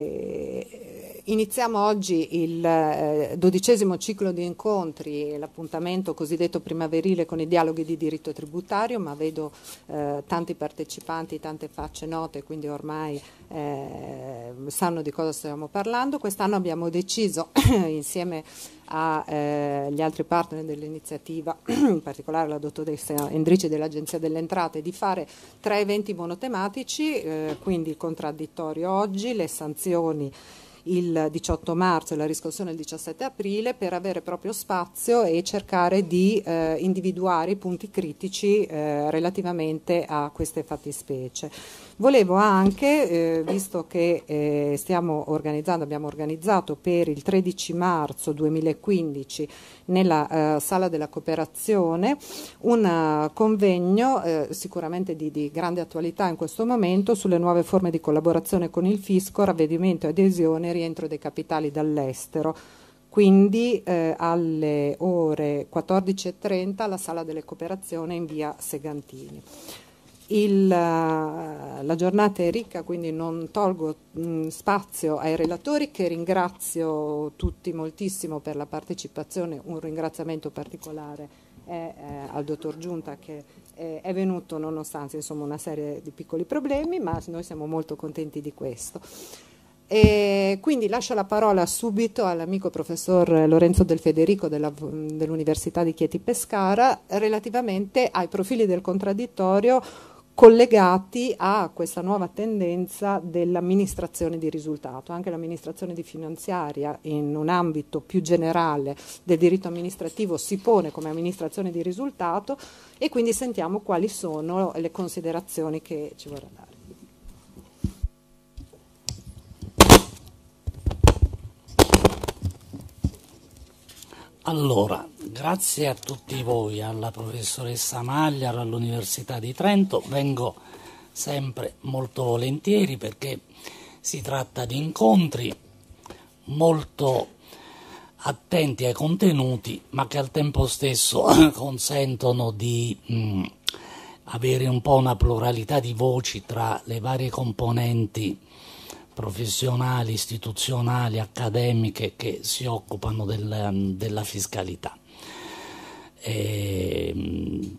eh, Iniziamo oggi il eh, dodicesimo ciclo di incontri, l'appuntamento cosiddetto primaverile con i dialoghi di diritto tributario, ma vedo eh, tanti partecipanti, tante facce note, quindi ormai eh, sanno di cosa stiamo parlando. Quest'anno abbiamo deciso, insieme agli eh, altri partner dell'iniziativa, in particolare la dottoressa Endrici dell'Agenzia delle Entrate, di fare tre eventi monotematici, eh, quindi il contraddittorio oggi, le sanzioni il 18 marzo e la riscossione il 17 aprile per avere proprio spazio e cercare di eh, individuare i punti critici eh, relativamente a queste fattispecie. Volevo anche, eh, visto che eh, stiamo organizzando, abbiamo organizzato per il 13 marzo 2015 nella eh, sala della cooperazione un eh, convegno eh, sicuramente di, di, grande attualità in questo momento sulle nuove forme di collaborazione con il fisco, ravvedimento, adesione e rientro dei capitali dall'estero quindi eh, alle ore 14.30 alla Sala delle Cooperazione in via Segantini. Il, eh, la giornata è ricca, quindi non tolgo mh, mm, spazio ai relatori che ringrazio tutti moltissimo per la partecipazione, un ringraziamento particolare è, eh, al dottor Giunta che eh, è venuto nonostante insomma, una serie di piccoli problemi, ma noi siamo molto contenti di questo. E quindi lascio la parola subito all'amico professor Lorenzo Del Federico dell'Università di Chieti Pescara relativamente ai profili del contraddittorio collegati a questa nuova tendenza dell'amministrazione di risultato. Anche l'amministrazione di finanziaria in un ambito più generale del diritto amministrativo si pone come amministrazione di risultato e quindi sentiamo quali sono le considerazioni che ci vorrà dare. Allora, grazie a tutti voi, alla professoressa Maglia, all'Università di Trento, vengo sempre molto volentieri perché si tratta di incontri molto attenti ai contenuti, ma che al tempo stesso consentono di mh, mm, avere un po' una pluralità di voci tra le varie componenti professionali, istituzionali, accademiche che si occupano del, ehm, della fiscalità. E, ehm,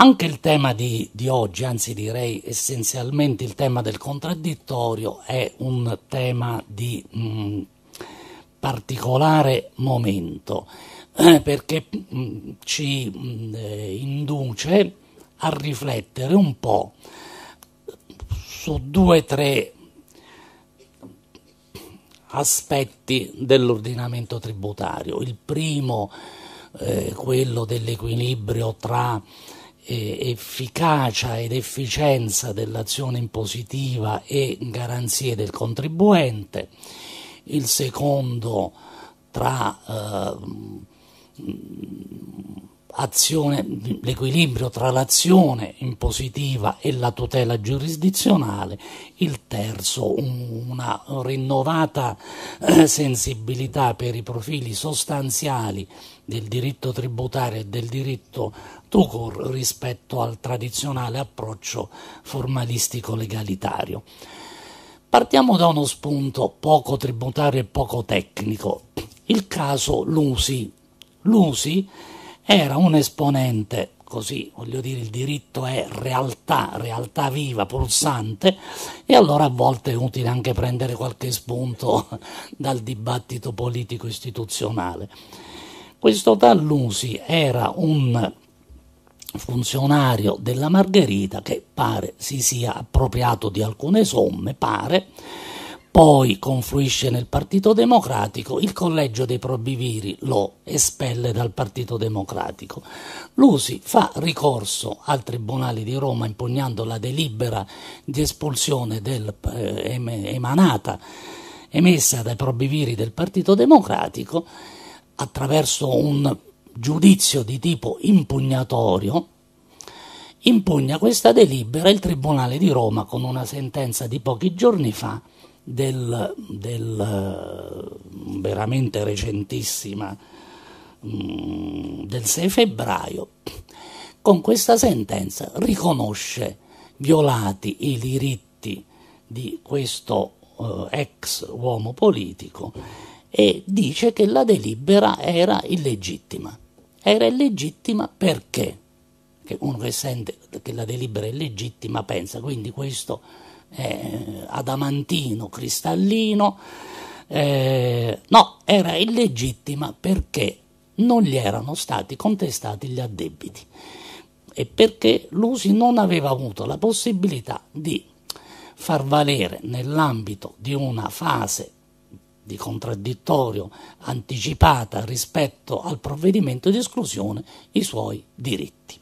anche il tema di, di, oggi, anzi direi essenzialmente il tema del contraddittorio, è un tema di mh, mm, particolare momento eh, perché mm, ci mm, eh, induce a riflettere un po' su due o tre aspetti dell'ordinamento tributario. Il primo, eh, quello dell'equilibrio tra eh, efficacia ed efficienza dell'azione impositiva e garanzie del contribuente, il secondo tra eh, azione, l'equilibrio tra l'azione impositiva e la tutela giurisdizionale, il terzo una rinnovata eh, sensibilità per i profili sostanziali del diritto tributario e del diritto tucur rispetto al tradizionale approccio formalistico legalitario. Partiamo da uno spunto poco tributario e poco tecnico, il caso Lusi. Lusi era un esponente, così voglio dire, il diritto è realtà, realtà viva, pulsante, e allora a volte è utile anche prendere qualche spunto dal dibattito politico istituzionale. Questo Tallusi era un funzionario della Margherita che pare si sia appropriato di alcune somme, pare, poi confluisce nel Partito Democratico, il collegio dei probiviri lo espelle dal Partito Democratico. Lusi fa ricorso al Tribunale di Roma impugnando la delibera di espulsione del, eh, emanata, emessa dai probiviri del Partito Democratico attraverso un giudizio di tipo impugnatorio, impugna questa delibera il Tribunale di Roma con una sentenza di pochi giorni fa del, del eh, veramente recentissima mm, del 6 febbraio con questa sentenza riconosce violati i diritti di questo uh, ex uomo politico e dice che la delibera era illegittima. Era illegittima perché? Che uno che sente che la delibera è illegittima pensa, quindi questo eh, adamantino, cristallino. Eh, no, era illegittima perché non gli erano stati contestati gli addebiti e perché Lusi non aveva avuto la possibilità di far valere nell'ambito di una fase di contraddittorio anticipata rispetto al provvedimento di esclusione i suoi diritti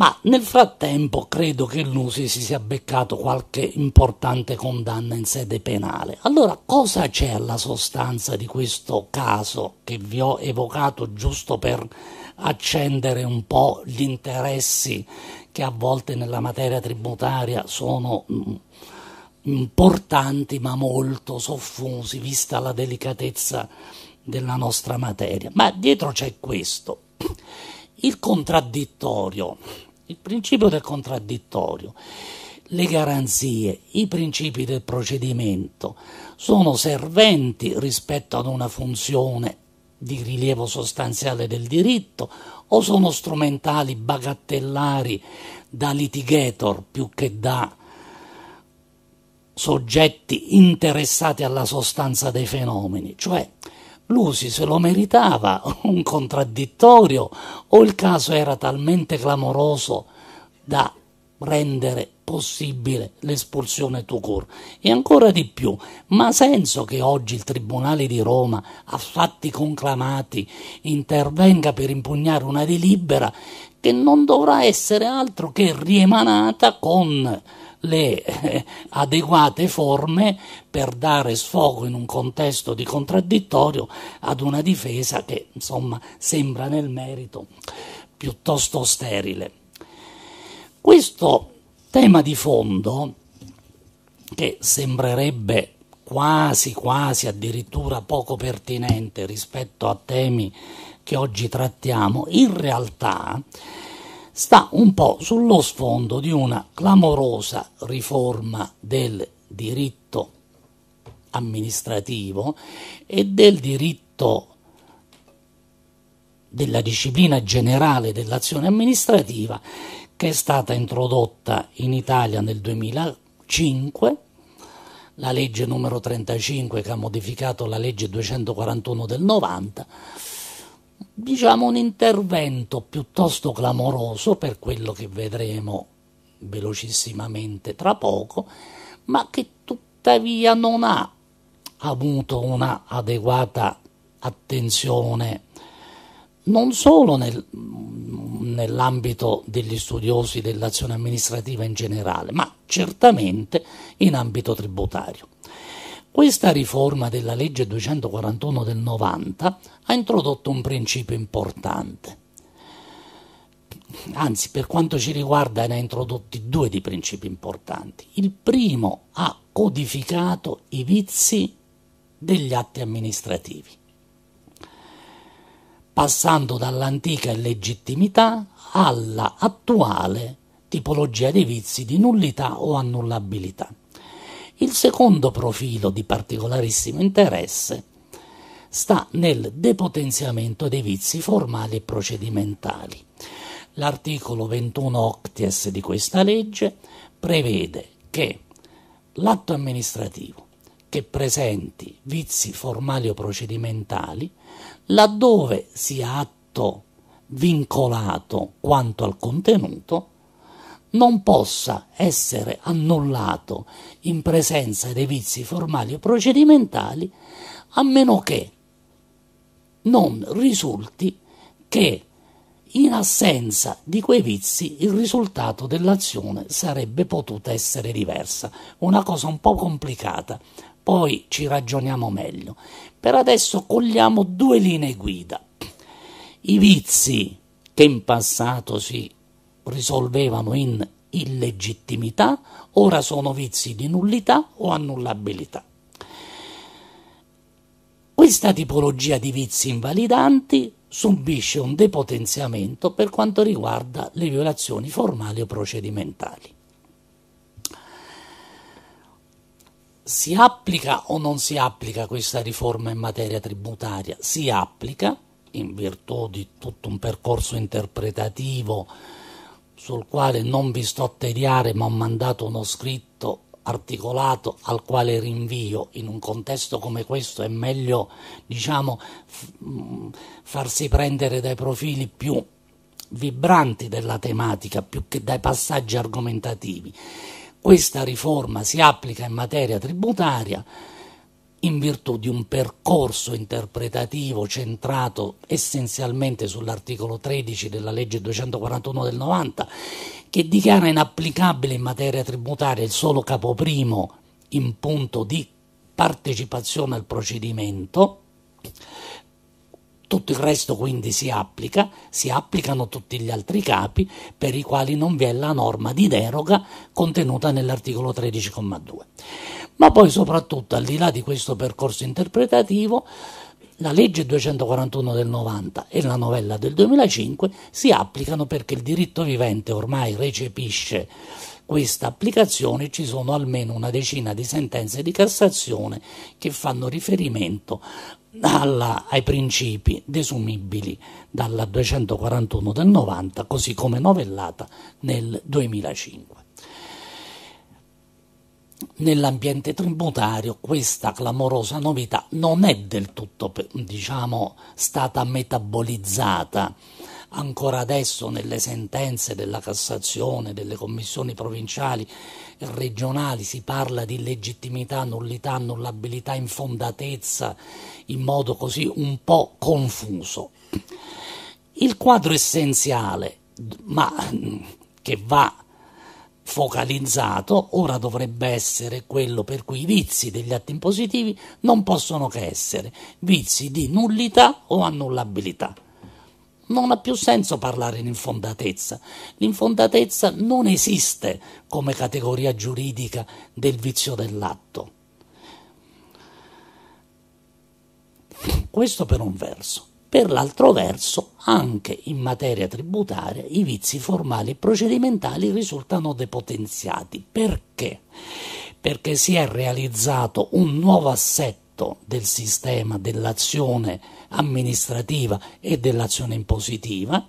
ma nel frattempo credo che Lusi si sia beccato qualche importante condanna in sede penale. Allora cosa c'è alla sostanza di questo caso che vi ho evocato giusto per accendere un po' gli interessi che a volte nella materia tributaria sono mm, importanti ma molto soffusi vista la delicatezza della nostra materia. Ma dietro c'è questo, il contraddittorio il principio del contraddittorio, le garanzie, i principi del procedimento sono serventi rispetto ad una funzione di rilievo sostanziale del diritto o sono strumentali bagattellari da litigator più che da soggetti interessati alla sostanza dei fenomeni, cioè Lusi se lo meritava un contraddittorio o il caso era talmente clamoroso da rendere possibile l'espulsione Tucur e ancora di più ma ha senso che oggi il Tribunale di Roma a fatti conclamati intervenga per impugnare una delibera che non dovrà essere altro che riemanata con le eh, adeguate forme per dare sfogo in un contesto di contraddittorio ad una difesa che insomma sembra nel merito piuttosto sterile. Questo tema di fondo, che sembrerebbe quasi quasi addirittura poco pertinente rispetto a temi che oggi trattiamo, in realtà sta un po' sullo sfondo di una clamorosa riforma del diritto amministrativo e del diritto della disciplina generale dell'azione amministrativa che è stata introdotta in Italia nel 2005, la legge numero 35 che ha modificato la legge 241 del 90 diciamo un intervento piuttosto clamoroso per quello che vedremo velocissimamente tra poco, ma che tuttavia non ha avuto una adeguata attenzione non solo nel, nell'ambito degli studiosi dell'azione amministrativa in generale, ma certamente in ambito tributario. Questa riforma della legge 241 del 90 ha introdotto un principio importante. Anzi, per quanto ci riguarda, ne ha introdotti due di principi importanti. Il primo ha codificato i vizi degli atti amministrativi, passando dall'antica illegittimità alla attuale tipologia dei vizi di nullità o annullabilità. Il secondo profilo di particolarissimo interesse sta nel depotenziamento dei vizi formali e procedimentali. L'articolo 21 octies di questa legge prevede che l'atto amministrativo che presenti vizi formali o procedimentali, laddove sia atto vincolato quanto al contenuto, non possa essere annullato in presenza dei vizi formali e procedimentali a meno che non risulti che in assenza di quei vizi il risultato dell'azione sarebbe potuta essere diversa. Una cosa un po' complicata, poi ci ragioniamo meglio. Per adesso cogliamo due linee guida. I vizi che in passato si risolvevano in illegittimità, ora sono vizi di nullità o annullabilità. Questa tipologia di vizi invalidanti subisce un depotenziamento per quanto riguarda le violazioni formali o procedimentali. Si applica o non si applica questa riforma in materia tributaria? Si applica in virtù di tutto un percorso interpretativo sul quale non vi sto a tediare ma ho mandato uno scritto articolato al quale rinvio in un contesto come questo è meglio diciamo mm, farsi prendere dai profili più vibranti della tematica più che dai passaggi argomentativi questa riforma si applica in materia tributaria in virtù di un percorso interpretativo centrato essenzialmente sull'articolo 13 della legge 241 del 90 che dichiara inapplicabile in materia tributaria il solo capo primo in punto di partecipazione al procedimento tutto il resto quindi si applica, si applicano tutti gli altri capi per i quali non vi è la norma di deroga contenuta nell'articolo 13,2 ma poi soprattutto al di là di questo percorso interpretativo, la legge 241 del 90 e la novella del 2005 si applicano perché il diritto vivente ormai recepisce questa applicazione, ci sono almeno una decina di sentenze di Cassazione che fanno riferimento alla, ai principi desumibili dalla 241 del 90, così come novellata nel 2005 nell'ambiente tributario questa clamorosa novità non è del tutto diciamo, stata metabolizzata. Ancora adesso nelle sentenze della Cassazione, delle commissioni provinciali e regionali si parla di legittimità, nullità, annullabilità, infondatezza in modo così un po' confuso. Il quadro essenziale, ma che va focalizzato ora dovrebbe essere quello per cui i vizi degli atti impositivi non possono che essere vizi di nullità o annullabilità. Non ha più senso parlare di infondatezza. L'infondatezza non esiste come categoria giuridica del vizio dell'atto. Questo per un verso per l'altro verso, anche in materia tributaria i vizi formali e procedimentali risultano depotenziati. Perché? Perché si è realizzato un nuovo assetto del sistema dell'azione amministrativa e dell'azione impositiva,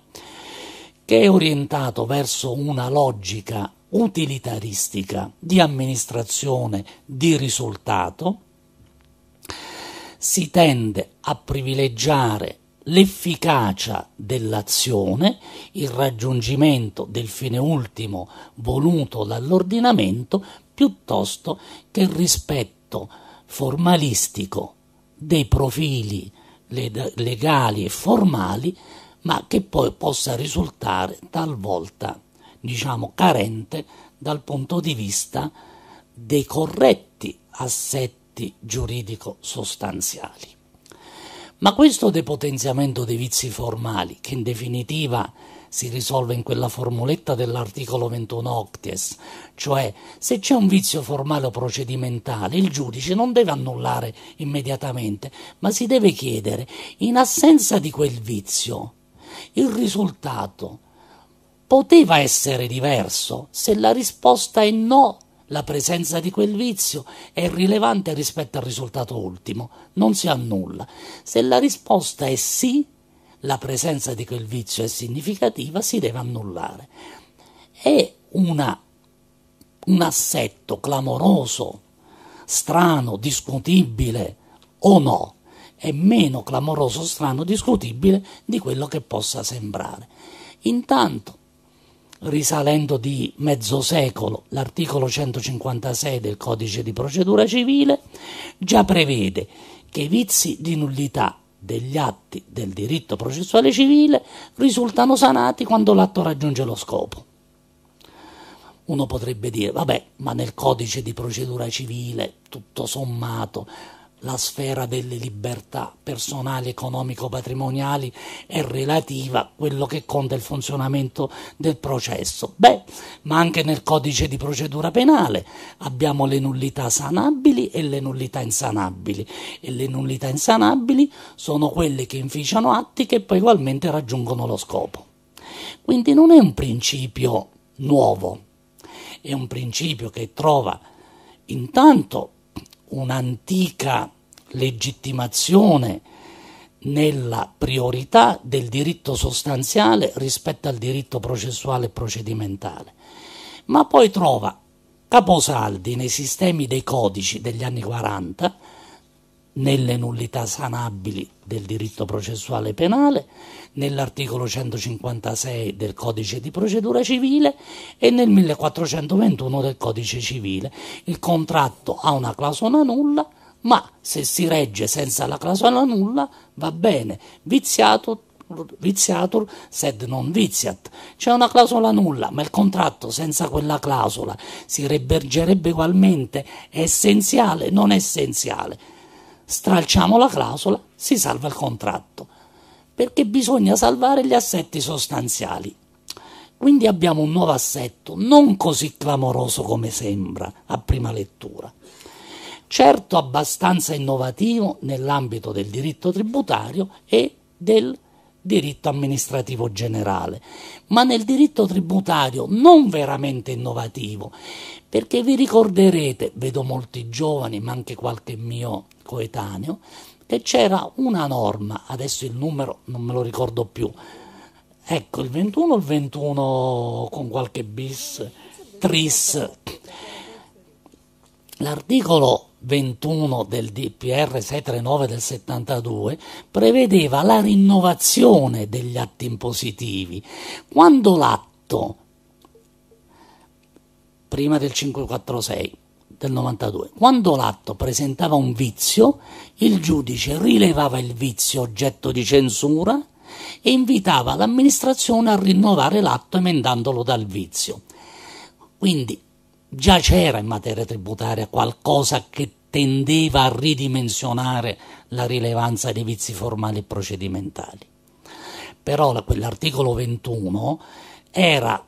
che è orientato verso una logica utilitaristica di amministrazione di risultato, si tende a privilegiare l'efficacia dell'azione, il raggiungimento del fine ultimo voluto dall'ordinamento, piuttosto che il rispetto formalistico dei profili legali e formali, ma che poi possa risultare talvolta, diciamo, carente dal punto di vista dei corretti assetti giuridico-sostanziali. Ma questo depotenziamento dei vizi formali, che in definitiva si risolve in quella formuletta dell'articolo 21 octies, cioè se c'è un vizio formale o procedimentale il giudice non deve annullare immediatamente, ma si deve chiedere in assenza di quel vizio il risultato poteva essere diverso se la risposta è no la presenza di quel vizio è rilevante rispetto al risultato ultimo, non si annulla. Se la risposta è sì, la presenza di quel vizio è significativa, si deve annullare. È una, un assetto clamoroso, strano, discutibile o no, è meno clamoroso, strano, discutibile di quello che possa sembrare. Intanto risalendo di mezzo secolo, l'articolo 156 del codice di procedura civile già prevede che i vizi di nullità degli atti del diritto processuale civile risultano sanati quando l'atto raggiunge lo scopo. Uno potrebbe dire, vabbè, ma nel codice di procedura civile, tutto sommato, la sfera delle libertà personali, economico-patrimoniali è relativa a quello che conta il funzionamento del processo. Beh, ma anche nel codice di procedura penale abbiamo le nullità sanabili e le nullità insanabili e le nullità insanabili sono quelle che inficiano atti che poi ugualmente raggiungono lo scopo. Quindi non è un principio nuovo, è un principio che trova intanto un'antica legittimazione nella priorità del diritto sostanziale rispetto al diritto processuale e procedimentale, ma poi trova caposaldi nei sistemi dei codici degli anni 40 nelle nullità sanabili del diritto processuale penale, nell'articolo 156 del codice di procedura civile e nel 1421 del codice civile. Il contratto ha una clausola nulla, ma se si regge senza la clausola nulla va bene, viziato viziatur sed non viziat. C'è una clausola nulla, ma il contratto senza quella clausola si rebergerebbe ugualmente è essenziale, non essenziale stralciamo la clausola, si salva il contratto, perché bisogna salvare gli assetti sostanziali. Quindi abbiamo un nuovo assetto, non così clamoroso come sembra a prima lettura, certo abbastanza innovativo nell'ambito del diritto tributario e del diritto amministrativo generale, ma nel diritto tributario non veramente innovativo, perché vi ricorderete, vedo molti giovani, ma anche qualche mio coetaneo, che c'era una norma, adesso il numero non me lo ricordo più, ecco il 21 il 21 con qualche bis, tris, l'articolo 21 del DPR 639 del 72 prevedeva la rinnovazione degli atti impositivi. Quando l'atto prima del 546 del 92, quando l'atto presentava un vizio, il giudice rilevava il vizio oggetto di censura e invitava l'amministrazione a rinnovare l'atto emendandolo dal vizio. Quindi già c'era in materia tributaria qualcosa che tendeva a ridimensionare la rilevanza dei vizi formali e procedimentali. Però quell'articolo 21 era,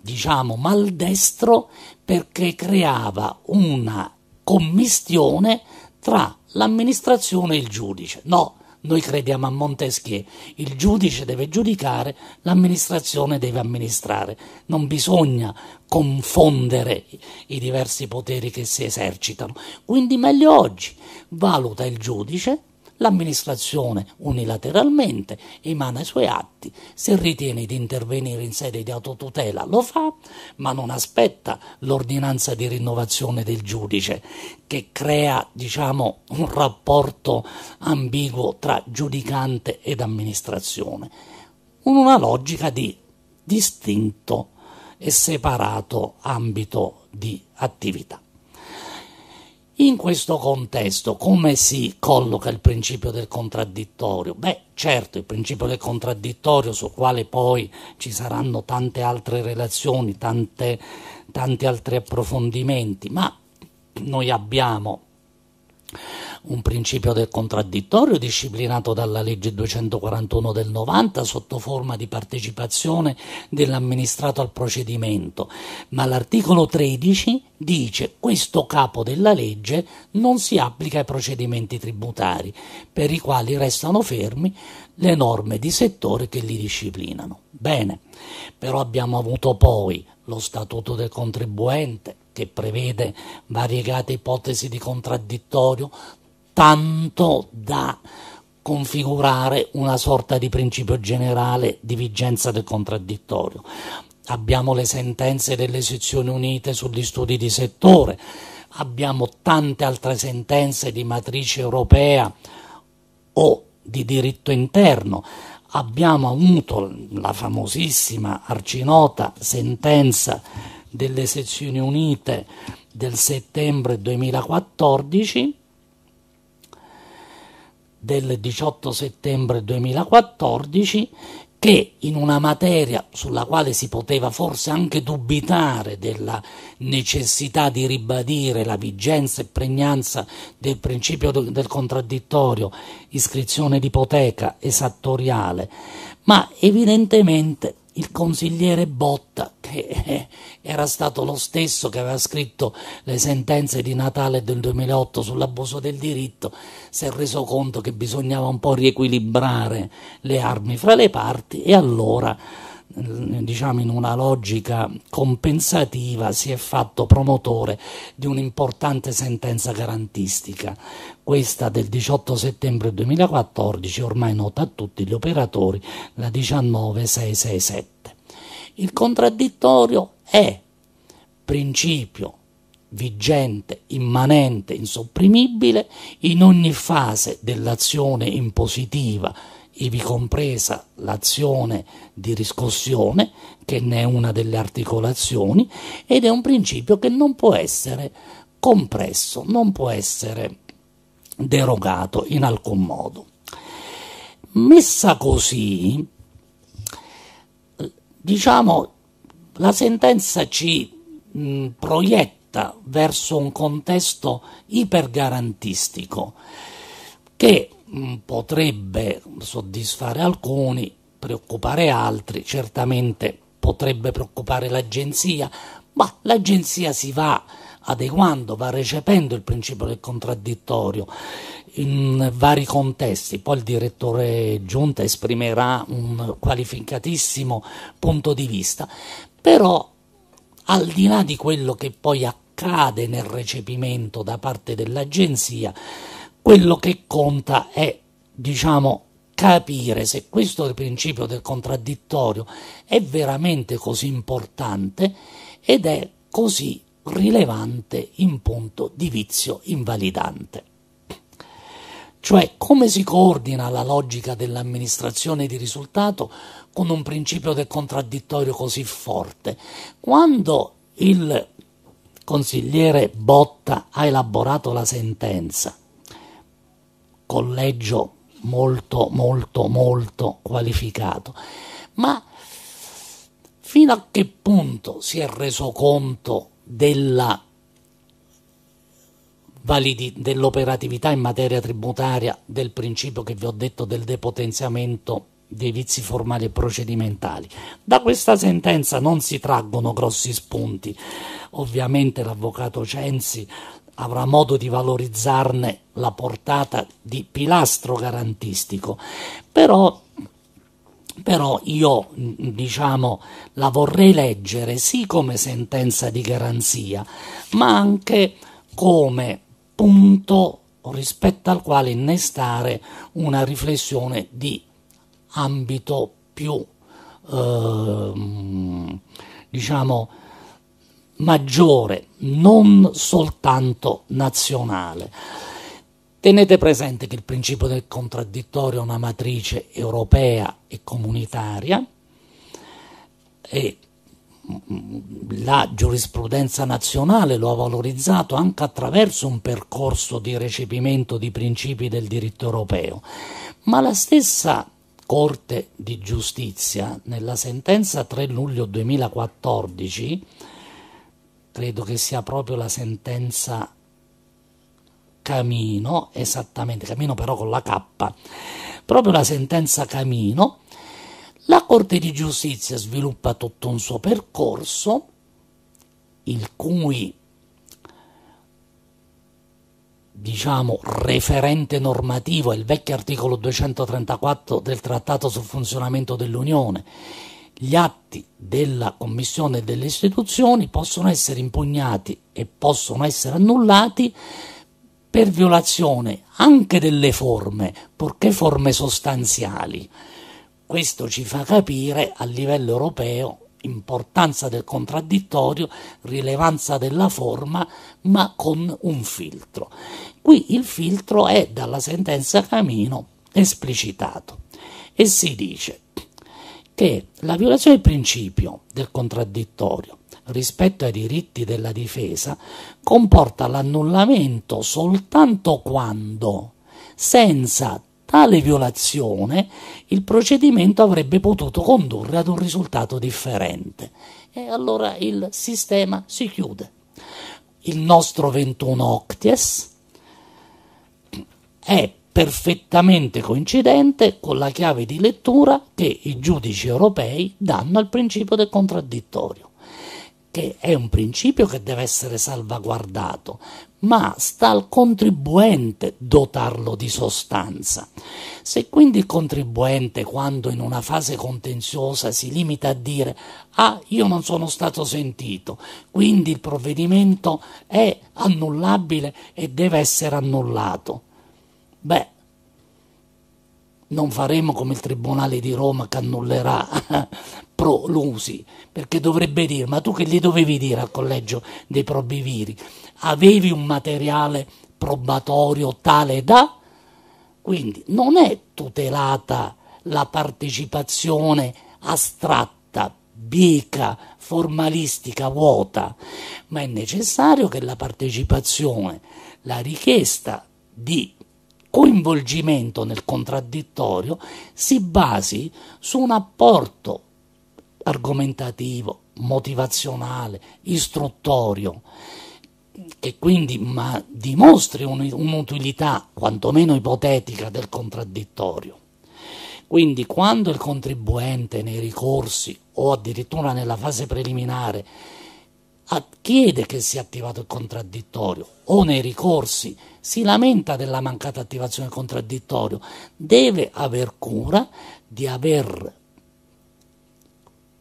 diciamo, maldestro perché creava una commistione tra l'amministrazione e il giudice. No, noi crediamo a Montesquieu, il giudice deve giudicare, l'amministrazione deve amministrare. Non bisogna confondere i diversi poteri che si esercitano. Quindi meglio oggi valuta il giudice l'amministrazione unilateralmente emana i suoi atti, se ritiene di intervenire in sede di autotutela lo fa, ma non aspetta l'ordinanza di rinnovazione del giudice che crea, diciamo, un rapporto ambiguo tra giudicante ed amministrazione, in una logica di distinto e separato ambito di attività. In questo contesto come si colloca il principio del contraddittorio? Beh, certo, il principio del contraddittorio sul quale poi ci saranno tante altre relazioni, tante, tanti altri approfondimenti, ma noi abbiamo un principio del contraddittorio disciplinato dalla legge 241 del 90 sotto forma di partecipazione dell'amministrato al procedimento, ma l'articolo 13 dice questo capo della legge non si applica ai procedimenti tributari, per i quali restano fermi le norme di settore che li disciplinano. Bene, però abbiamo avuto poi lo Statuto del contribuente, che prevede variegate ipotesi di contraddittorio tanto da configurare una sorta di principio generale di vigenza del contraddittorio. Abbiamo le sentenze delle sezioni unite sugli studi di settore, abbiamo tante altre sentenze di matrice europea o di diritto interno, abbiamo avuto la famosissima arcinota sentenza delle sezioni unite del settembre 2014 del 18 settembre 2014 che in una materia sulla quale si poteva forse anche dubitare della necessità di ribadire la vigenza e pregnanza del principio del contraddittorio, iscrizione di ipoteca esattoriale, ma evidentemente il consigliere Botta, che eh, era stato lo stesso che aveva scritto le sentenze di Natale del 2008 sull'abuso del diritto, si è reso conto che bisognava un po' riequilibrare le armi fra le parti e allora diciamo in una logica compensativa si è fatto promotore di un'importante sentenza garantistica, questa del 18 settembre 2014, ormai nota a tutti gli operatori, la 19667. Il contraddittorio è principio vigente, immanente, insopprimibile in ogni fase dell'azione impositiva ivi compresa l'azione di riscossione, che ne è una delle articolazioni, ed è un principio che non può essere compresso, non può essere derogato in alcun modo. Messa così, diciamo, la sentenza ci mh, proietta verso un contesto ipergarantistico che Mm, potrebbe soddisfare alcuni, preoccupare altri, certamente potrebbe preoccupare l'agenzia, ma l'agenzia si va adeguando, va recependo il principio del contraddittorio in vari contesti. Poi il direttore Giunta esprimerà un qualificatissimo punto di vista, però al di là di quello che poi accade nel recepimento da parte dell'agenzia, quello che conta è, diciamo, capire se questo principio del contraddittorio è veramente così importante ed è così rilevante in punto di vizio invalidante. Cioè come si coordina la logica dell'amministrazione di risultato con un principio del contraddittorio così forte? Quando il consigliere Botta ha elaborato la sentenza, collegio molto molto molto qualificato. Ma fino a che punto si è reso conto della validi- dell'operatività in materia tributaria del principio che vi ho detto del depotenziamento dei vizi formali e procedimentali. Da questa sentenza non si traggono grossi spunti. Ovviamente l'avvocato Censi avrà modo di valorizzarne la portata di pilastro garantistico, però, però io diciamo, la vorrei leggere sì come sentenza di garanzia, ma anche come punto rispetto al quale innestare una riflessione di ambito più eh, diciamo maggiore, non soltanto nazionale. Tenete presente che il principio del contraddittorio è una matrice europea e comunitaria e mm, la giurisprudenza nazionale lo ha valorizzato anche attraverso un percorso di recepimento di principi del diritto europeo, ma la stessa Corte di Giustizia nella sentenza 3 luglio 2014 credo che sia proprio la sentenza Camino, esattamente, Camino però con la K, proprio la sentenza Camino, la Corte di Giustizia sviluppa tutto un suo percorso, il cui diciamo, referente normativo è il vecchio articolo 234 del Trattato sul funzionamento dell'Unione, gli atti della Commissione e delle istituzioni possono essere impugnati e possono essere annullati per violazione anche delle forme, purché forme sostanziali. Questo ci fa capire a livello europeo importanza del contraddittorio, rilevanza della forma, ma con un filtro. Qui il filtro è dalla sentenza Camino esplicitato e si dice che la violazione del principio del contraddittorio rispetto ai diritti della difesa comporta l'annullamento soltanto quando, senza tale violazione, il procedimento avrebbe potuto condurre ad un risultato differente. E allora il sistema si chiude. Il nostro 21 Octies è perfettamente coincidente con la chiave di lettura che i giudici europei danno al principio del contraddittorio, che è un principio che deve essere salvaguardato, ma sta al contribuente dotarlo di sostanza. Se quindi il contribuente, quando in una fase contenziosa, si limita a dire ah, io non sono stato sentito, quindi il provvedimento è annullabile e deve essere annullato, Beh, non faremo come il Tribunale di Roma che annullerà Lusi, perché dovrebbe dire, ma tu che gli dovevi dire al collegio dei probiviri? Avevi un materiale probatorio tale da... Quindi non è tutelata la partecipazione astratta, bica, formalistica, vuota, ma è necessario che la partecipazione, la richiesta di coinvolgimento nel contraddittorio si basi su un apporto argomentativo, motivazionale, istruttorio, che quindi ma, dimostri un'utilità quantomeno ipotetica del contraddittorio. Quindi quando il contribuente nei ricorsi o addirittura nella fase preliminare chiede che sia attivato il contraddittorio o nei ricorsi si lamenta della mancata attivazione del contraddittorio, deve aver cura di aver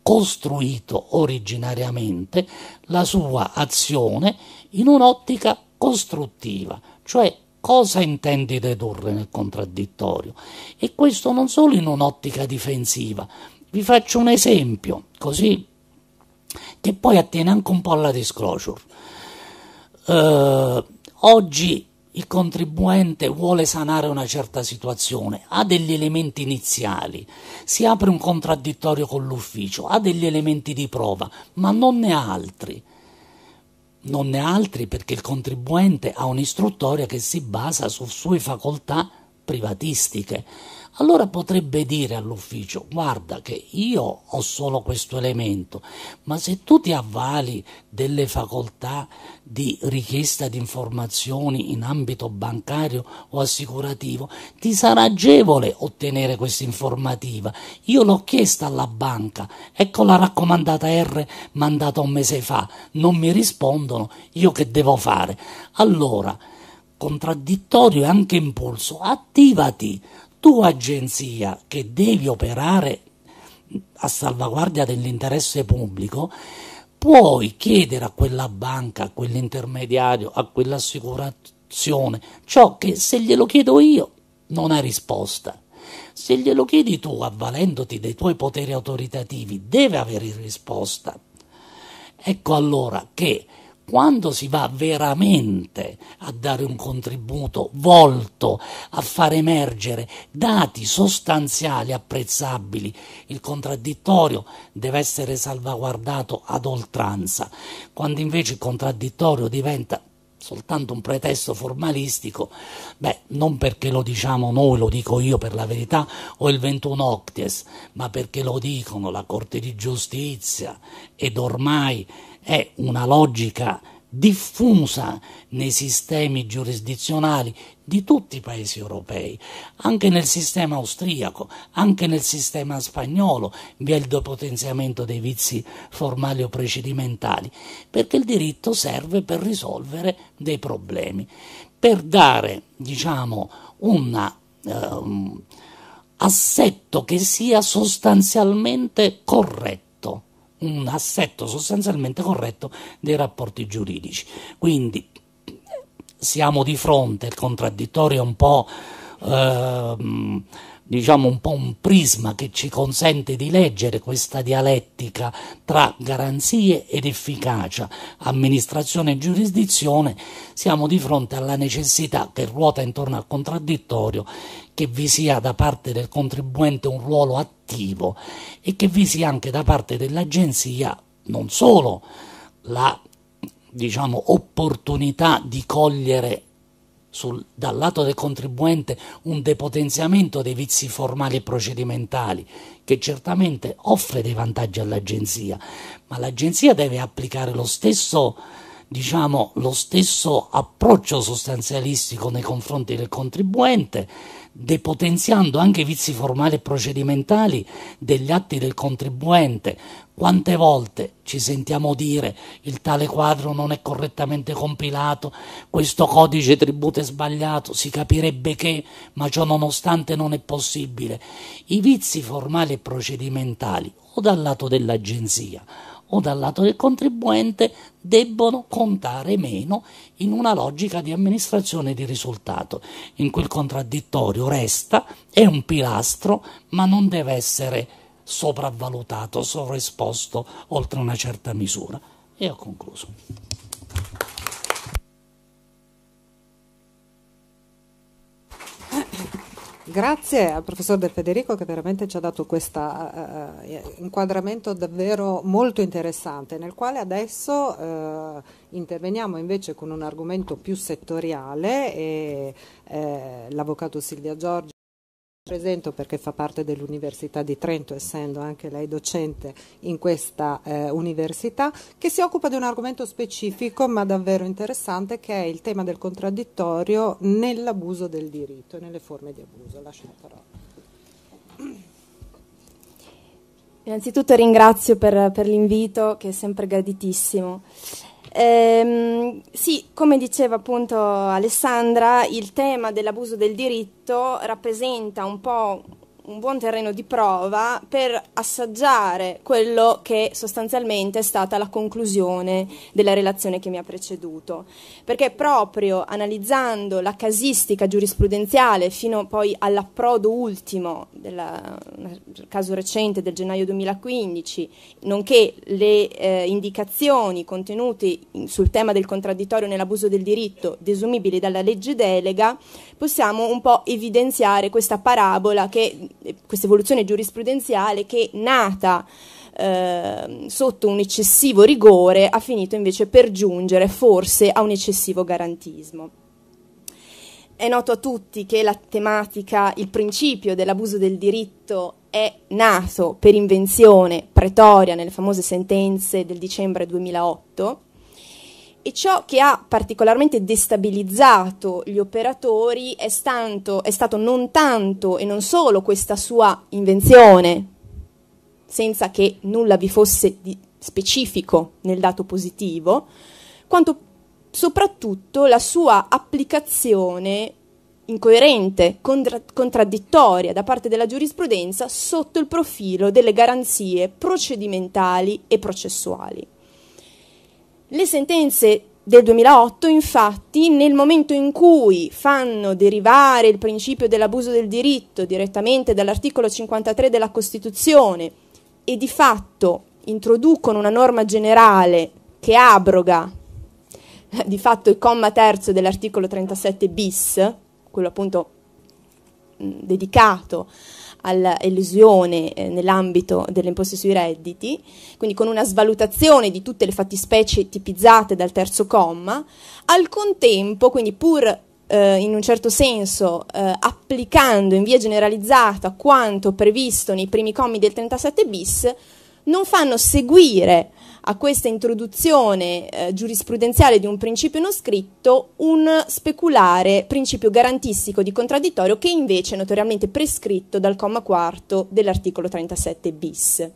costruito originariamente la sua azione in un'ottica costruttiva, cioè cosa intendi dedurre nel contraddittorio e questo non solo in un'ottica difensiva. Vi faccio un esempio, così che poi attiene anche un po' alla disclosure. Eh, oggi il contribuente vuole sanare una certa situazione, ha degli elementi iniziali, si apre un contraddittorio con l'ufficio, ha degli elementi di prova, ma non ne ha altri. Non ne ha altri perché il contribuente ha un'istruttoria che si basa su sue facoltà privatistiche allora potrebbe dire all'ufficio guarda che io ho solo questo elemento, ma se tu ti avvali delle facoltà di richiesta di informazioni in ambito bancario o assicurativo, ti sarà agevole ottenere questa informativa. Io l'ho chiesta alla banca, ecco la raccomandata R mandata un mese fa, non mi rispondono, io che devo fare? Allora, contraddittorio e anche impulso, attivati, tua agenzia che devi operare a salvaguardia dell'interesse pubblico, puoi chiedere a quella banca, a quell'intermediario, a quell'assicurazione ciò che se glielo chiedo io non hai risposta. Se glielo chiedi tu, avvalendoti dei tuoi poteri autoritativi, deve avere risposta. Ecco allora che quando si va veramente a dare un contributo volto a far emergere dati sostanziali apprezzabili, il contraddittorio deve essere salvaguardato ad oltranza, quando invece il contraddittorio diventa soltanto un pretesto formalistico, beh, non perché lo diciamo noi, lo dico io per la verità, o il 21 Octies, ma perché lo dicono la Corte di Giustizia ed ormai è una logica diffusa nei sistemi giurisdizionali di tutti i paesi europei, anche nel sistema austriaco, anche nel sistema spagnolo vi è il depotenziamento dei vizi formali o precedimentali, perché il diritto serve per risolvere dei problemi, per dare, diciamo, un um, assetto che sia sostanzialmente corretto un assetto sostanzialmente corretto dei rapporti giuridici. Quindi siamo di fronte, il contraddittorio è un po'... Ehm, diciamo un po' un prisma che ci consente di leggere questa dialettica tra garanzie ed efficacia, amministrazione e giurisdizione, siamo di fronte alla necessità che ruota intorno al contraddittorio che vi sia da parte del contribuente un ruolo attivo e che vi sia anche da parte dell'agenzia non solo la diciamo, opportunità di cogliere sul, dal lato del contribuente un depotenziamento dei vizi formali e procedimentali, che certamente offre dei vantaggi all'agenzia, ma l'agenzia deve applicare lo stesso, diciamo, lo stesso approccio sostanzialistico nei confronti del contribuente, depotenziando anche i vizi formali e procedimentali degli atti del contribuente, quante volte ci sentiamo dire il tale quadro non è correttamente compilato, questo codice tributo è sbagliato, si capirebbe che, ma ciò nonostante non è possibile. I vizi formali e procedimentali, o dal lato dell'agenzia o dal lato del contribuente, debbono contare meno in una logica di amministrazione di risultato, in cui il contraddittorio resta, è un pilastro, ma non deve essere sopravvalutato, sovraesposto oltre una certa misura. E ho concluso. Grazie al professor De Federico che veramente ci ha dato questo uh, eh, eh, inquadramento davvero molto interessante, nel quale adesso uh, interveniamo invece con un argomento più settoriale e uh, l'avvocato Silvia Giorgi Presento perché fa parte dell'Università di Trento, essendo anche lei docente in questa eh, università, che si occupa di un argomento specifico ma davvero interessante che è il tema del contraddittorio nell'abuso del diritto e nelle forme di abuso. Lascio la parola. Innanzitutto ringrazio per, per l'invito che è sempre graditissimo. Ehm, sì, come diceva appunto Alessandra, il tema dell'abuso del diritto rappresenta un po' un buon terreno di prova per assaggiare quello che sostanzialmente è stata la conclusione della relazione che mi ha preceduto, perché proprio analizzando la casistica giurisprudenziale fino poi all'approdo ultimo del caso recente del gennaio 2015, nonché le eh, indicazioni contenute sul tema del contraddittorio nell'abuso del diritto desumibili dalla legge delega, possiamo un po' evidenziare questa parabola che questa evoluzione giurisprudenziale che nata eh, sotto un eccessivo rigore ha finito invece per giungere forse a un eccessivo garantismo. È noto a tutti che la tematica, il principio dell'abuso del diritto è nato per invenzione pretoria nelle famose sentenze del dicembre 2008 e ciò che ha particolarmente destabilizzato gli operatori è, stanto, è stato non tanto e non solo questa sua invenzione, senza che nulla vi fosse di specifico nel dato positivo, quanto soprattutto la sua applicazione incoerente, contra- contraddittoria da parte della giurisprudenza sotto il profilo delle garanzie procedimentali e processuali. Le sentenze del 2008, infatti, nel momento in cui fanno derivare il principio dell'abuso del diritto direttamente dall'articolo 53 della Costituzione e di fatto introducono una norma generale che abroga di fatto il comma terzo dell'articolo 37 bis, quello appunto mh, dedicato all'elusione eh, nell'ambito delle imposte sui redditi, quindi con una svalutazione di tutte le fattispecie tipizzate dal terzo comma, al contempo, quindi pur eh, in un certo senso eh, applicando in via generalizzata quanto previsto nei primi commi del 37 bis, non fanno seguire a questa introduzione eh, giurisprudenziale di un principio non scritto un speculare principio garantistico di contraddittorio che invece è notoriamente prescritto dal comma quarto dell'articolo 37 bis.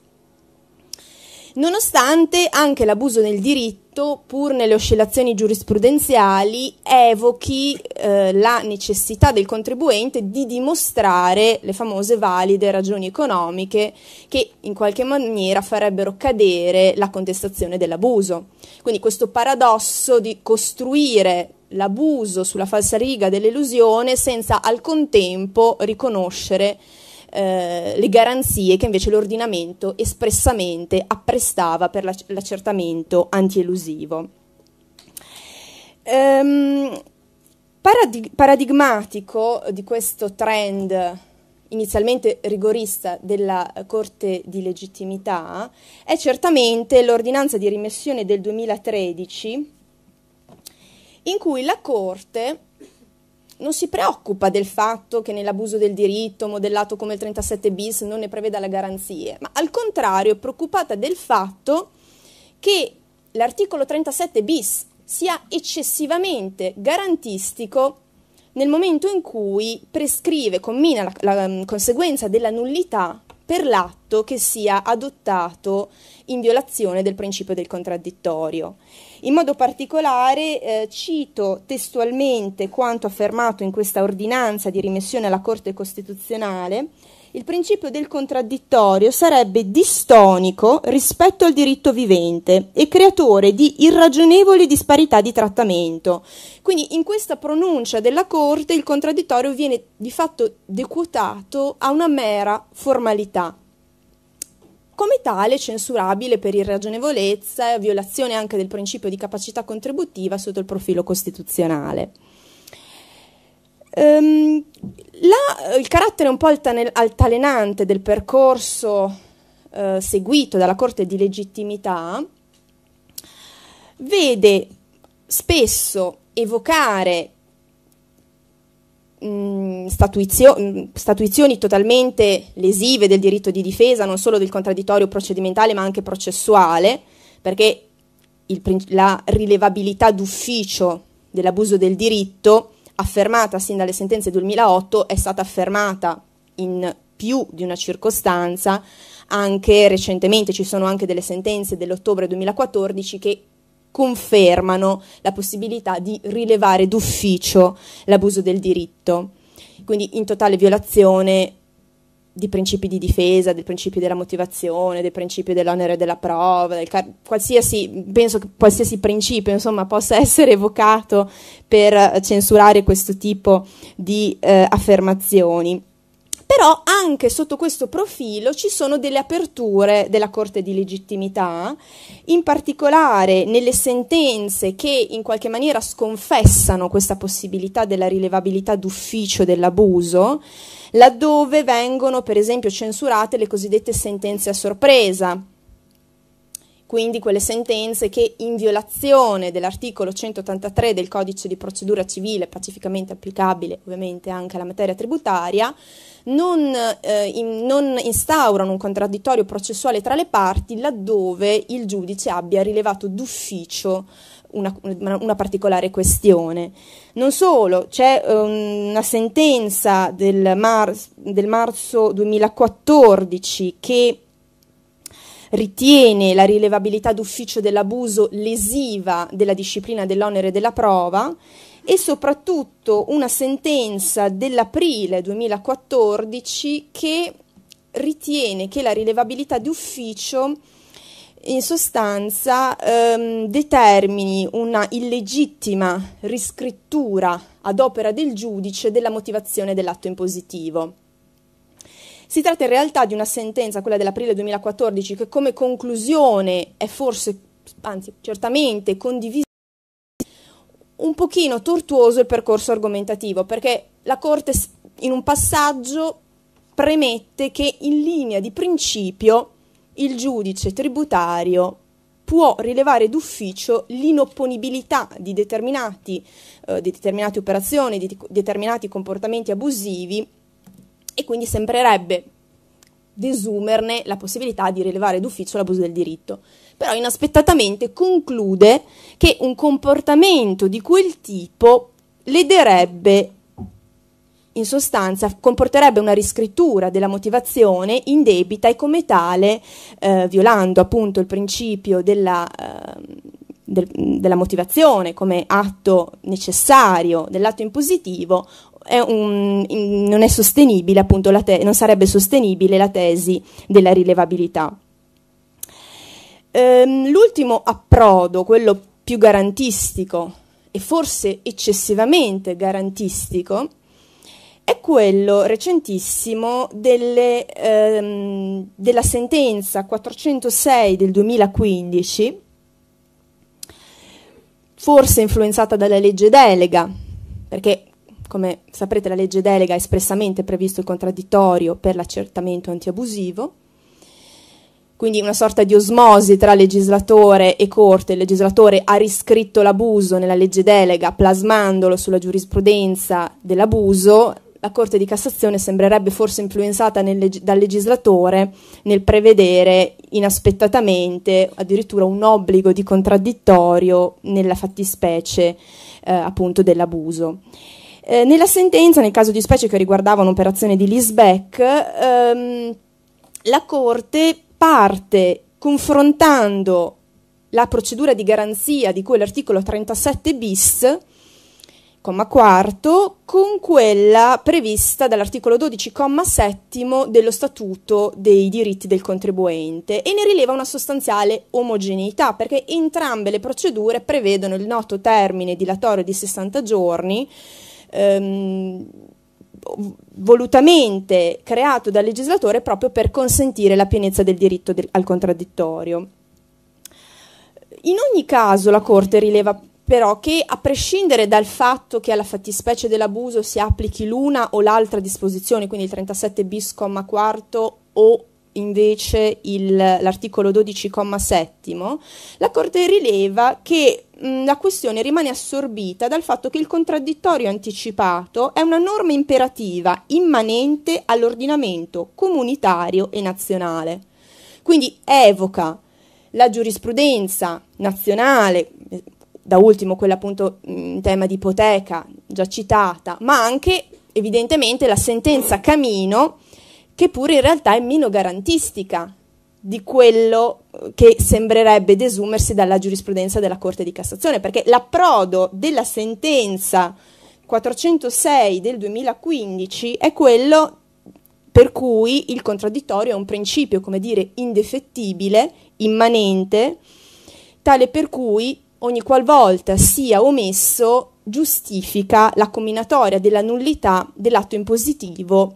Nonostante anche l'abuso del diritto fatto, pur nelle oscillazioni giurisprudenziali, evochi eh, la necessità del contribuente di dimostrare le famose valide ragioni economiche che in qualche maniera farebbero cadere la contestazione dell'abuso. Quindi questo paradosso di costruire l'abuso sulla falsariga dell'illusione senza al contempo riconoscere eh, le garanzie che invece l'ordinamento espressamente apprestava per l'accertamento antielusivo. Ehm, paradig- paradigmatico di questo trend inizialmente rigorista della Corte di legittimità è certamente l'ordinanza di rimessione del 2013 in cui la Corte non si preoccupa del fatto che nell'abuso del diritto, modellato come il 37 bis, non ne preveda le garanzie, ma al contrario è preoccupata del fatto che l'articolo 37 bis sia eccessivamente garantistico nel momento in cui prescrive, commina la, la, mm, conseguenza della nullità per l'atto che sia adottato in violazione del principio del contraddittorio. In modo particolare eh, cito testualmente quanto affermato in questa ordinanza di rimissione alla Corte Costituzionale. Il principio del contraddittorio sarebbe distonico rispetto al diritto vivente e creatore di irragionevoli disparità di trattamento. Quindi in questa pronuncia della Corte il contraddittorio viene di fatto dequotato a una mera formalità come tale censurabile per irragionevolezza e violazione anche del principio di capacità contributiva sotto il profilo costituzionale. Ehm, la, eh, il carattere un po' altane, altalenante del percorso eh, seguito dalla Corte di legittimità vede spesso evocare Mm, statuizio, mh, mm, statuizioni totalmente lesive del diritto di difesa, non solo del contraddittorio procedimentale ma anche processuale, perché il, la rilevabilità d'ufficio dell'abuso del diritto, affermata sin dalle sentenze del 2008, è stata affermata in più di una circostanza, anche recentemente ci sono anche delle sentenze dell'ottobre 2014 che confermano la possibilità di rilevare d'ufficio l'abuso del diritto, quindi in totale violazione di principi di difesa, del principio della motivazione, del principio dell'onere della prova, del car- qualsiasi, penso che qualsiasi principio insomma, possa essere evocato per censurare questo tipo di eh, affermazioni però anche sotto questo profilo ci sono delle aperture della Corte di legittimità, in particolare nelle sentenze che in qualche maniera sconfessano questa possibilità della rilevabilità d'ufficio dell'abuso, laddove vengono per esempio censurate le cosiddette sentenze a sorpresa quindi quelle sentenze che in violazione dell'articolo 183 del codice di procedura civile, pacificamente applicabile ovviamente anche alla materia tributaria, non, eh, in, non, instaurano un contraddittorio processuale tra le parti laddove il giudice abbia rilevato d'ufficio una, una particolare questione. Non solo, c'è um, una sentenza del, mar- del marzo 2014 che ritiene la rilevabilità d'ufficio dell'abuso lesiva della disciplina dell'onere della prova e soprattutto una sentenza dell'aprile 2014 che ritiene che la rilevabilità d'ufficio in sostanza ehm, determini una illegittima riscrittura ad opera del giudice della motivazione dell'atto impositivo. Si tratta in realtà di una sentenza, quella dell'aprile 2014, che come conclusione è forse, anzi certamente condivisa un pochino tortuoso il percorso argomentativo, perché la Corte in un passaggio premette che in linea di principio il giudice tributario può rilevare d'ufficio l'inopponibilità di, eh, di determinate operazioni, di, di determinati comportamenti abusivi e quindi sembrerebbe desumerne la possibilità di rilevare d'ufficio l'abuso del diritto. Però inaspettatamente conclude che un comportamento di quel tipo lederebbe in sostanza comporterebbe una riscrittura della motivazione indebita e come tale, eh, violando appunto il principio della, eh, del, della motivazione come atto necessario dell'atto impositivo, è un, non, è sostenibile, appunto, te- non sarebbe sostenibile la tesi della rilevabilità. Ehm, l'ultimo approdo, quello più garantistico e forse eccessivamente garantistico, è quello recentissimo delle, ehm, della sentenza 406 del 2015, forse influenzata dalla legge delega, perché come saprete la legge delega ha espressamente previsto il contraddittorio per l'accertamento antiabusivo, quindi una sorta di osmosi tra legislatore e corte. Il legislatore ha riscritto l'abuso nella legge delega, plasmandolo sulla giurisprudenza dell'abuso. La Corte di Cassazione sembrerebbe forse influenzata nel, dal legislatore nel prevedere inaspettatamente addirittura un obbligo di contraddittorio nella fattispecie eh, appunto dell'abuso. Eh, nella sentenza, nel caso di specie che riguardava un'operazione di Lisbeck, ehm, la Corte parte confrontando la procedura di garanzia di cui l'articolo 37 bis, comma quarto, con quella prevista dall'articolo 12, comma settimo dello Statuto dei diritti del contribuente e ne rileva una sostanziale omogeneità perché entrambe le procedure prevedono il noto termine dilatorio di 60 giorni ehm, volutamente creato dal legislatore proprio per consentire la pienezza del diritto del, al contraddittorio. In ogni caso la Corte rileva però che a prescindere dal fatto che alla fattispecie dell'abuso si applichi l'una o l'altra disposizione, quindi il 37 bis, comma quarto o invece il, l'articolo 12,7, la Corte rileva che la questione rimane assorbita dal fatto che il contraddittorio anticipato è una norma imperativa immanente all'ordinamento comunitario e nazionale. Quindi evoca la giurisprudenza nazionale, da ultimo quella appunto in tema di ipoteca già citata, ma anche evidentemente la sentenza Camino che pure in realtà è meno garantistica di quello eh, che sembrerebbe desumersi dalla giurisprudenza della Corte di Cassazione, perché l'approdo della sentenza 406 del 2015 è quello per cui il contraddittorio è un principio, come dire, indefettibile, immanente, tale per cui ogni qualvolta sia omesso giustifica la combinatoria della nullità dell'atto impositivo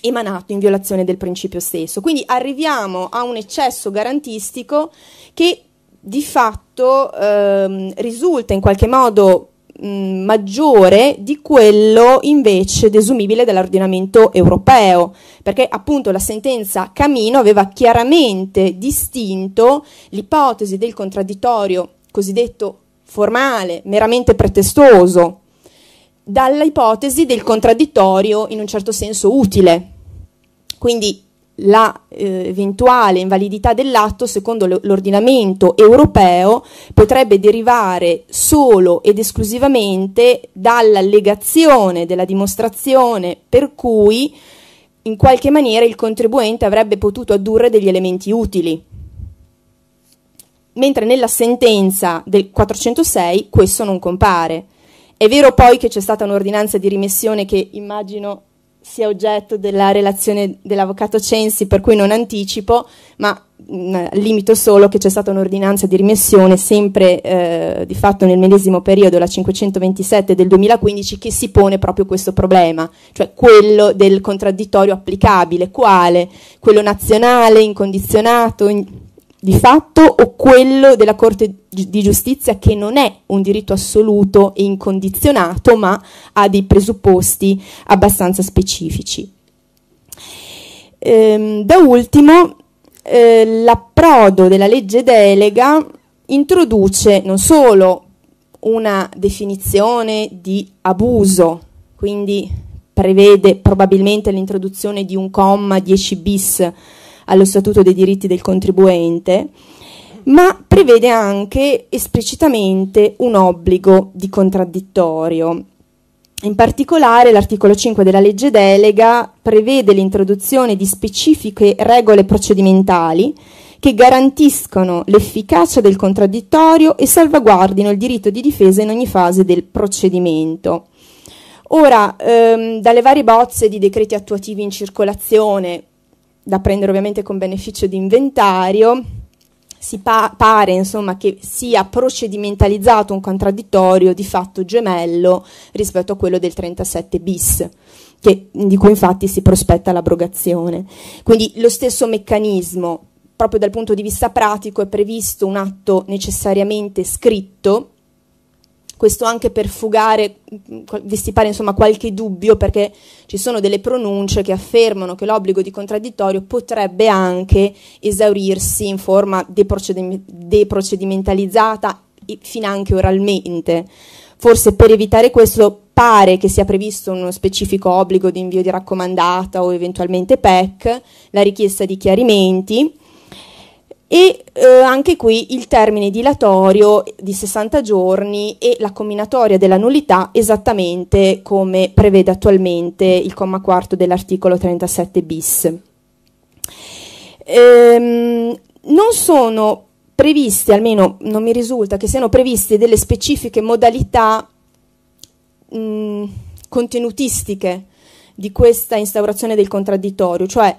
emanato in violazione del principio stesso. Quindi arriviamo a un eccesso garantistico che di fatto ehm, risulta in qualche modo mh, maggiore di quello invece desumibile dall'ordinamento europeo, perché appunto la sentenza Camino aveva chiaramente distinto l'ipotesi del contraddittorio cosiddetto formale, meramente pretestoso, dall'ipotesi del contraddittorio in un certo senso utile, quindi la eh, eventuale invalidità dell'atto, secondo l'ordinamento europeo, potrebbe derivare solo ed esclusivamente dall'allegazione della dimostrazione per cui in qualche maniera il contribuente avrebbe potuto addurre degli elementi utili. Mentre nella sentenza del 406 questo non compare. È vero poi che c'è stata un'ordinanza di rimessione che immagino sia oggetto della relazione dell'avvocato Censi, per cui non anticipo, ma mh, mm, limito solo che c'è stata un'ordinanza di rimessione sempre eh, di fatto nel medesimo periodo, la 527 del 2015, che si pone proprio questo problema, cioè quello del contraddittorio applicabile, quale? Quello nazionale, incondizionato, in di fatto o quello della Corte di Giustizia che non è un diritto assoluto e incondizionato, ma ha dei presupposti abbastanza specifici. Ehm, da ultimo, eh, l'approdo della legge delega introduce non solo una definizione di abuso, quindi prevede probabilmente l'introduzione di un comma 10 bis allo Statuto dei diritti del contribuente, ma prevede anche esplicitamente un obbligo di contraddittorio. In particolare l'articolo 5 della legge delega prevede l'introduzione di specifiche regole procedimentali che garantiscono l'efficacia del contraddittorio e salvaguardino il diritto di difesa in ogni fase del procedimento. Ora, ehm, dalle varie bozze di decreti attuativi in circolazione, da prendere ovviamente con beneficio di inventario, si pa- pare insomma, che sia procedimentalizzato un contraddittorio di fatto gemello rispetto a quello del 37 bis. Che, di cui infatti si prospetta l'abrogazione. Quindi lo stesso meccanismo, proprio dal punto di vista pratico, è previsto un atto necessariamente scritto questo anche per fugare, dissipare mm, insomma qualche dubbio, perché ci sono delle pronunce che affermano che l'obbligo di contraddittorio potrebbe anche esaurirsi in forma deprocedim- deprocedimentalizzata, fin anche oralmente. Forse per evitare questo pare che sia previsto uno specifico obbligo di invio di raccomandata o eventualmente PEC, la richiesta di chiarimenti e eh, anche qui il termine dilatorio di 60 giorni e la combinatoria della nullità esattamente come prevede attualmente il comma quarto dell'articolo 37 bis. Ehm, non sono previste, almeno non mi risulta che siano previste delle specifiche modalità mh, contenutistiche di questa instaurazione del contraddittorio, cioè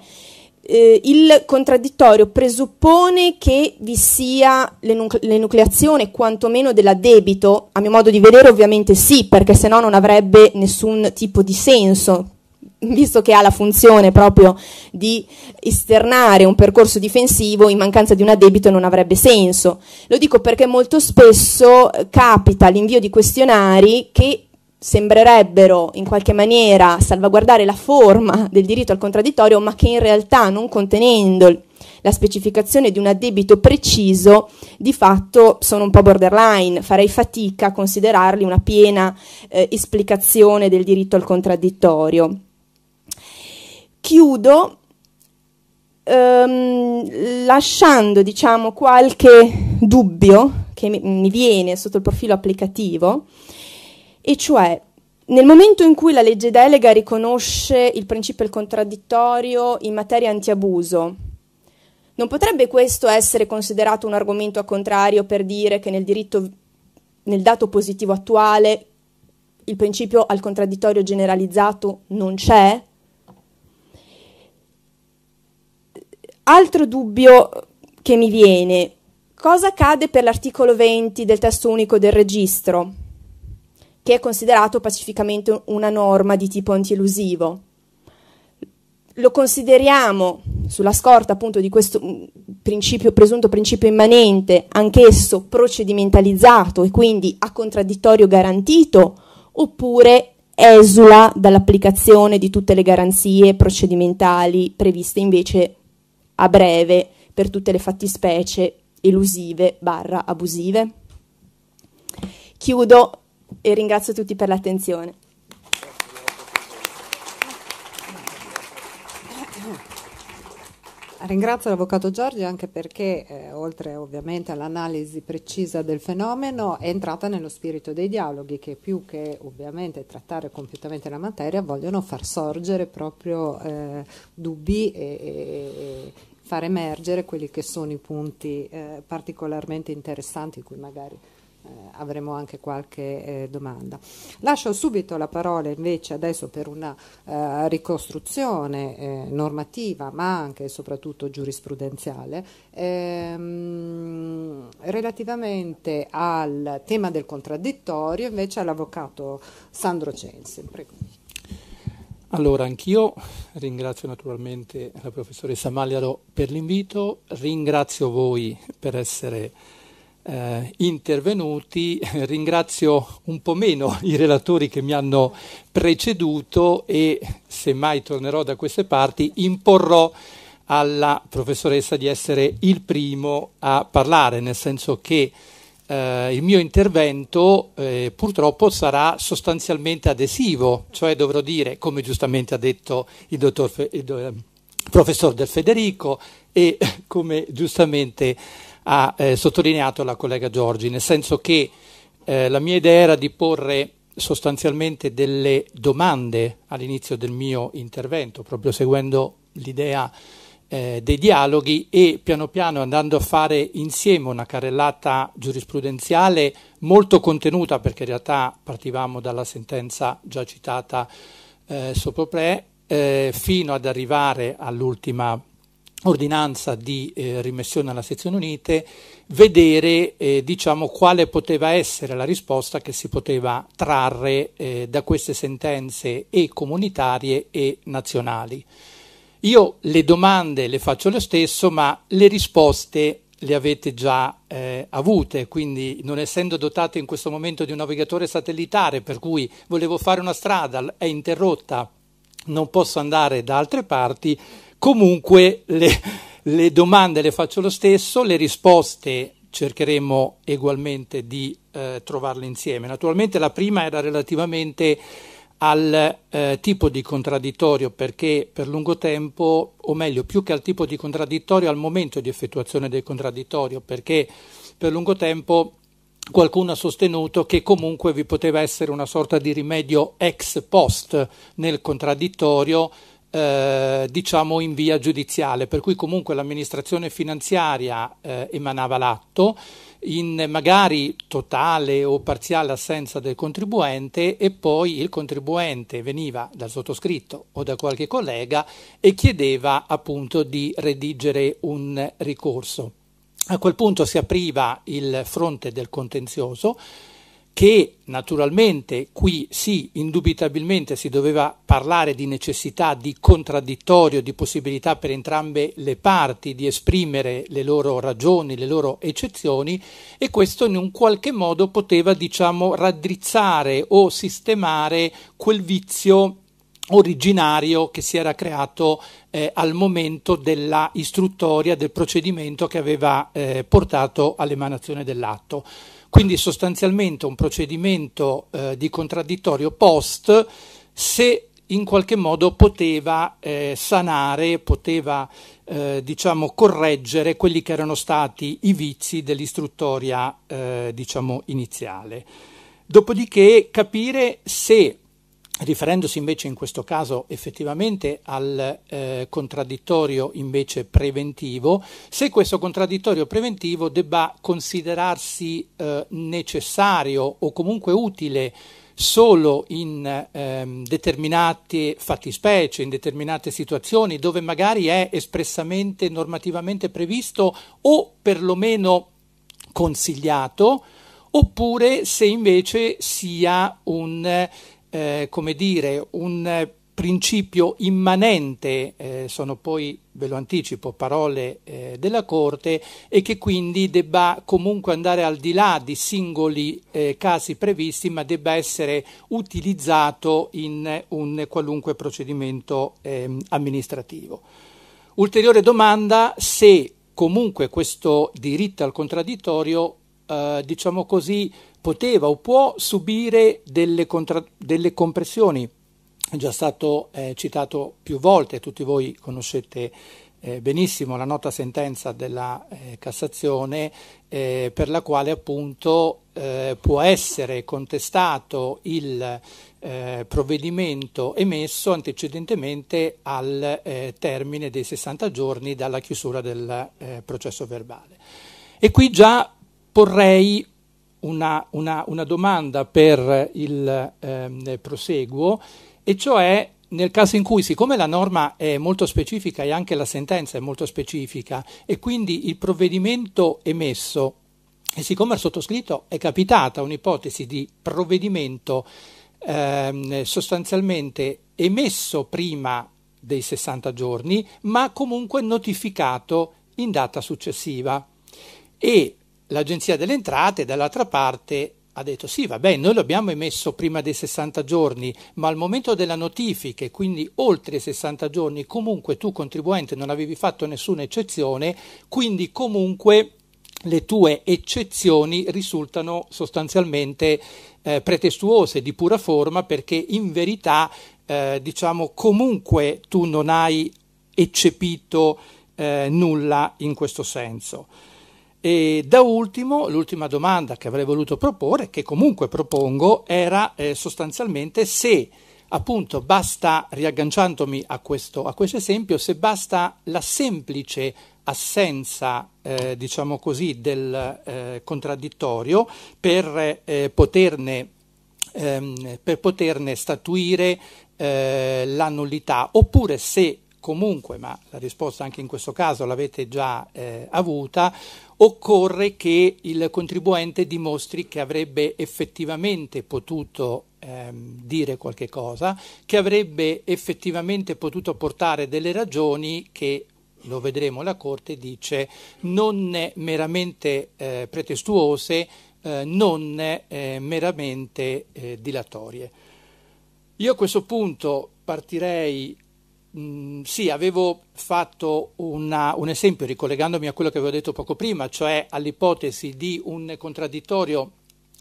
eh, il contraddittorio presuppone che vi sia l'enucleazione quantomeno dell'addebito, a mio modo di vedere ovviamente sì, perché se no non avrebbe nessun tipo di senso, visto che ha la funzione proprio di esternare un percorso difensivo, in mancanza di un addebito non avrebbe senso. Lo dico perché molto spesso eh, capita l'invio di questionari che sembrerebbero in qualche maniera salvaguardare la forma del diritto al contraddittorio, ma che in realtà non contenendo la specificazione di un addebito preciso, di fatto sono un po' borderline, farei fatica a considerarli una piena eh, esplicazione del diritto al contraddittorio. Chiudo ehm, lasciando diciamo, qualche dubbio che mi viene sotto il profilo applicativo e cioè nel momento in cui la legge delega riconosce il principio del contraddittorio in materia antiabuso, non potrebbe questo essere considerato un argomento a contrario per dire che nel diritto, nel dato positivo attuale, il principio al contraddittorio generalizzato non c'è? Altro dubbio che mi viene, cosa accade per l'articolo 20 del testo unico del registro? che è considerato pacificamente una norma di tipo antielusivo. Lo consideriamo, sulla scorta appunto di questo mm, principio, presunto principio immanente, anch'esso procedimentalizzato e quindi a contraddittorio garantito, oppure esula dall'applicazione di tutte le garanzie procedimentali previste invece a breve per tutte le fattispecie elusive barra abusive. Chiudo e ringrazio tutti per l'attenzione. Ringrazio l'Avvocato Giorgio anche perché, eh, oltre ovviamente all'analisi precisa del fenomeno, è entrata nello spirito dei dialoghi che più che ovviamente trattare compiutamente la materia vogliono far sorgere proprio eh, dubbi e, e, far emergere quelli che sono i punti eh, particolarmente interessanti in cui magari eh, avremo anche qualche eh, domanda. Lascio subito la parola invece adesso per una eh, ricostruzione normativa ma anche e soprattutto giurisprudenziale ehm, relativamente al tema del contraddittorio invece all'avvocato Sandro Censi. Prego. Allora, anch'io ringrazio naturalmente la professoressa Magliaro per l'invito, ringrazio voi per essere eh, intervenuti, ringrazio un po' meno i relatori che mi hanno preceduto e se mai tornerò da queste parti imporrò alla professoressa di essere il primo a parlare, nel senso che eh, il mio intervento eh, purtroppo sarà sostanzialmente adesivo, cioè dovrò dire, come giustamente ha detto il, dottor Fe- il do- eh, professor Del Federico e come giustamente ha eh, sottolineato la collega Giorgi, nel senso che eh, la mia idea era di porre sostanzialmente delle domande all'inizio del mio intervento, proprio seguendo l'idea eh, dei dialoghi e piano piano andando a fare insieme una carrellata giurisprudenziale molto contenuta, perché in realtà partivamo dalla sentenza già citata eh, sopra, eh, fino ad arrivare all'ultima ordinanza di eh, rimessione alla sezione unite, vedere eh, diciamo, quale poteva essere la risposta che si poteva trarre eh, da queste sentenze e comunitarie e nazionali. Io le domande le faccio lo stesso, ma le risposte le avete già eh, avute, quindi non essendo dotate in questo momento di un navigatore satellitare, per cui volevo fare una strada, è interrotta, non posso andare da altre parti, Comunque le, le domande le faccio lo stesso, le risposte cercheremo ugualmente di eh, trovarle insieme. Naturalmente la prima era relativamente al eh, tipo di contraddittorio perché per lungo tempo, o meglio, più che al tipo di contraddittorio, al momento di effettuazione del contraddittorio, perché per lungo tempo qualcuno ha sostenuto che comunque vi poteva essere una sorta di rimedio ex post nel contraddittorio eh, diciamo in via giudiziale, per cui comunque l'amministrazione finanziaria eh, emanava l'atto in magari totale o parziale assenza del contribuente e poi il contribuente veniva dal sottoscritto o da qualche collega e chiedeva appunto di redigere un ricorso. A quel punto si apriva il fronte del contenzioso che naturalmente qui sì, indubitabilmente si doveva parlare di necessità di contraddittorio, di possibilità per entrambe le parti di esprimere le loro ragioni, le loro eccezioni e questo in un qualche modo poteva, diciamo, raddrizzare o sistemare quel vizio originario che si era creato eh, al momento della istruttoria del procedimento che aveva eh, portato all'emanazione dell'atto. Quindi sostanzialmente un procedimento eh, di contraddittorio post se in qualche modo poteva eh, sanare, poteva eh, diciamo, correggere quelli che erano stati i vizi dell'istruttoria eh, diciamo, iniziale. Dopodiché capire se riferendosi invece in questo caso effettivamente al eh, contraddittorio invece preventivo, se questo contraddittorio preventivo debba considerarsi eh, necessario o comunque utile solo in ehm, determinate fattispecie, in determinate situazioni dove magari è espressamente normativamente previsto o perlomeno consigliato, oppure se invece sia un eh, come dire, un principio immanente, eh, sono poi, ve lo anticipo, parole eh, della Corte, e che quindi debba comunque andare al di là di singoli eh, casi previsti, ma debba essere utilizzato in un qualunque procedimento ehm, amministrativo. Ulteriore domanda se comunque questo diritto al contraddittorio eh, diciamo così, poteva o può subire delle, contra- delle compressioni. È già stato eh, citato più volte, tutti voi conoscete eh, benissimo la nota sentenza della eh, Cassazione eh, per la quale appunto eh, può essere contestato il eh, provvedimento emesso antecedentemente al termine dei 60 giorni dalla chiusura del processo verbale. E qui già porrei una, una, una domanda per il ehm, proseguo, e cioè nel caso in cui, siccome la norma è molto specifica e anche la sentenza è molto specifica, e quindi il provvedimento emesso, e siccome al sottoscritto è capitata un'ipotesi di provvedimento ehm, sostanzialmente emesso prima dei 60 giorni, ma comunque notificato in data successiva. E l'Agenzia delle Entrate dall'altra parte ha detto sì, vabbè, noi l'abbiamo emesso prima dei 60 giorni, ma al momento della notifica, quindi oltre i 60 giorni, comunque tu contribuente non avevi fatto nessuna eccezione, quindi comunque le tue eccezioni risultano sostanzialmente eh, pretestuose di pura forma perché in verità eh, diciamo comunque tu non hai eccepito eh, nulla in questo senso. E da ultimo, l'ultima domanda che avrei voluto proporre, che comunque propongo, era eh, sostanzialmente se appunto basta, riagganciandomi a questo, a questo, esempio, se basta la semplice assenza, eh, diciamo così, del eh, contraddittorio per, eh, poterne, ehm, per poterne statuire eh, la nullità, oppure se comunque, ma la risposta anche in questo caso l'avete già eh, avuta, occorre che il contribuente dimostri che avrebbe effettivamente potuto ehm, dire qualche cosa, che avrebbe effettivamente potuto portare delle ragioni che lo vedremo la Corte dice non meramente eh, pretestuose, eh, non eh, meramente eh, dilatorie. Io a questo punto partirei Mm, sì, avevo fatto una, un esempio ricollegandomi a quello che avevo detto poco prima, cioè all'ipotesi di un contraddittorio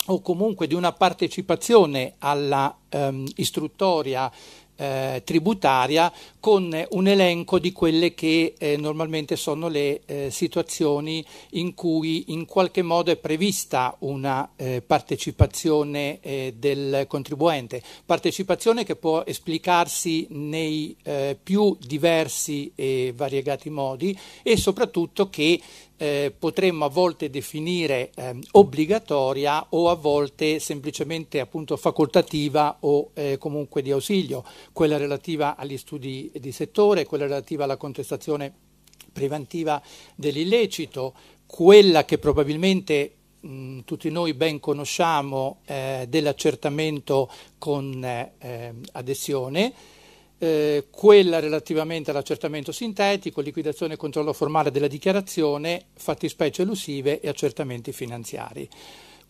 o comunque di una partecipazione alla um, istruttoria eh, tributaria con un elenco di quelle che eh, normalmente sono le eh, situazioni in cui in qualche modo è prevista una eh, partecipazione eh, del contribuente, partecipazione che può esplicarsi nei eh, più diversi e variegati modi e soprattutto che eh, potremmo a volte definire eh, obbligatoria o a volte semplicemente appunto facoltativa o eh, comunque di ausilio, quella relativa agli studi di, settore, quella relativa alla contestazione preventiva dell'illecito, quella che probabilmente mh, tutti noi ben conosciamo eh, dell'accertamento con eh, ehm, adesione, eh, quella relativamente all'accertamento sintetico, liquidazione e controllo formale della dichiarazione, fattispecie elusive e accertamenti finanziari.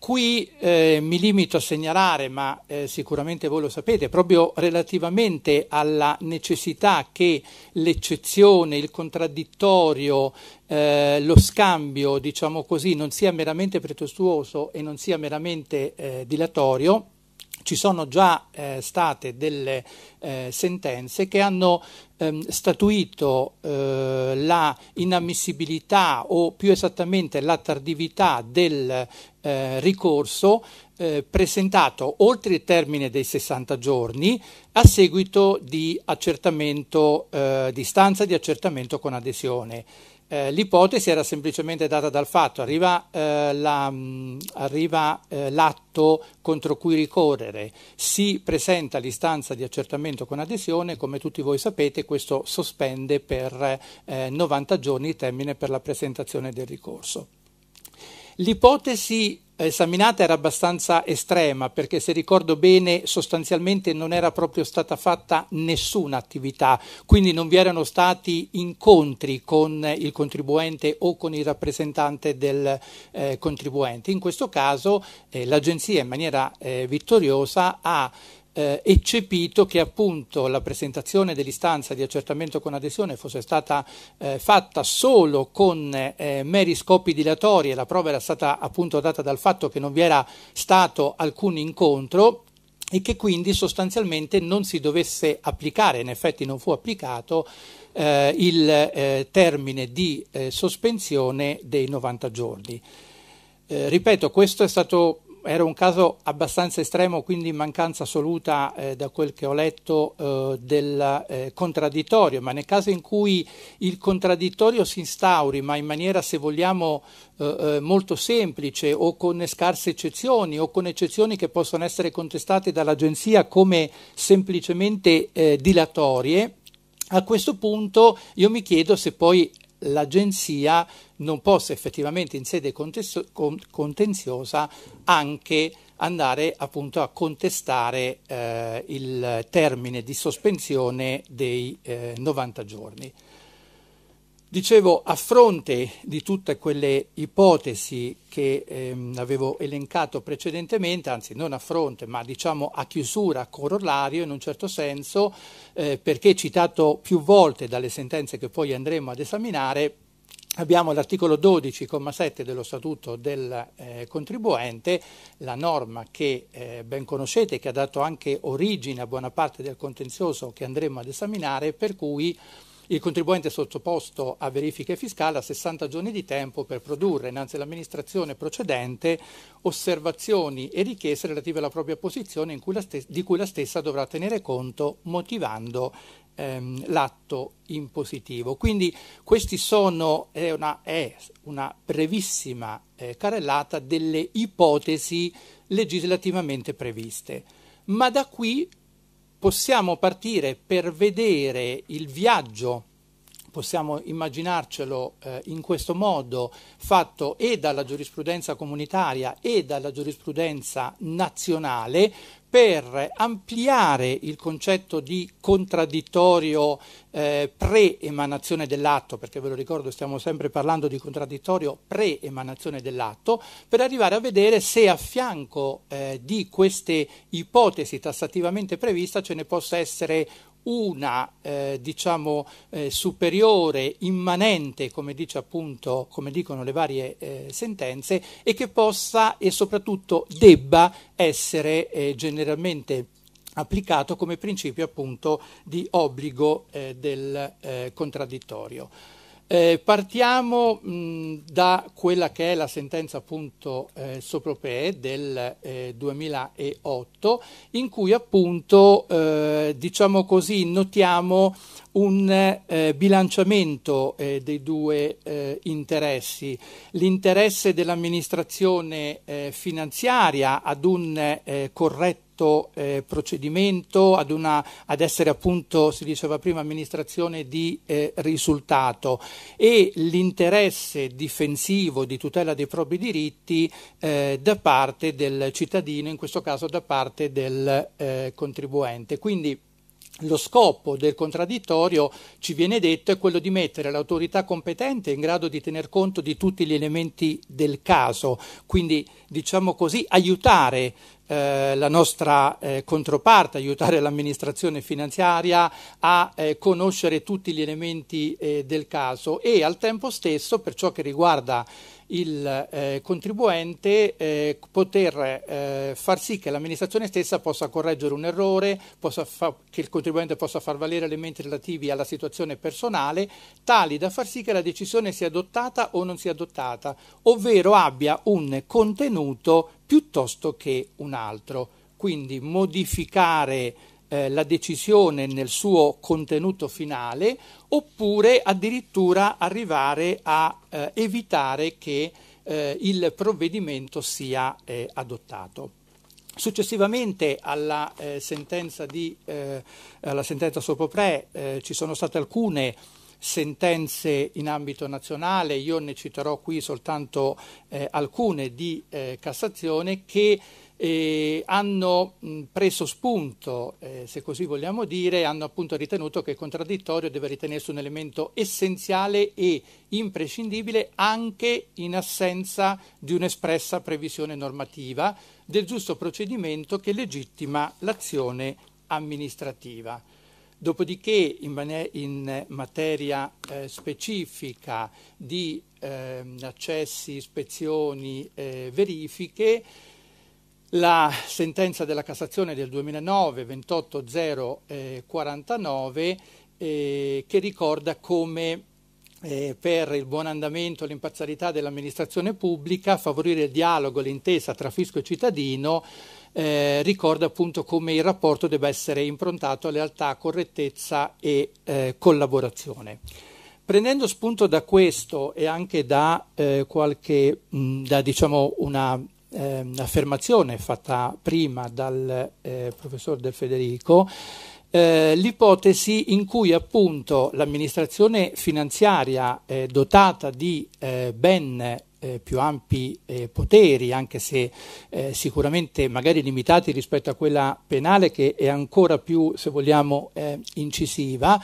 Qui eh, mi limito a segnalare, ma eh, sicuramente voi lo sapete, proprio relativamente alla necessità che l'eccezione, il contraddittorio, eh, lo scambio, diciamo così, non sia meramente pretestuoso e non sia meramente eh, dilatorio, ci sono già eh, state delle eh, sentenze che hanno ehm, statuito eh, la inammissibilità o più esattamente la tardività del eh, ricorso eh, presentato oltre il termine dei 60 giorni a seguito di, eh, di stanza di accertamento con adesione. Eh, l'ipotesi era semplicemente data dal fatto, arriva, eh, la, arriva eh, l'atto contro cui ricorrere, si presenta l'istanza di accertamento con adesione, come tutti voi sapete questo sospende per 90 eh, giorni il termine per la presentazione del ricorso. L'ipotesi esaminata eh, era abbastanza estrema perché se ricordo bene sostanzialmente non era proprio stata fatta nessuna attività, quindi non vi erano stati incontri con il contribuente o con il rappresentante del eh, contribuente. In questo caso eh, l'agenzia in maniera eh, vittoriosa ha eh, eccepito che appunto la presentazione dell'istanza di accertamento con adesione fosse stata eh, fatta solo con eh, meri scopi dilatori e la prova era stata appunto data dal fatto che non vi era stato alcun incontro e che quindi sostanzialmente non si dovesse applicare, in effetti non fu applicato, eh, il eh, termine di eh, sospensione dei 90 giorni. Eh, ripeto, questo è stato era un caso abbastanza estremo, quindi in mancanza assoluta, eh, da quel che ho letto, eh, del eh, contraddittorio, ma nel caso in cui il contraddittorio si instauri, ma in maniera, se vogliamo, eh, eh, molto semplice o con scarse eccezioni o con eccezioni che possono essere contestate dall'agenzia come semplicemente eh, dilatorie, a questo punto io mi chiedo se poi l'agenzia non possa effettivamente in sede contenziosa anche andare appunto a contestare eh, il termine di sospensione dei eh, 90 giorni. Dicevo, a fronte di tutte quelle ipotesi che ehm, avevo elencato precedentemente, anzi non a fronte, ma diciamo a chiusura, corollario in un certo senso, eh, perché citato più volte dalle sentenze che poi andremo ad esaminare, Abbiamo l'articolo 12,7 dello Statuto del eh, contribuente, la norma che eh, ben conoscete, che ha dato anche origine a buona parte del contenzioso che andremo ad esaminare, per cui il contribuente è sottoposto a verifica fiscale ha 60 giorni di tempo per produrre innanzi all'amministrazione procedente osservazioni e richieste relative alla propria posizione cui stessa, di cui la stessa dovrà tenere conto motivando ehm, l'atto impositivo. Quindi questi sono, è una, è una brevissima eh, carrellata delle ipotesi legislativamente previste. Ma da qui possiamo partire per vedere il viaggio possiamo immaginarcelo eh, in questo modo, fatto e dalla giurisprudenza comunitaria e dalla giurisprudenza nazionale, per ampliare il concetto di contraddittorio eh, pre-emanazione dell'atto, perché ve lo ricordo stiamo sempre parlando di contraddittorio pre-emanazione dell'atto, per arrivare a vedere se a fianco eh, di queste ipotesi tassativamente previste ce ne possa essere una eh, diciamo eh, superiore, immanente, come dice appunto, come dicono le varie eh, sentenze, e che possa e soprattutto debba essere eh, generalmente applicato come principio appunto di obbligo eh, del eh, contraddittorio. Eh, partiamo mh, da quella che è la sentenza appunto eh, Sopropè del eh, 2008 in cui appunto eh, diciamo così notiamo un eh, bilanciamento eh, dei due interessi, l'interesse dell'amministrazione finanziaria ad un corretto questo eh, procedimento, ad, una, ad, essere appunto, si diceva prima, amministrazione di eh, risultato e l'interesse difensivo di tutela dei propri diritti eh, da parte del cittadino, in questo caso da parte del eh, contribuente. Quindi, lo scopo del contraddittorio, ci viene detto, è quello di mettere l'autorità competente in grado di tener conto di tutti gli elementi del caso, quindi diciamo così aiutare eh, la nostra eh, controparte, aiutare l'amministrazione finanziaria a eh, conoscere tutti gli elementi eh, del caso e al tempo stesso per ciò che riguarda il eh, contribuente eh, poter eh, far sì che l'amministrazione stessa possa correggere un errore, possa fa, che il contribuente possa far valere elementi relativi alla situazione personale, tali da far sì che la decisione sia adottata o non sia adottata, ovvero abbia un contenuto piuttosto che un altro. Quindi modificare eh, la decisione nel suo contenuto finale oppure addirittura arrivare a eh, evitare che eh, il provvedimento sia eh, adottato. Successivamente alla, eh, sentenza, di, eh, alla sentenza Sopopre ci sono state alcune sentenze in ambito nazionale, io ne citerò qui soltanto eh, alcune di eh, Cassazione, che eh, hanno mh, preso spunto, eh, se così vogliamo dire, hanno appunto ritenuto che il contraddittorio deve ritenersi un elemento essenziale e imprescindibile anche in assenza di un'espressa previsione normativa del giusto procedimento che legittima l'azione amministrativa. Dopodiché in, in materia eh, specifica di ehm, accessi, ispezioni, eh, verifiche, la sentenza della Cassazione del 2009, 28049, eh, che ricorda come eh, per il buon andamento e l'imparzialità dell'amministrazione pubblica favorire il dialogo e l'intesa tra fisco e cittadino eh, ricorda appunto come il rapporto debba essere improntato a lealtà, correttezza e eh, collaborazione. Prendendo spunto da questo e anche da, eh, qualche, mh, da diciamo una eh, affermazione fatta prima dal eh, professor Del Federico, eh, l'ipotesi in cui appunto l'amministrazione finanziaria eh, dotata di eh, ben eh, più ampi poteri, anche se sicuramente magari limitati rispetto a quella penale che è ancora più, se vogliamo, incisiva,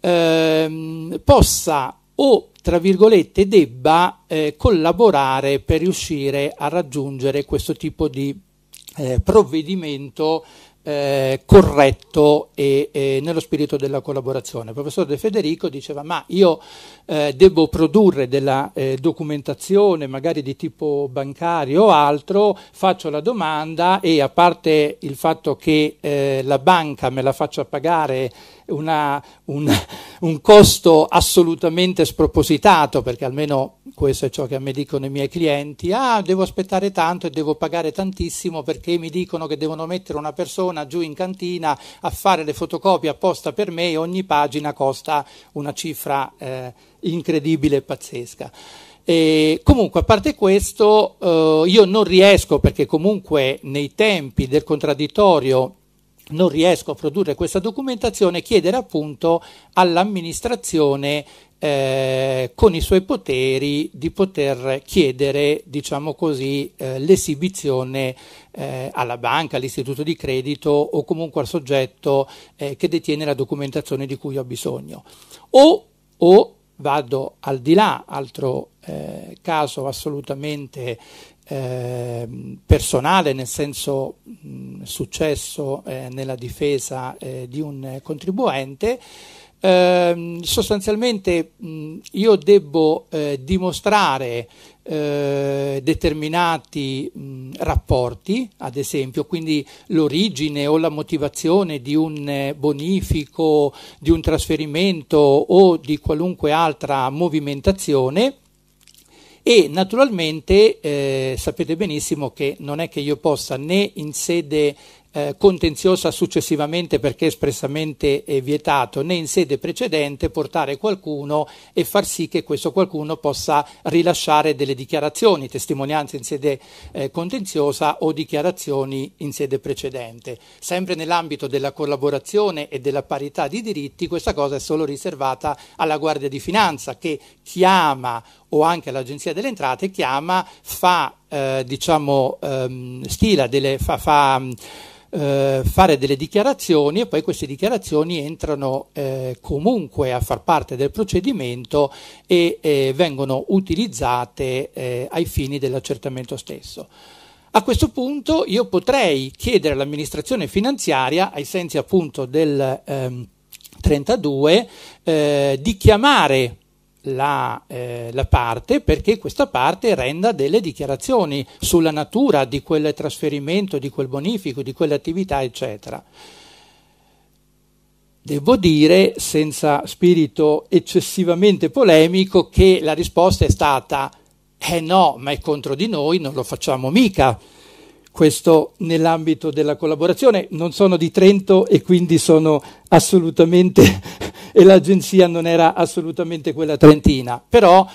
ehm, possa o tra virgolette debba eh, collaborare per riuscire a raggiungere questo tipo di eh, provvedimento eh, corretto e, e, nello spirito della collaborazione. Il professor De Federico diceva ma io eh, devo produrre della eh, documentazione magari di tipo bancario o altro, faccio la domanda e a parte il fatto che eh, la banca me la faccia pagare una, un, un costo assolutamente spropositato, perché almeno questo è ciò che a me dicono i miei clienti, ah devo aspettare tanto e devo pagare tantissimo perché mi dicono che devono mettere una persona giù in cantina a fare le fotocopie apposta per me e ogni pagina costa una cifra eh, incredibile e pazzesca. E comunque, a parte questo, eh, io non riesco perché comunque nei tempi del contraddittorio non riesco a produrre questa documentazione, chiedere appunto all'amministrazione eh, con i suoi poteri di poter chiedere, diciamo così, eh, l'esibizione eh, alla banca, all'istituto di credito o comunque al soggetto eh, che detiene la documentazione di cui ho bisogno. O, o vado al di là, altro eh, caso assolutamente Ehm, personale, nel senso mh, successo eh, nella difesa eh, di un contribuente, ehm, sostanzialmente mh, io debbo eh, dimostrare eh, determinati mh, rapporti, ad esempio, quindi l'origine o la motivazione di un eh, bonifico, di un trasferimento o di qualunque altra movimentazione e naturalmente eh, sapete benissimo che non è che io possa né in sede eh, contenziosa successivamente perché espressamente è eh, vietato, né in sede precedente portare qualcuno e far sì che questo qualcuno possa rilasciare delle dichiarazioni, testimonianze in sede eh, contenziosa o dichiarazioni in sede precedente. Sempre nell'ambito della collaborazione e della parità di diritti, questa cosa è solo riservata alla Guardia di Finanza che chiama o anche all'Agenzia delle Entrate chiama, fa eh, diciamo, ehm, stila, delle, fa, fa eh, fare delle dichiarazioni e poi queste dichiarazioni entrano eh, comunque a far parte del procedimento e eh, vengono utilizzate eh, ai fini dell'accertamento stesso. A questo punto io potrei chiedere all'amministrazione finanziaria, ai sensi appunto del ehm, 32, eh, di chiamare la, eh, la, parte perché questa parte renda delle dichiarazioni sulla natura di quel trasferimento, di quel bonifico, di quell'attività, eccetera. Devo dire, senza spirito eccessivamente polemico, che la risposta è stata eh no, ma è contro di noi, non lo facciamo mica. Questo nell'ambito della collaborazione. Non sono di Trento e quindi sono assolutamente e l'agenzia non era assolutamente quella trentina, però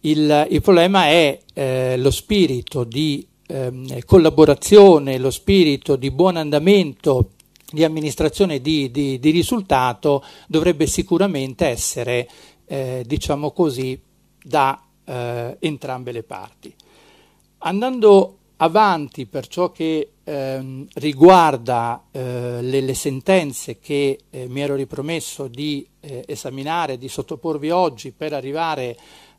il, il problema è eh, lo spirito di eh, collaborazione, lo spirito di buon andamento di amministrazione di, di, di risultato dovrebbe sicuramente essere, eh, diciamo così, da eh, entrambe le parti. Andando avanti per ciò che ehm, riguarda eh, le, le, sentenze che eh, mi ero ripromesso di eh, esaminare, di sottoporvi oggi per arrivare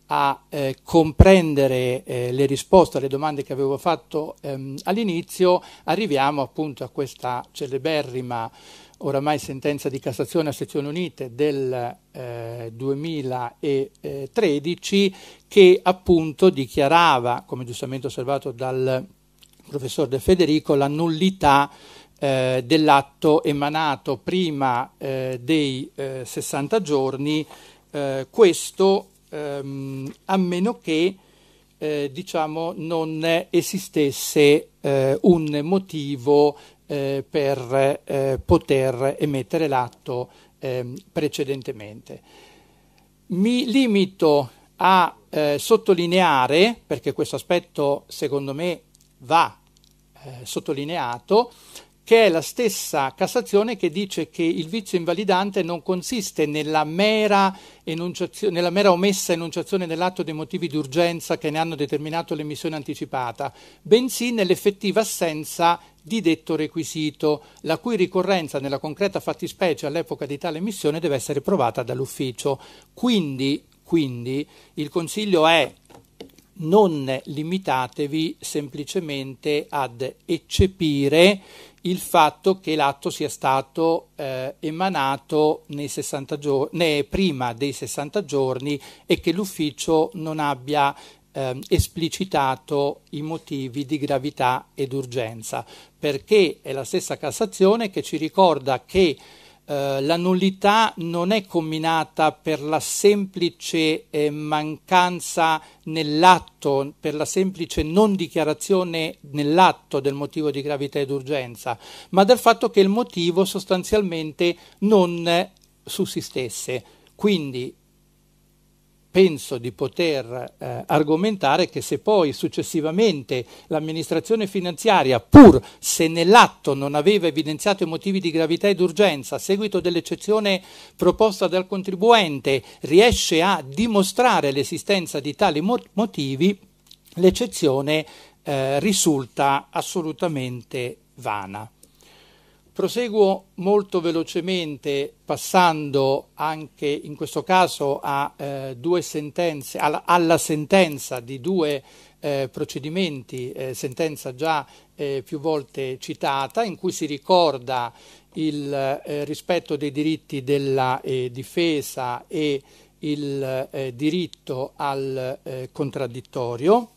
a eh, comprendere eh, le risposte alle domande che avevo fatto ehm, all'inizio, arriviamo appunto a questa celeberrima oramai sentenza di Cassazione a sezioni unite del eh, 2013 che appunto dichiarava, come giustamente osservato dal professor De Federico, la nullità eh, dell'atto emanato prima eh, dei 60 eh, giorni, eh, questo ehm, a meno che eh, diciamo, non esistesse eh, un motivo eh, per eh, poter emettere l'atto eh, precedentemente. Mi limito a eh, sottolineare, perché questo aspetto secondo me va eh, sottolineato, che è la stessa Cassazione che dice che il vizio invalidante non consiste nella mera, nella mera omessa enunciazione dell'atto dei motivi d'urgenza che ne hanno determinato l'emissione anticipata, bensì nell'effettiva assenza di detto requisito, la cui ricorrenza nella concreta fattispecie all'epoca di tale emissione deve essere provata dall'ufficio. Quindi, quindi il Consiglio è non limitatevi semplicemente ad eccepire il fatto che l'atto sia stato eh, emanato giorni, né, prima dei 60 giorni e che l'ufficio non abbia eh, esplicitato i motivi di gravità ed urgenza, perché è la stessa Cassazione che ci ricorda che eh, la nullità non è combinata per la semplice eh, mancanza nell'atto, per la semplice non dichiarazione nell'atto del motivo di gravità ed urgenza, ma dal fatto che il motivo sostanzialmente non sussistesse. Quindi penso di poter eh, argomentare che se poi successivamente l'amministrazione finanziaria, pur se nell'atto non aveva evidenziato i motivi di gravità ed urgenza, a seguito dell'eccezione proposta dal contribuente, riesce a dimostrare l'esistenza di tali mo- motivi, l'eccezione eh, risulta assolutamente vana. Proseguo molto velocemente passando anche in questo caso a, eh, due sentenze, alla, alla, sentenza di due eh, procedimenti, eh, sentenza già eh, più volte citata, in cui si ricorda il eh, rispetto dei diritti della eh, difesa e il diritto al contraddittorio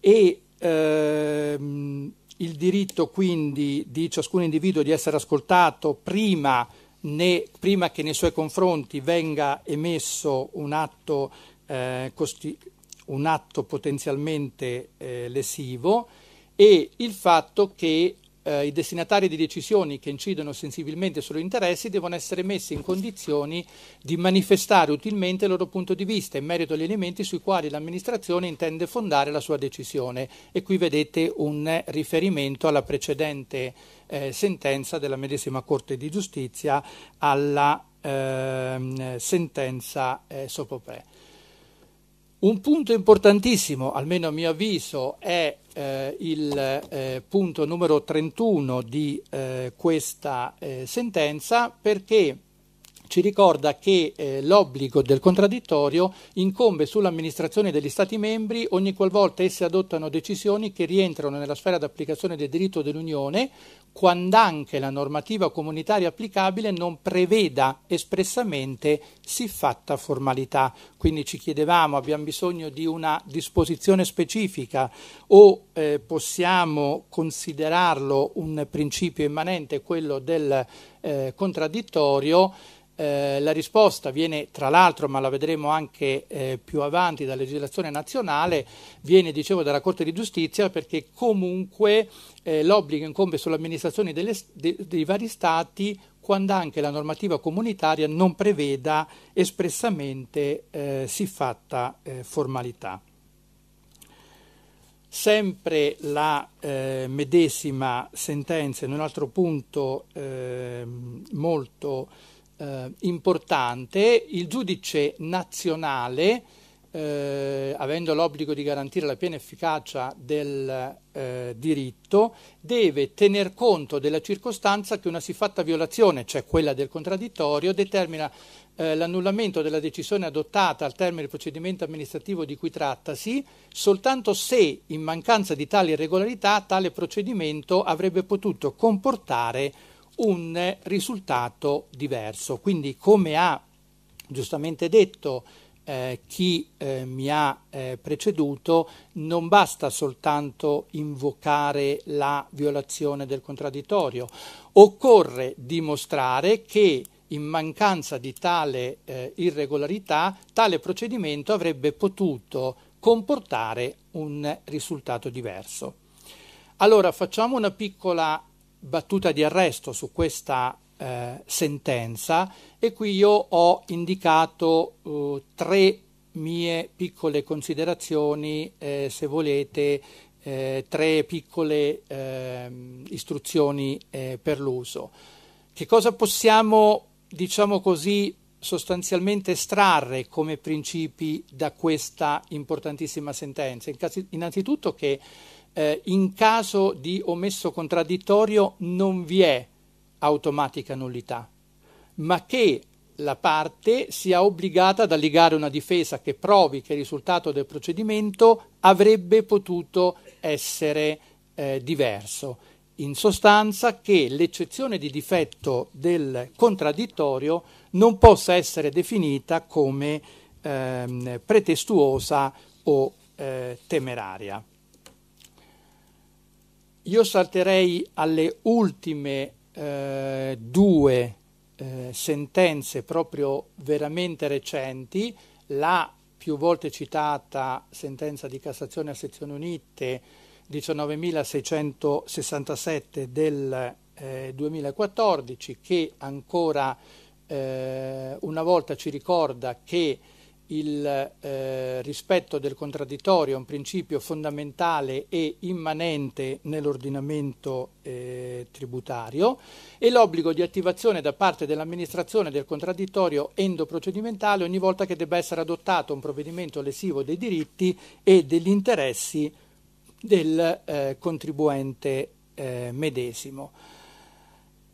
e ehm, il diritto quindi di ciascun individuo di essere ascoltato prima, né, prima che nei suoi confronti venga emesso un atto, eh, costi- un atto potenzialmente eh, lesivo e il fatto che eh, i destinatari di decisioni che incidono sensibilmente sugli interessi devono essere messi in condizioni di manifestare utilmente il loro punto di vista in merito agli elementi sui quali l'amministrazione intende fondare la sua decisione. E qui vedete un riferimento alla precedente eh, sentenza della medesima Corte di Giustizia, alla eh, sentenza eh, Sopopre. Un punto importantissimo, almeno a mio avviso, è eh, il eh, punto numero 31 di eh, questa eh, sentenza perché ci ricorda che eh, l'obbligo del contraddittorio incombe sull'amministrazione degli Stati membri ogni qualvolta esse adottano decisioni che rientrano nella sfera d'applicazione del diritto dell'Unione, quando anche la normativa comunitaria applicabile non preveda espressamente siffatta formalità. Quindi ci chiedevamo, abbiamo bisogno di una disposizione specifica o eh, possiamo considerarlo un principio immanente, quello del eh, contraddittorio? Eh, la risposta viene, tra l'altro, ma la vedremo anche eh, più avanti dalla legislazione nazionale, viene, dicevo, dalla Corte di Giustizia perché comunque eh, l'obbligo incombe sull'amministrazione delle, de, dei vari Stati quando anche la normativa comunitaria non preveda espressamente eh, siffatta eh, formalità. Sempre la medesima sentenza in un altro punto ehm, molto eh, importante, il giudice nazionale, eh, avendo l'obbligo di garantire la piena efficacia del eh, diritto, deve tener conto della circostanza che una siffatta violazione, cioè quella del contraddittorio, determina eh, l'annullamento della decisione adottata al termine del procedimento amministrativo di cui trattasi, soltanto se, in mancanza di tale irregolarità, tale procedimento avrebbe potuto comportare un risultato diverso. Quindi come ha giustamente detto eh, chi eh, mi ha eh, preceduto, non basta soltanto invocare la violazione del contraddittorio, occorre dimostrare che in mancanza di tale eh, irregolarità tale procedimento avrebbe potuto comportare un risultato diverso. Allora facciamo una piccola battuta di arresto su questa eh, sentenza e qui io ho indicato eh, tre mie piccole considerazioni, eh, se volete, eh, tre piccole ehm, istruzioni eh, per l'uso. Che cosa possiamo, diciamo così, sostanzialmente estrarre come principi da questa importantissima sentenza? Innanzitutto che eh, in caso di omesso contraddittorio non vi è automatica nullità, ma che la parte sia obbligata ad allegare una difesa che provi che il risultato del procedimento avrebbe potuto essere eh, diverso. In sostanza che l'eccezione di difetto del contraddittorio non possa essere definita come ehm, pretestuosa o eh, temeraria. Io salterei alle ultime eh, due eh, sentenze proprio veramente recenti, la più volte citata sentenza di Cassazione a sezioni unite 19.667 del eh, 2014 che ancora eh, una volta ci ricorda che il eh, rispetto del contraddittorio è un principio fondamentale e immanente nell'ordinamento eh, tributario e l'obbligo di attivazione da parte dell'amministrazione del contraddittorio endoprocedimentale ogni volta che debba essere adottato un provvedimento lesivo dei diritti e degli interessi del eh, contribuente eh, medesimo.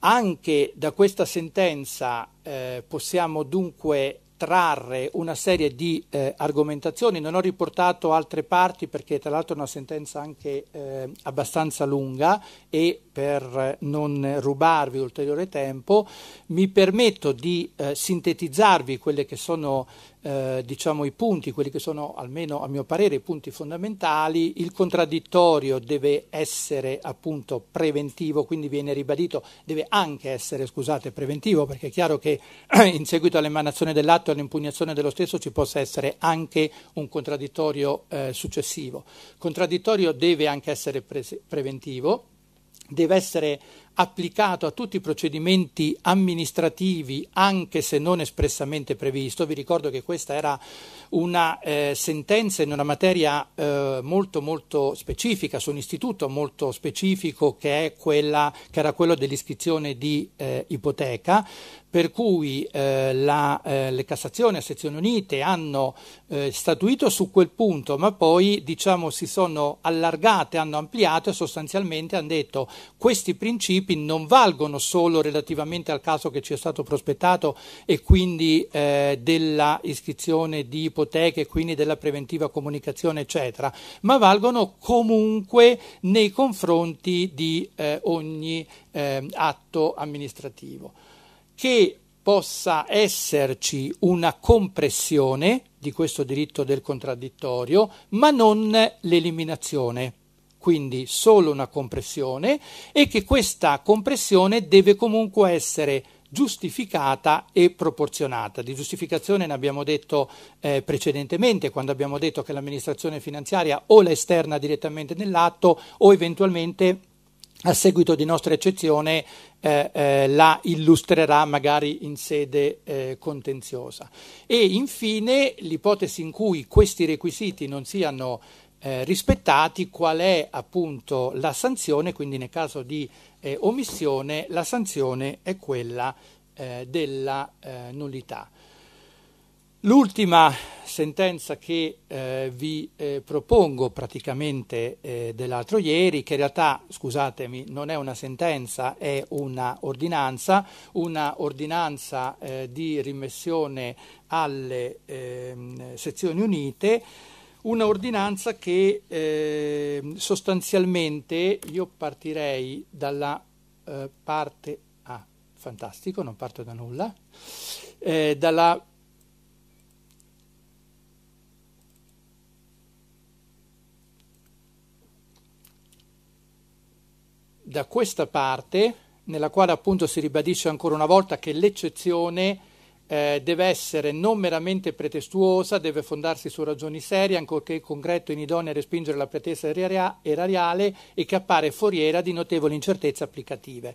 Anche da questa sentenza eh, possiamo dunque trarre una serie di eh, argomentazioni, non ho riportato altre parti perché tra l'altro è una sentenza anche eh, abbastanza lunga e per eh, non rubarvi ulteriore tempo mi permetto di eh, sintetizzarvi quelle che sono eh, diciamo, i punti, quelli che sono almeno a mio parere i punti fondamentali, il contraddittorio deve essere appunto preventivo, quindi viene ribadito, deve anche essere, scusate, preventivo, perché è chiaro che in seguito all'emanazione dell'atto e all'impugnazione dello stesso ci possa essere anche un contraddittorio eh, successivo. Contraddittorio deve anche essere pre- preventivo deve essere applicato a tutti i procedimenti amministrativi, anche se non espressamente previsto. Vi ricordo che questa era una eh, sentenza in una materia eh, molto molto specifica, su un istituto molto specifico che, quella, che era quello dell'iscrizione di eh, ipoteca, per cui eh, la, eh, le Cassazioni a sezioni unite hanno eh, statuito su quel punto, ma poi diciamo, si sono allargate, hanno ampliato e sostanzialmente hanno detto questi principi non valgono solo relativamente al caso che ci è stato prospettato e quindi della iscrizione di ipoteca, ipoteche, quindi della preventiva comunicazione, eccetera, ma valgono comunque nei confronti di eh, ogni eh, atto amministrativo. Che possa esserci una compressione di questo diritto del contraddittorio, ma non l'eliminazione. Quindi solo una compressione e che questa compressione deve comunque essere giustificata e proporzionata. Di giustificazione ne abbiamo detto eh, precedentemente quando abbiamo detto che l'amministrazione finanziaria o la esterna direttamente nell'atto o eventualmente a seguito di nostra eccezione eh, eh, la illustrerà magari in sede eh, contenziosa. E infine l'ipotesi in cui questi requisiti non siano eh, rispettati qual è appunto la sanzione, quindi nel caso di eh, omissione la sanzione è quella eh, della eh, nullità. L'ultima sentenza che eh, vi eh, propongo praticamente dell'altro ieri, che in realtà, scusatemi, non è una sentenza, è una ordinanza, una ordinanza di rimessione alle ehm, sezioni unite, una ordinanza che eh, sostanzialmente io partirei dalla eh, parte A, ah, fantastico, non parto da nulla, eh, dalla da questa parte nella quale appunto si ribadisce ancora una volta che l'eccezione eh, deve essere non meramente pretestuosa, deve fondarsi su ragioni serie, ancorché concreto e inidonea a respingere la pretesa erariale e che appare foriera di notevoli incertezze applicative.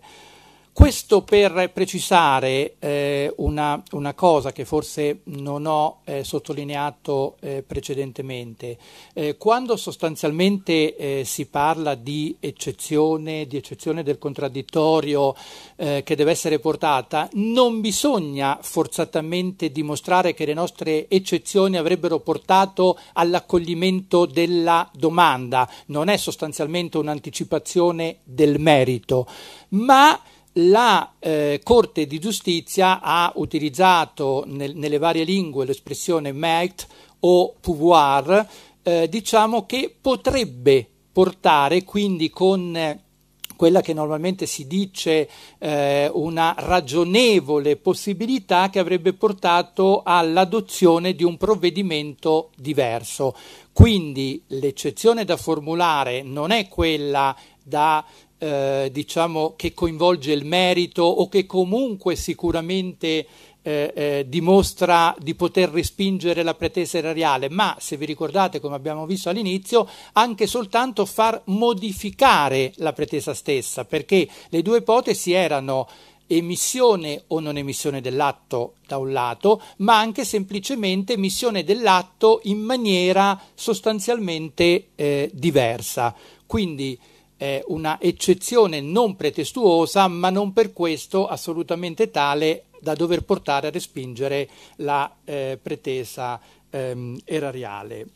Questo per precisare eh, una, una, cosa che forse non ho eh, sottolineato eh, precedentemente. Eh, quando sostanzialmente eh, si parla di eccezione, di eccezione del contraddittorio eh, che deve essere portata, non bisogna forzatamente dimostrare che le nostre eccezioni avrebbero portato all'accoglimento della domanda. Non è sostanzialmente un'anticipazione del merito, ma la eh, Corte di Giustizia ha utilizzato nel, nelle varie lingue l'espressione mect o pouvoir, eh, diciamo che potrebbe portare quindi con eh, quella che normalmente si dice eh, una ragionevole possibilità che avrebbe portato all'adozione di un provvedimento diverso. Quindi l'eccezione da formulare non è quella da eh, diciamo, che coinvolge il merito o che comunque sicuramente eh, eh, dimostra di poter respingere la pretesa erariale, ma se vi ricordate, come abbiamo visto all'inizio, anche soltanto far modificare la pretesa stessa, perché le due ipotesi erano emissione o non emissione dell'atto da un lato, ma anche semplicemente emissione dell'atto in maniera sostanzialmente eh, diversa. Quindi eh, una eccezione non pretestuosa, ma non per questo assolutamente tale da dover portare a respingere la eh, pretesa ehm, erariale.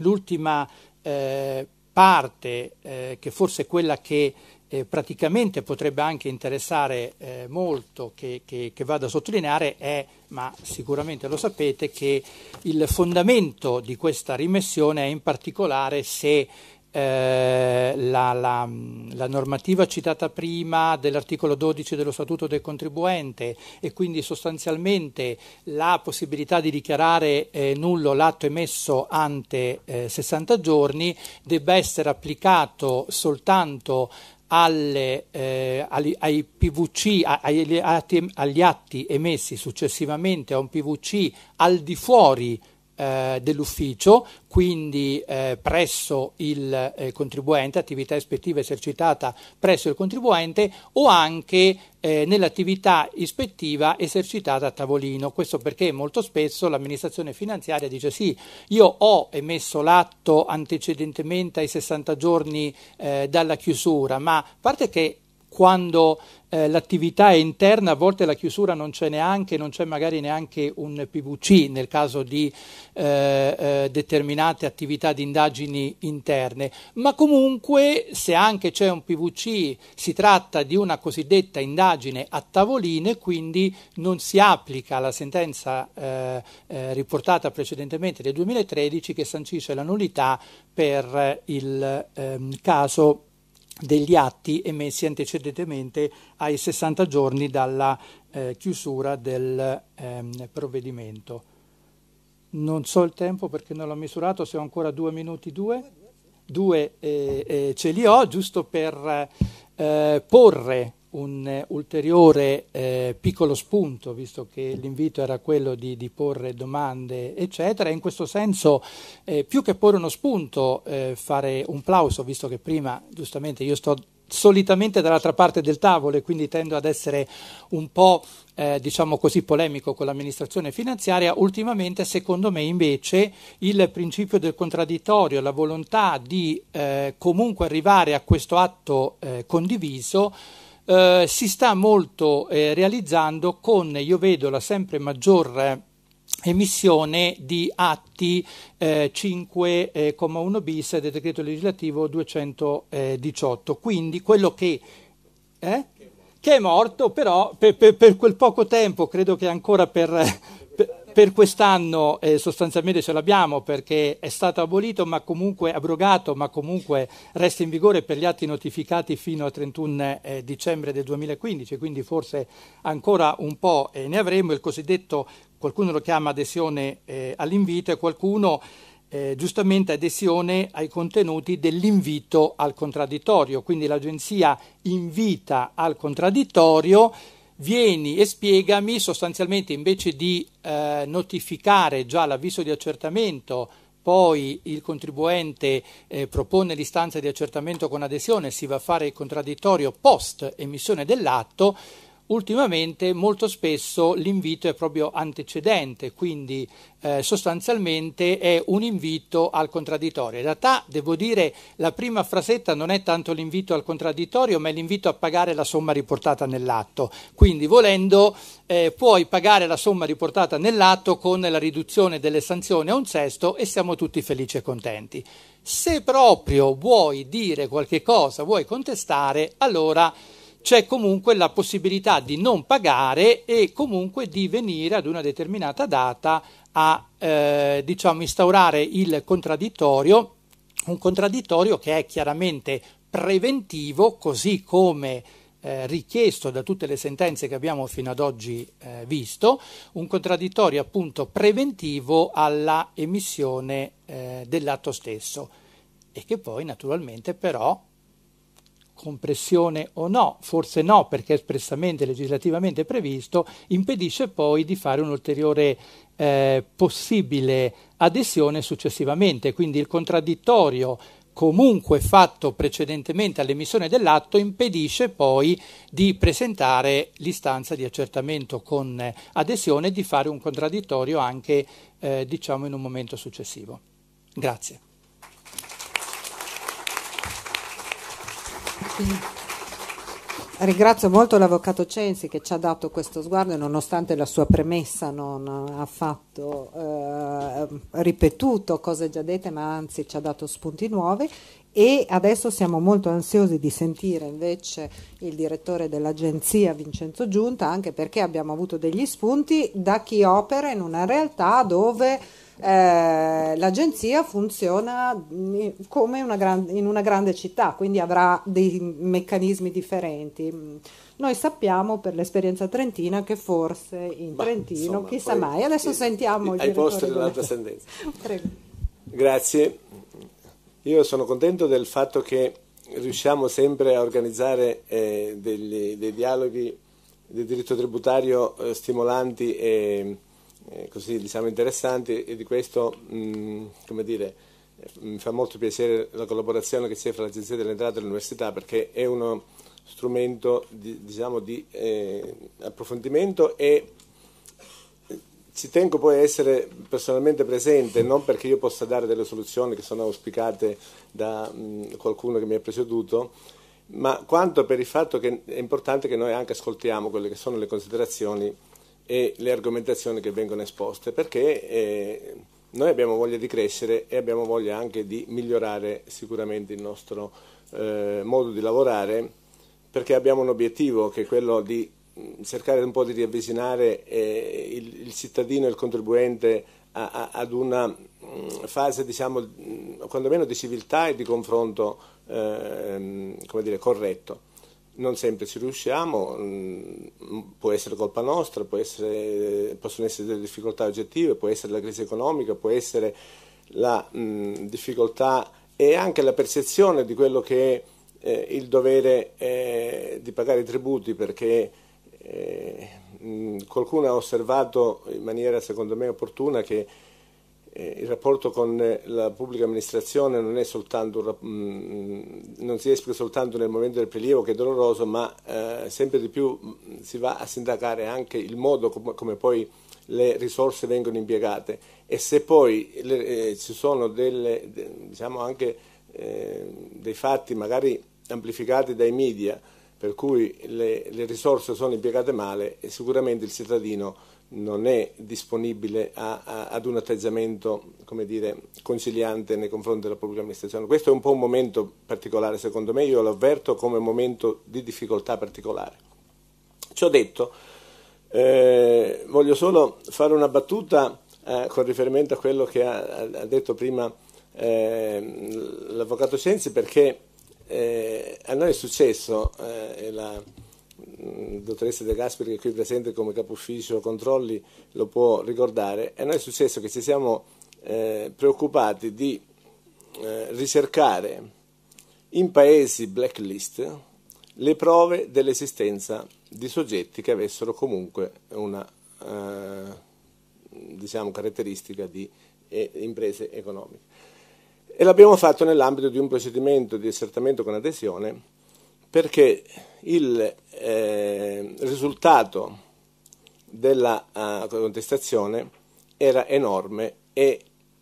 L'ultima eh, parte, eh, che forse è quella che eh, praticamente potrebbe anche interessare eh, molto che, che, che, vado a sottolineare è, ma sicuramente lo sapete, che il fondamento di questa rimessione è in particolare se eh, la, la, la, normativa citata prima dell'articolo 12 dello Statuto del contribuente e quindi sostanzialmente la possibilità di dichiarare eh, nullo l'atto emesso ante eh, 60 giorni debba essere applicato soltanto alle, eh, ai PVC, agli agli atti emessi successivamente a un PVC al di fuori eh, dell'ufficio, quindi eh, presso il eh, contribuente, attività ispettiva esercitata presso il contribuente o anche eh, nell'attività ispettiva esercitata a tavolino. Questo perché molto spesso l'amministrazione finanziaria dice sì, io ho emesso l'atto antecedentemente ai 60 giorni eh, dalla chiusura, ma a parte che quando eh, l'attività è interna, a volte la chiusura non c'è neanche, non c'è magari neanche un PVC nel caso di eh, eh, determinate attività di indagini interne, ma comunque se anche c'è un PVC si tratta di una cosiddetta indagine a tavoline, quindi non si applica la sentenza eh, eh, riportata precedentemente del 2013 che sancisce la nullità per eh, il ehm, caso degli atti emessi antecedentemente ai 60 giorni dalla eh, chiusura del ehm, provvedimento. Non so il tempo perché non l'ho misurato, se ho ancora due minuti, due, due eh, eh, ce li ho, giusto per eh, porre un ulteriore eh, piccolo spunto, visto che l'invito era quello di, di porre domande, eccetera. In questo senso, eh, più che porre uno spunto, eh, fare un plauso, visto che prima, giustamente, io sto solitamente dall'altra parte del tavolo e quindi tendo ad essere un po' eh, diciamo così polemico con l'amministrazione finanziaria, ultimamente secondo me invece il principio del contraddittorio, la volontà di eh, comunque arrivare a questo atto eh, condiviso eh, si sta molto eh, realizzando con, io vedo, la sempre maggior eh, emissione di atti eh, 5,1 eh, bis del decreto legislativo 218. Quindi quello che... Eh? che è morto, però per, per, per, quel poco tempo, credo che ancora per, eh, per per quest'anno eh, sostanzialmente ce l'abbiamo perché è stato abolito, ma comunque abrogato, ma comunque resta in vigore per gli atti notificati fino al 31 eh, dicembre del 2015, quindi forse ancora un po' eh, ne avremo il cosiddetto, qualcuno lo chiama adesione eh, all'invito e qualcuno eh, giustamente adesione ai contenuti dell'invito al contraddittorio, quindi l'agenzia invita al contraddittorio vieni e spiegami, sostanzialmente invece di eh, notificare già l'avviso di accertamento, poi il contribuente eh, propone l'istanza di accertamento con adesione, si va a fare il contraddittorio post emissione dell'atto, ultimamente molto spesso l'invito è proprio antecedente, quindi eh, sostanzialmente è un invito al contraddittorio. In realtà devo dire la prima frasetta non è tanto l'invito al contraddittorio, ma è l'invito a pagare la somma riportata nell'atto. Quindi volendo eh, puoi pagare la somma riportata nell'atto con la riduzione delle sanzioni a un sesto e siamo tutti felici e contenti. Se proprio vuoi dire qualche cosa, vuoi contestare, allora c'è comunque la possibilità di non pagare e comunque di venire ad una determinata data a eh, diciamo, instaurare il contraddittorio, un contraddittorio che è chiaramente preventivo, così come eh, richiesto da tutte le sentenze che abbiamo fino ad oggi eh, visto, un contraddittorio appunto preventivo alla emissione eh, dell'atto stesso e che poi naturalmente però compressione o no, forse no perché è espressamente legislativamente previsto, impedisce poi di fare un'ulteriore eh, possibile adesione successivamente. Quindi il contraddittorio comunque fatto precedentemente all'emissione dell'atto impedisce poi di presentare l'istanza di accertamento con eh, adesione e di fare un contraddittorio anche eh, diciamo in un momento successivo. Grazie. Ringrazio molto l'avvocato Censi che ci ha dato questo sguardo e nonostante la sua premessa non ha affatto eh, ripetuto cose già dette ma anzi ci ha dato spunti nuovi e adesso siamo molto ansiosi di sentire invece il direttore dell'agenzia Vincenzo Giunta anche perché abbiamo avuto degli spunti da chi opera in una realtà dove eh, l'agenzia funziona come una gran- in una grande città, quindi avrà dei meccanismi differenti. Noi sappiamo per l'esperienza trentina che forse in ma, Trentino, insomma, chissà mai, adesso eh, sentiamo il ai posti dell'altra Grazie. Io sono contento del fatto che riusciamo sempre a organizzare eh, degli, dei dialoghi di diritto tributario eh, stimolanti e eh, così diciamo interessanti e di questo mh, mm, come dire, eh, mi fa molto piacere la collaborazione che c'è fra l'Agenzia dell'Entrata e l'Università perché è uno strumento di, diciamo, di eh, approfondimento e eh, ci tengo poi a essere personalmente presente, non perché io possa dare delle soluzioni che sono auspicate da mh, mm, qualcuno che mi ha preceduto, ma quanto per il fatto che è importante che noi anche ascoltiamo quelle che sono le considerazioni e le argomentazioni che vengono esposte, perché eh, noi abbiamo voglia di crescere e abbiamo voglia anche di migliorare sicuramente il nostro eh, modo di lavorare, perché abbiamo un obiettivo che è quello di mm, cercare un po' di riavvicinare eh, il, il, cittadino e il contribuente a, a, ad una mh, mm, fase, diciamo, mh, mm, quantomeno di civiltà e di confronto ehm, come dire, corretto non sempre ci riusciamo, mm, può essere colpa nostra, essere, possono essere delle difficoltà oggettive, può essere la crisi economica, può essere la mh, mm, difficoltà e anche la percezione di quello che è eh, il dovere eh, di pagare i tributi perché eh, mh, mm, qualcuno ha osservato in maniera secondo me opportuna che eh, il rapporto con eh, la pubblica amministrazione non, soltanto, mm, mm, non, si esplica soltanto nel momento del prelievo che è doloroso, ma eh, sempre di più mm, si va a sindacare anche il modo come poi le risorse vengono impiegate e se poi ci sono delle, diciamo anche, dei fatti magari amplificati dai media per cui le, le risorse sono impiegate male, sicuramente il cittadino non è disponibile a, a, ad un atteggiamento dire, conciliante nei confronti della pubblica amministrazione. Questo è un po' un momento particolare, secondo me, io lo avverto come un momento di difficoltà particolare. Ciò detto, eh, voglio solo fare una battuta eh, con riferimento a quello che ha, ha detto prima eh, l'avvocato Cenzi, perché eh, a noi è successo, eh, la, eh, dottoressa De Gasperi che è qui presente come capo ufficio controlli lo può ricordare, e noi è successo che ci siamo eh, preoccupati di eh, ricercare in paesi blacklist le prove dell'esistenza di soggetti che avessero comunque una eh, diciamo, caratteristica di eh, imprese economiche. E l'abbiamo fatto nell'ambito di un procedimento di accertamento con adesione perché il eh, risultato della eh, contestazione era enorme e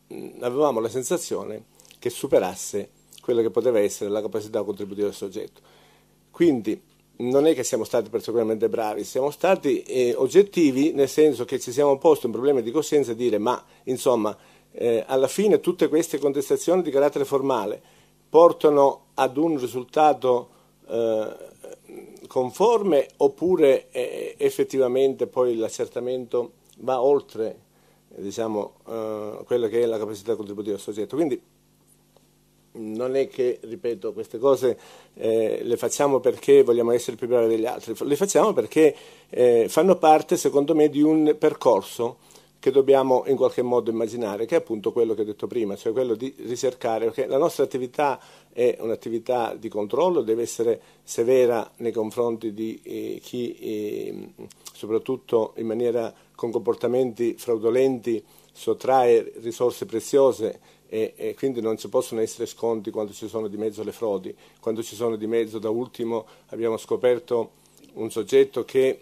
mh, avevamo la sensazione che superasse quella che poteva essere la capacità contributiva del soggetto. Quindi non è che siamo stati particolarmente bravi, siamo stati eh, oggettivi nel senso che ci siamo posti un problema di coscienza e dire ma insomma eh, alla fine tutte queste contestazioni di carattere formale portano ad un risultato eh, conforme oppure eh, effettivamente poi l'accertamento va oltre diciamo, eh, quella che è la capacità contributiva del soggetto. Quindi non è che, ripeto, queste cose eh, le facciamo perché vogliamo essere più bravi degli altri, le facciamo perché eh, fanno parte, secondo me, di un percorso che dobbiamo in qualche modo immaginare, che è appunto quello che ho detto prima, cioè quello di ricercare, perché la nostra attività è un'attività di controllo, deve essere severa nei confronti di eh, chi, eh, soprattutto in maniera con comportamenti fraudolenti, sottrae risorse preziose e, e, quindi non ci possono essere sconti quando ci sono di mezzo le frodi, quando ci sono di mezzo, da ultimo abbiamo scoperto un soggetto che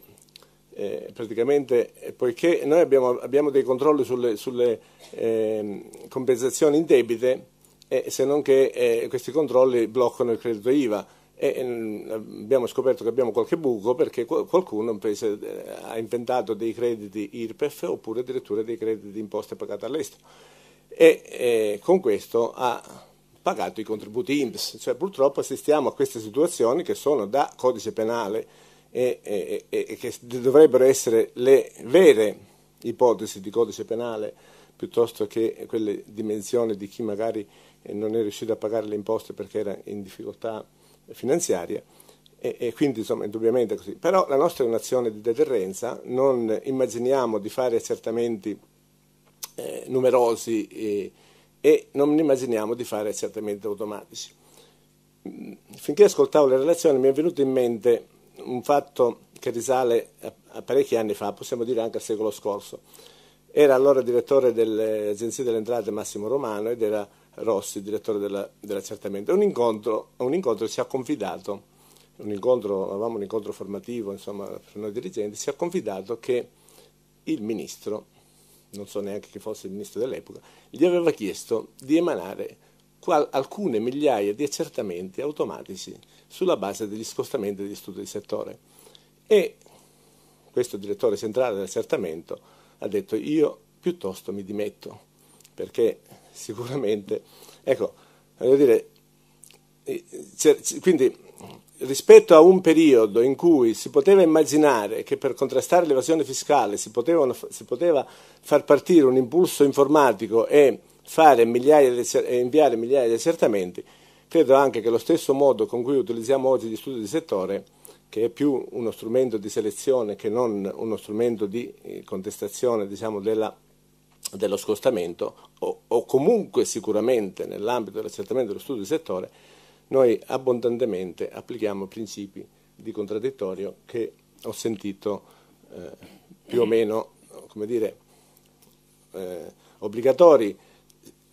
eh, praticamente eh, poiché noi abbiamo, abbiamo dei controlli sulle, sulle eh, compensazioni in debite, eh, se non che eh, questi controlli bloccano il credito IVA e ehm, abbiamo scoperto che abbiamo qualche buco perché qualcuno eh, ha inventato dei crediti IRPEF oppure addirittura dei crediti di imposte pagate all'estero e con questo ha pagato i contributi INPS, cioè purtroppo assistiamo a queste situazioni che sono da codice penale e, e, e che dovrebbero essere le vere ipotesi di codice penale piuttosto che quelle dimensioni di chi magari eh, non è riuscito a pagare le imposte perché era in difficoltà finanziaria e, e quindi insomma indubbiamente così. Però la nostra è un'azione di deterrenza, non immaginiamo di fare accertamenti eh, numerosi e, e, non immaginiamo di fare accertamenti automatici. Mm, finché ascoltavo le relazioni mi è venuto in mente un fatto che risale a parecchi anni fa, possiamo dire anche al secolo scorso. Era allora direttore dell'Agenzia delle Entrate Massimo Romano ed era Rossi, direttore della, dell'accertamento. Un incontro, un incontro ci ha confidato, un incontro, avevamo un incontro formativo insomma, per noi dirigenti, ci ha confidato che il ministro, non so neanche chi fosse il ministro dell'epoca, gli aveva chiesto di emanare qual- alcune migliaia di accertamenti automatici sulla base degli spostamenti degli studi di settore. E questo direttore centrale dell'accertamento ha detto io piuttosto mi dimetto, perché sicuramente, ecco, voglio dire, eh, quindi rispetto a un periodo in cui si poteva immaginare che per contrastare l'evasione fiscale si, potevano, si poteva far partire un impulso informatico e, e inviare migliaia di accertamenti, Credo anche che lo stesso modo con cui utilizziamo oggi gli studi di settore, che è più uno strumento di selezione che non uno strumento di eh, contestazione diciamo, della, dello scostamento, o, o comunque sicuramente nell'ambito dell'accertamento dello studio di settore, noi abbondantemente applichiamo principi di contraddittorio che ho sentito eh, più o meno, come dire, eh, obbligatori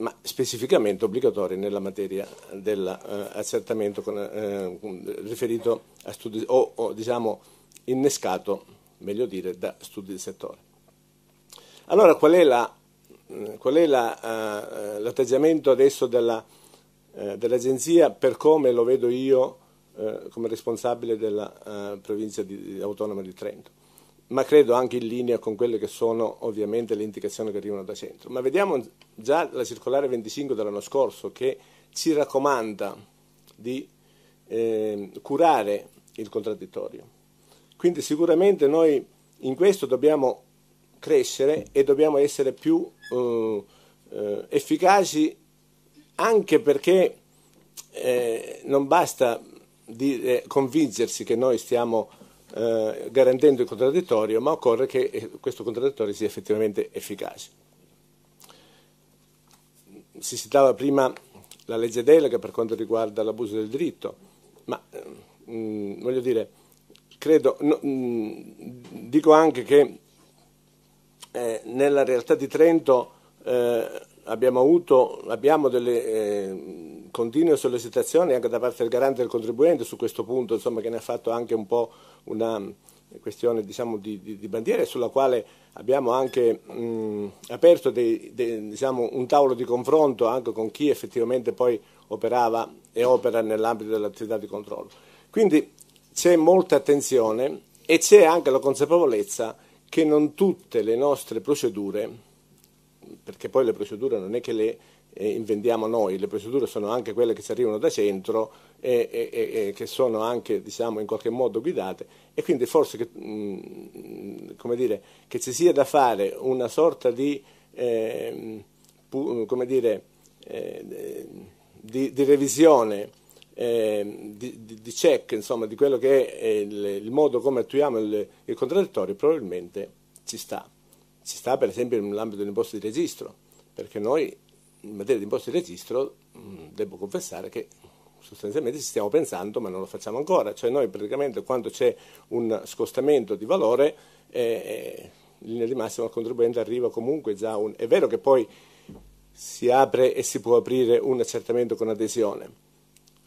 ma specificamente obbligatorie nella materia dell'accertamento eh, eh, riferito a studi o, o diciamo innescato, meglio dire, da studi di settore. Allora qual è, la, mm, qual è la, eh, l'atteggiamento adesso della, eh, dell'agenzia per come lo vedo io eh, come responsabile della eh, provincia di, autonoma di Trento? ma credo anche in linea con quelle che sono ovviamente le indicazioni che arrivano da centro. Ma vediamo già la circolare 25 dell'anno scorso che ci raccomanda di eh, curare il contraddittorio. Quindi sicuramente noi in questo dobbiamo crescere e dobbiamo essere più eh, eh efficaci anche perché eh, non basta di, convincersi che noi stiamo eh, garantendo il contraddittorio, ma occorre che eh, questo contraddittorio sia effettivamente efficace. Si citava prima la legge delega per quanto riguarda l'abuso del diritto, ma mh, eh, mm, voglio dire, credo, no, mh, mm, dico anche che eh, nella realtà di Trento eh, abbiamo avuto, abbiamo delle continue sollecitazioni anche da parte del garante del contribuente su questo punto, insomma, che ne ha fatto anche un po' una questione diciamo, di, di, di, bandiera sulla quale abbiamo anche mh, aperto dei, dei, diciamo, un tavolo di confronto anche con chi effettivamente poi operava e opera nell'ambito dell'attività di controllo. Quindi c'è molta attenzione e c'è anche la consapevolezza che non tutte le nostre procedure, perché poi le procedure non è che le eh, inventiamo noi, le procedure sono anche quelle che si arrivano da centro e, e, e che sono anche diciamo, in qualche modo guidate e quindi forse che, mh, mm, dire, che ci sia da fare una sorta di, eh, pu, dire, eh, di, di revisione eh, di, di, check insomma, di quello che è il, il modo come attuiamo il, il, contraddittorio probabilmente ci sta. Ci sta per esempio nell'ambito delle di registro, perché noi in materia di imposti di registro mh, mm, devo confessare che sostanzialmente ci stiamo pensando ma non lo facciamo ancora, cioè noi praticamente quando c'è un scostamento di valore eh, eh in linea di massima al contribuente arriva comunque già un... è vero che poi si apre e si può aprire un accertamento con adesione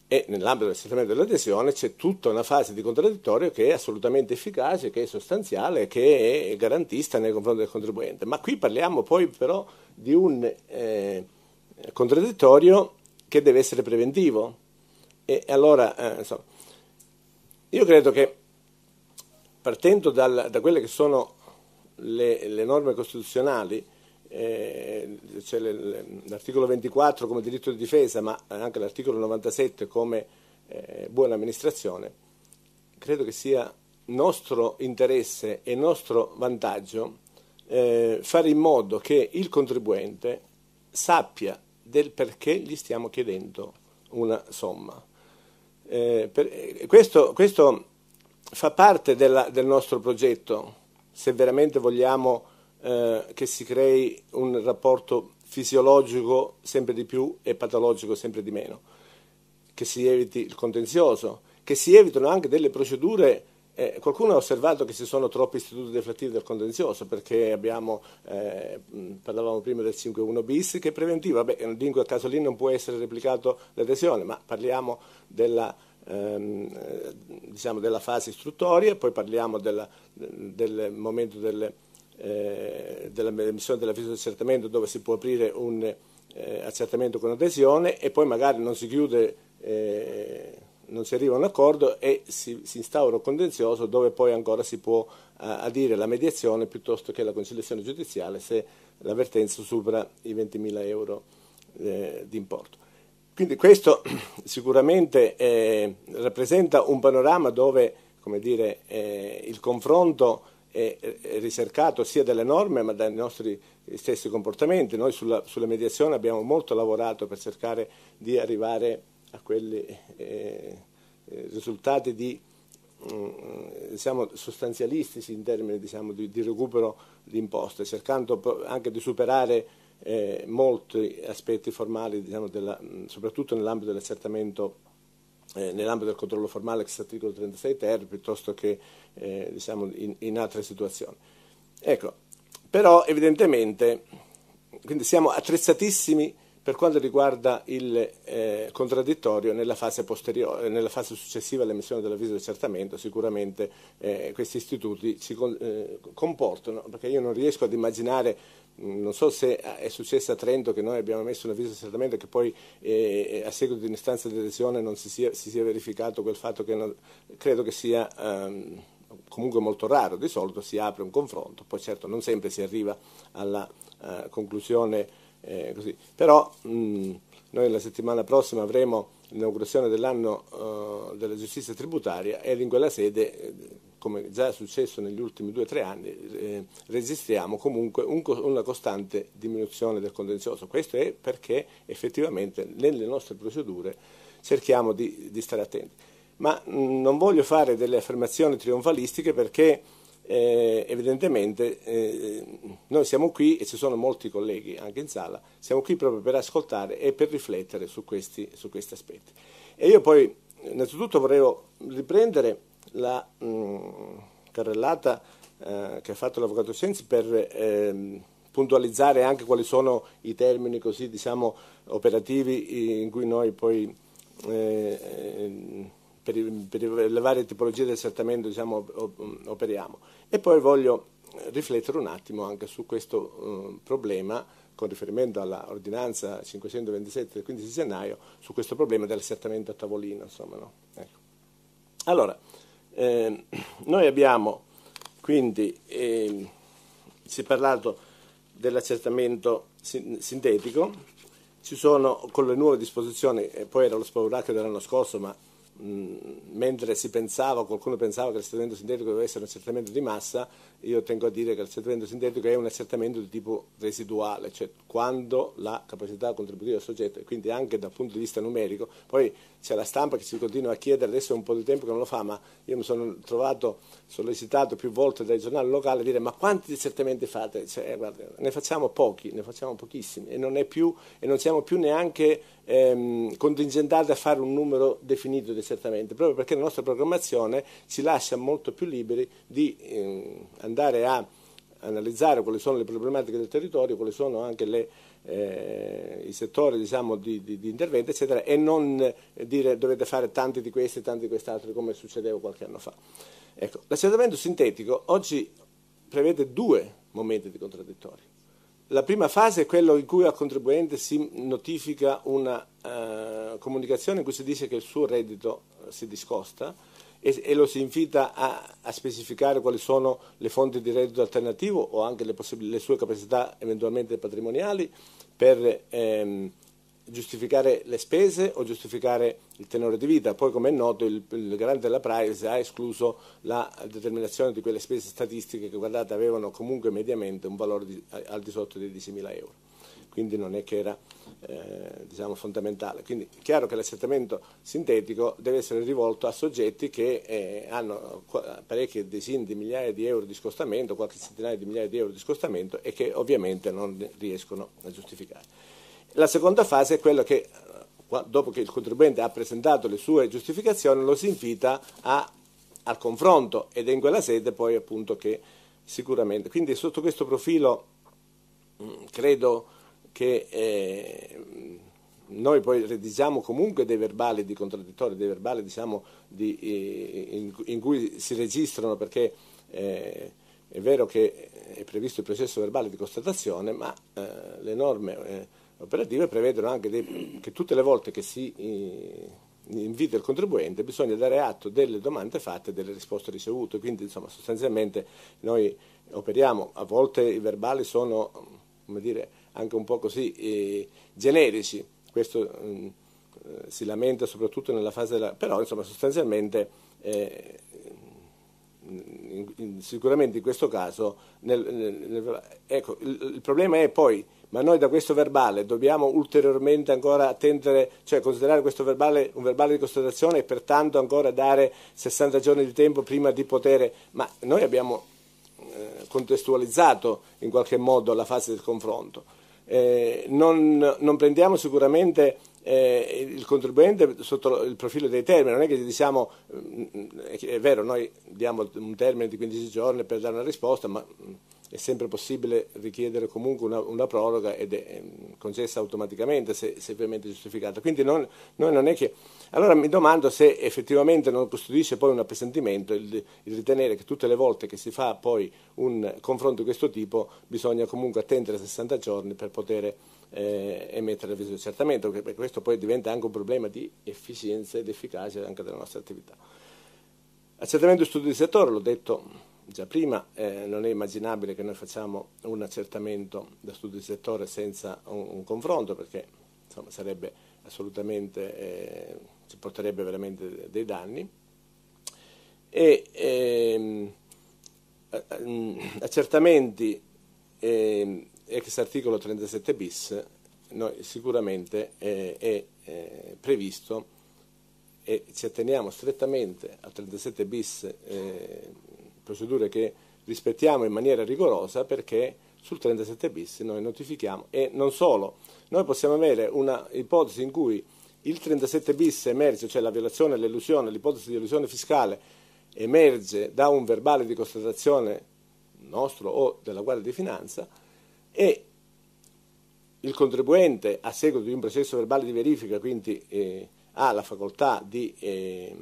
e nell'ambito dell'accertamento dell'adesione c'è tutta una fase di contraddittorio che è assolutamente efficace, che è sostanziale, che è garantista nei confronti del contribuente, ma qui parliamo poi però di un... Eh, contraddittorio che deve essere preventivo. E allora, eh, insomma, io credo che partendo dal, da quelle che sono le, le norme costituzionali, eh, c'è l'articolo 24 come diritto di difesa, ma anche l'articolo 97 come eh, buona amministrazione, credo che sia nostro interesse e nostro vantaggio eh, fare in modo che il contribuente sappia del perché gli stiamo chiedendo una somma. Eh, per, eh, questo, questo, fa parte della, del nostro progetto, se veramente vogliamo eh, che si crei un rapporto fisiologico sempre di più e patologico sempre di meno, che si eviti il contenzioso, che si evitino anche delle procedure eh, qualcuno ha osservato che ci sono troppi istituti deflattivi del contenzioso perché abbiamo, eh, parlavamo prima del 5.1 bis che è preventivo, Vabbè, in quel caso lì non può essere replicato l'adesione, ma parliamo della, ehm, eh, diciamo della fase istruttoria, poi parliamo della, del momento delle, eh, dell'emissione dell'avviso di accertamento dove si può aprire un eh, accertamento con adesione e poi magari non si chiude eh, non si arriva a un accordo e si, si instaura un contenzioso dove poi ancora si può eh, adire la mediazione piuttosto che la conciliazione giudiziale se l'avvertenza supera i 20.000 euro eh, di importo. Quindi questo sicuramente eh, rappresenta un panorama dove dire, eh, il confronto è, è ricercato sia dalle norme ma dai nostri stessi comportamenti. Noi sulla, sulla mediazione abbiamo molto lavorato per cercare di arrivare a a quelli eh, eh risultati di, diciamo, sostanzialistici in termini diciamo, di, di, recupero di imposte, cercando anche di superare eh, molti aspetti formali, diciamo, della, mm, soprattutto nell'ambito dell'accertamento eh, nell'ambito del controllo formale ex articolo 36 ter piuttosto che eh, diciamo, in, in, altre situazioni. Ecco, però evidentemente quindi siamo attrezzatissimi per quanto riguarda il eh, contraddittorio nella fase, eh, nella fase, successiva all'emissione dell'avviso di accertamento sicuramente eh, questi istituti si con, eh, comportano, perché io non riesco ad immaginare, non so se è successo a Trento che noi abbiamo messo un avviso di accertamento e che poi eh, eh, a seguito di un'istanza di adesione non si sia, si sia, verificato quel fatto che non, credo che sia... Um, comunque molto raro, di solito si apre un confronto, poi certo non sempre si arriva alla uh, conclusione eh, così. Però mh, mm, noi la settimana prossima avremo l'inaugurazione dell'anno eh, della giustizia tributaria e in quella sede, eh, come già è successo negli ultimi due o tre anni, eh, registriamo comunque un, una costante diminuzione del contenzioso. Questo è perché effettivamente nelle nostre procedure cerchiamo di, di stare attenti. Ma mh, mm, non voglio fare delle affermazioni trionfalistiche perché eh, evidentemente eh, noi siamo qui e ci sono molti colleghi anche in sala, siamo qui proprio per ascoltare e per riflettere su questi, su questi aspetti. E io poi innanzitutto vorrei riprendere la mh, mm, carrellata eh, che ha fatto l'Avvocato Sensi per ehm, puntualizzare anche quali sono i termini così diciamo operativi in cui noi poi eh, ehm, per, per, le varie tipologie di accertamento diciamo, operiamo. E poi voglio eh, riflettere un attimo anche su questo eh, problema con riferimento all'ordinanza 527 del 15 gennaio, su questo problema dell'assettamento a tavolino. Insomma, no? ecco. Allora, eh, noi abbiamo quindi, eh, si è parlato dell'accertamento sin- sintetico, ci sono con le nuove disposizioni, eh, poi era lo spauracchio dell'anno scorso, ma mentre si pensava, qualcuno pensava che l'assettamento sintetico doveva essere un assettamento di massa, io tengo a dire che l'assettamento sintetico è un assettamento di tipo residuale, cioè quando la capacità contributiva del soggetto, e quindi anche dal punto di vista numerico, poi c'è la stampa che si continua a chiedere, adesso è un po' di tempo che non lo fa, ma io mi sono trovato sollecitato più volte dai giornali locali a dire ma quanti assettamenti fate? Cioè, eh, guarda, ne facciamo pochi, ne facciamo pochissimi e non, più, e non siamo più neanche ehm, contingentati a fare un numero definito di certamente, proprio perché la nostra programmazione ci lascia molto più liberi di eh, andare a analizzare quali sono le problematiche del territorio, quali sono anche le, eh, i settori diciamo, di, di, di, intervento, eccetera, e non dire dovete fare tanti di questi e tanti di quest'altro, come succedeva qualche anno fa. Ecco, l'accentramento sintetico oggi prevede due momenti di contraddittorio. La prima fase è quella in cui al contribuente si notifica una eh, comunicazione in cui si dice che il suo reddito eh, si discosta e, e lo si invita a, a, specificare quali sono le fonti di reddito alternativo o anche le, le sue capacità eventualmente patrimoniali per ehm, giustificare le spese o giustificare il tenore di vita. Poi, come è noto, il, il garante della privacy ha escluso la determinazione di quelle spese statistiche che, guardate, avevano comunque mediamente un valore di, al di sotto dei 10.000 euro. Quindi non è che era eh, diciamo fondamentale. Quindi è chiaro che l'assettamento sintetico deve essere rivolto a soggetti che eh, hanno parecchie decine di migliaia di euro di scostamento, qualche centinaia di migliaia di euro di scostamento e che ovviamente non riescono a giustificare. La seconda fase è quella che dopo che il contribuente ha presentato le sue giustificazioni, lo si invita a, al confronto ed è in quella sede poi appunto che sicuramente. Quindi sotto questo profilo mm, credo che eh, noi poi redigiamo comunque dei verbali di contraddittorio, dei verbali diciamo, di, eh, in, in, cui si registrano perché eh, è vero che è previsto il processo verbale di constatazione, ma eh, le norme eh, operative prevedono anche dei, che tutte le volte che si eh, invita il contribuente bisogna dare atto delle domande fatte e delle risposte ricevute, quindi insomma, sostanzialmente noi operiamo, a volte i verbali sono dire, anche un po' così eh, generici, questo eh, si lamenta soprattutto nella fase della... però insomma sostanzialmente eh, in, in, sicuramente in questo caso nel, nel, ecco, il, il problema è poi ma noi da questo verbale dobbiamo ulteriormente ancora attendere, cioè considerare questo verbale un verbale di constatazione e pertanto ancora dare 60 giorni di tempo prima di poter, ma noi abbiamo eh, contestualizzato in qualche modo la fase del confronto. Eh, non, non, prendiamo sicuramente eh, il contribuente sotto il profilo dei termini, non è che diciamo, mm, mm, è vero, noi diamo un termine di 15 giorni per dare una risposta, ma mm, è sempre possibile richiedere comunque una, una proroga ed è ehm, concessa automaticamente se, se ovviamente giustificata. Quindi non, noi non è che... Allora mi domando se effettivamente non costituisce poi un appesantimento il, il ritenere che tutte le volte che si fa poi un confronto di questo tipo bisogna comunque attendere 60 giorni per poter eh, emettere l'avviso di accertamento, perché questo poi diventa anche un problema di efficienza ed efficacia anche della nostra attività. Accertamento di studio di settore, l'ho detto già prima, eh, non è immaginabile che noi facciamo un accertamento da studio di settore senza un, un confronto, perché insomma, sarebbe assolutamente, eh, ci porterebbe veramente dei danni. E, ehm, mm, accertamenti eh, ex articolo 37 bis noi sicuramente eh, è eh, previsto e ci atteniamo strettamente al 37 bis eh, procedure che rispettiamo in maniera rigorosa perché sul 37 bis noi notifichiamo e non solo, noi possiamo avere una ipotesi in cui il 37 bis emerge, cioè la violazione, l'illusione, l'ipotesi di illusione fiscale emerge da un verbale di constatazione nostro o della Guardia di Finanza e il contribuente a seguito di un processo verbale di verifica quindi eh, ha la facoltà di eh,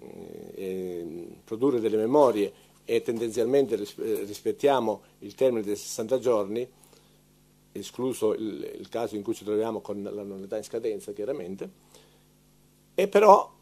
eh, produrre delle memorie e tendenzialmente eh, rispettiamo il termine dei 60 giorni, escluso il, il caso in cui ci troviamo con la l'annualità in scadenza chiaramente, e però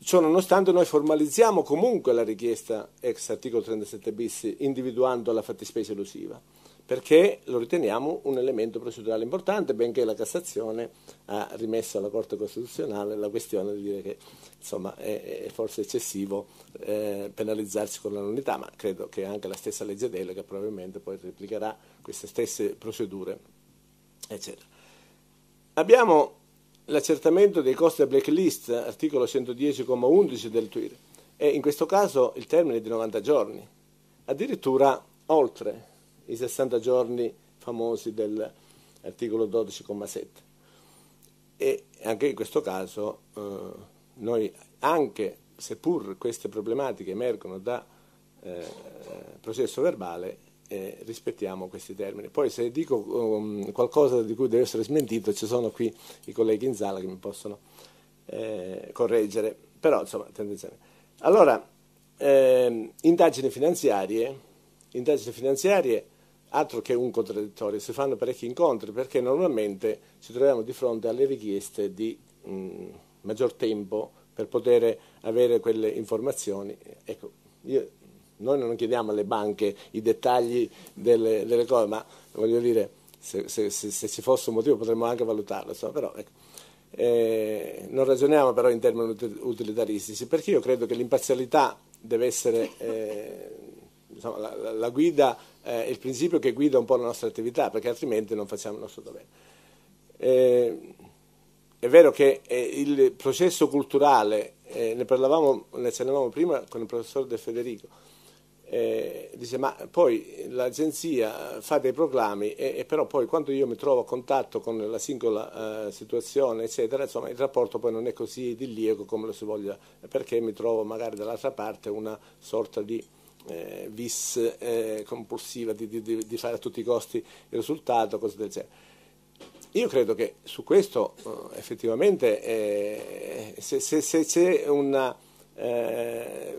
ciò nonostante noi formalizziamo comunque la richiesta ex articolo 37 bis individuando la fattispecie elusiva perché lo riteniamo un elemento procedurale importante, benché la Cassazione ha rimesso alla Corte Costituzionale la questione di dire che insomma, è, è, forse eccessivo eh, penalizzarsi con la l'anonità, ma credo che anche la stessa legge delega probabilmente poi replicherà queste stesse procedure, eccetera. Abbiamo l'accertamento dei costi a blacklist, articolo 110,11 del TUIR, e in questo caso il termine è di 90 giorni, addirittura oltre i 60 giorni famosi dell'articolo 12,7. E anche in questo caso eh, noi, anche seppur queste problematiche emergono da eh, processo verbale, eh, rispettiamo questi termini. Poi se dico um, qualcosa di cui deve essere smentito, ci sono qui i colleghi in sala che mi possono eh, correggere, però insomma tendenzialmente. Allora, ehm, indagini finanziarie, indagini finanziarie altro che un contraddittorio, si fanno parecchi incontri perché normalmente ci troviamo di fronte alle richieste di mh, maggior tempo per poter avere quelle informazioni. Ecco, io, noi non chiediamo alle banche i dettagli delle, delle cose, ma voglio dire, se, se, se, se, ci fosse un motivo potremmo anche valutarlo, so, però, ecco. eh, non ragioniamo però in termini utilitaristici, perché io credo che l'imparzialità deve essere eh, insomma, la, la, la guida è eh, il principio che guida un po' la nostra attività, perché altrimenti non facciamo il nostro dovere. Eh, è vero che eh, il processo culturale, eh, ne parlavamo, ne accennavamo prima con il professor De Federico, eh, dice ma poi l'agenzia fa dei proclami e, e, però poi quando io mi trovo a contatto con la singola eh, situazione eccetera insomma il rapporto poi non è così idilliaco come lo si voglia perché mi trovo magari dall'altra parte una sorta di eh, vis eh, compulsiva di, di, di, fare a tutti i costi il risultato, cose del genere. Io credo che su questo eh, effettivamente eh, se, se, se, c'è una eh,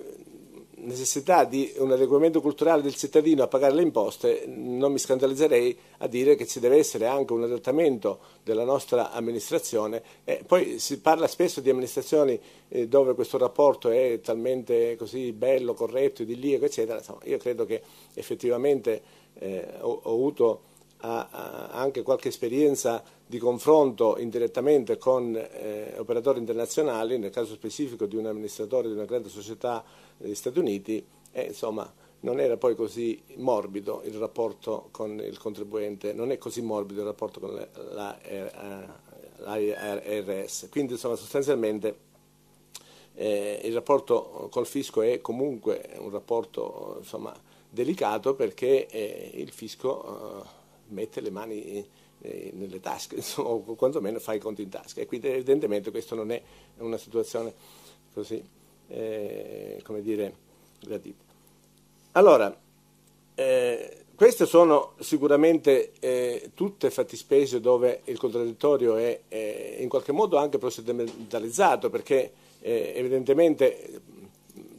necessità di un adeguamento culturale del cittadino a pagare le imposte, non mi scandalizzerei a dire che ci deve essere anche un adattamento della nostra amministrazione. E poi si parla spesso di amministrazioni eh, dove questo rapporto è talmente così bello, corretto, idillico, eccetera. Insomma, io credo che effettivamente eh, ho, ho, avuto a, a anche qualche esperienza di confronto indirettamente con eh, operatori internazionali, nel caso specifico di un amministratore di una grande società negli Stati Uniti e insomma non era poi così morbido il rapporto con il contribuente, non è così morbido il rapporto con l'ARS. Eh, quindi insomma sostanzialmente eh, il rapporto col fisco è comunque un rapporto insomma, delicato perché eh, il fisco eh, mette le mani eh, nelle tasche, insomma, o quantomeno fa i conti in tasca. E quindi evidentemente questa non è una situazione così eh, come dire, gradite. Allora, eh, queste sono sicuramente eh, tutte fattispecie dove il contraddittorio è, è eh, in qualche modo anche procedimentalizzato, perché eh, evidentemente eh,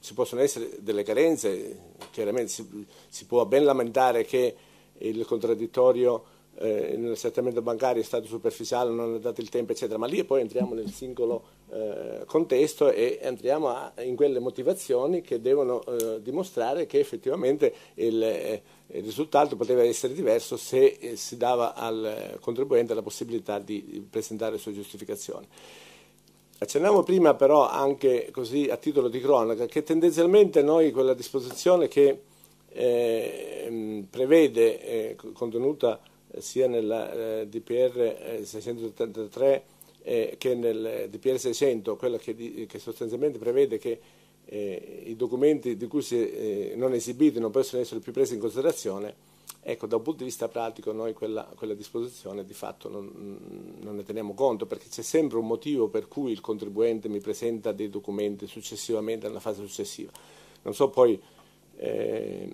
ci possono essere delle carenze, chiaramente si, si può ben lamentare che il contraddittorio eh, nel trattamento bancario è stato superficiale, non è dato il tempo, eccetera, ma lì poi entriamo nel singolo eh, contesto e entriamo a, in quelle motivazioni che devono eh, dimostrare che effettivamente il, eh, il, risultato poteva essere diverso se eh, si dava al contribuente la possibilità di presentare le sue giustificazioni. Accennavo prima però anche così a titolo di cronaca che tendenzialmente noi quella disposizione che eh, prevede, eh, contenuta eh, sia nel DPR 683 che nel eh, DPR 600, quella che, che sostanzialmente prevede che eh, i documenti di cui si, eh, non esibiti non possono essere più presi in considerazione, ecco, da un punto di vista pratico noi quella, quella disposizione di fatto non, non, ne teniamo conto perché c'è sempre un motivo per cui il contribuente mi presenta dei documenti successivamente, nella fase successiva. Non so poi eh,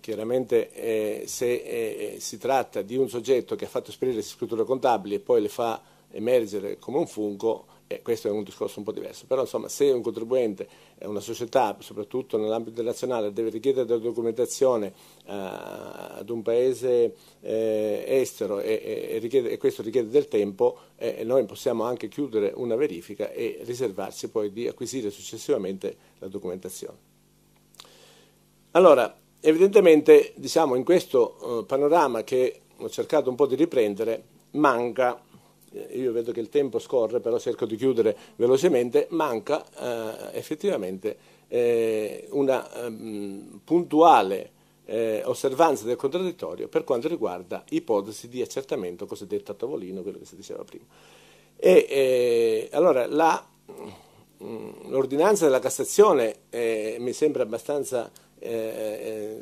chiaramente eh, se eh, si tratta di un soggetto che ha fatto esprimere le scritture contabili e poi le fa emergere come un fungo, eh, questo è un discorso un po' diverso, però insomma se un contribuente, una società soprattutto nell'ambito internazionale deve richiedere della documentazione eh, ad un paese eh, estero e, e, richiede, e, questo richiede del tempo, eh, noi possiamo anche chiudere una verifica e riservarsi poi di acquisire successivamente la documentazione. Allora, Evidentemente, diciamo, in questo eh, panorama che ho cercato un po' di riprendere, manca, eh, io vedo che il tempo scorre, però cerco di chiudere velocemente, manca eh, effettivamente eh, una um, puntuale eh, osservanza del contraddittorio per quanto riguarda ipotesi di accertamento cosiddetto a tavolino, quello che si diceva prima. E, eh, allora, la, mm, l'ordinanza della Cassazione mi sembra abbastanza eh,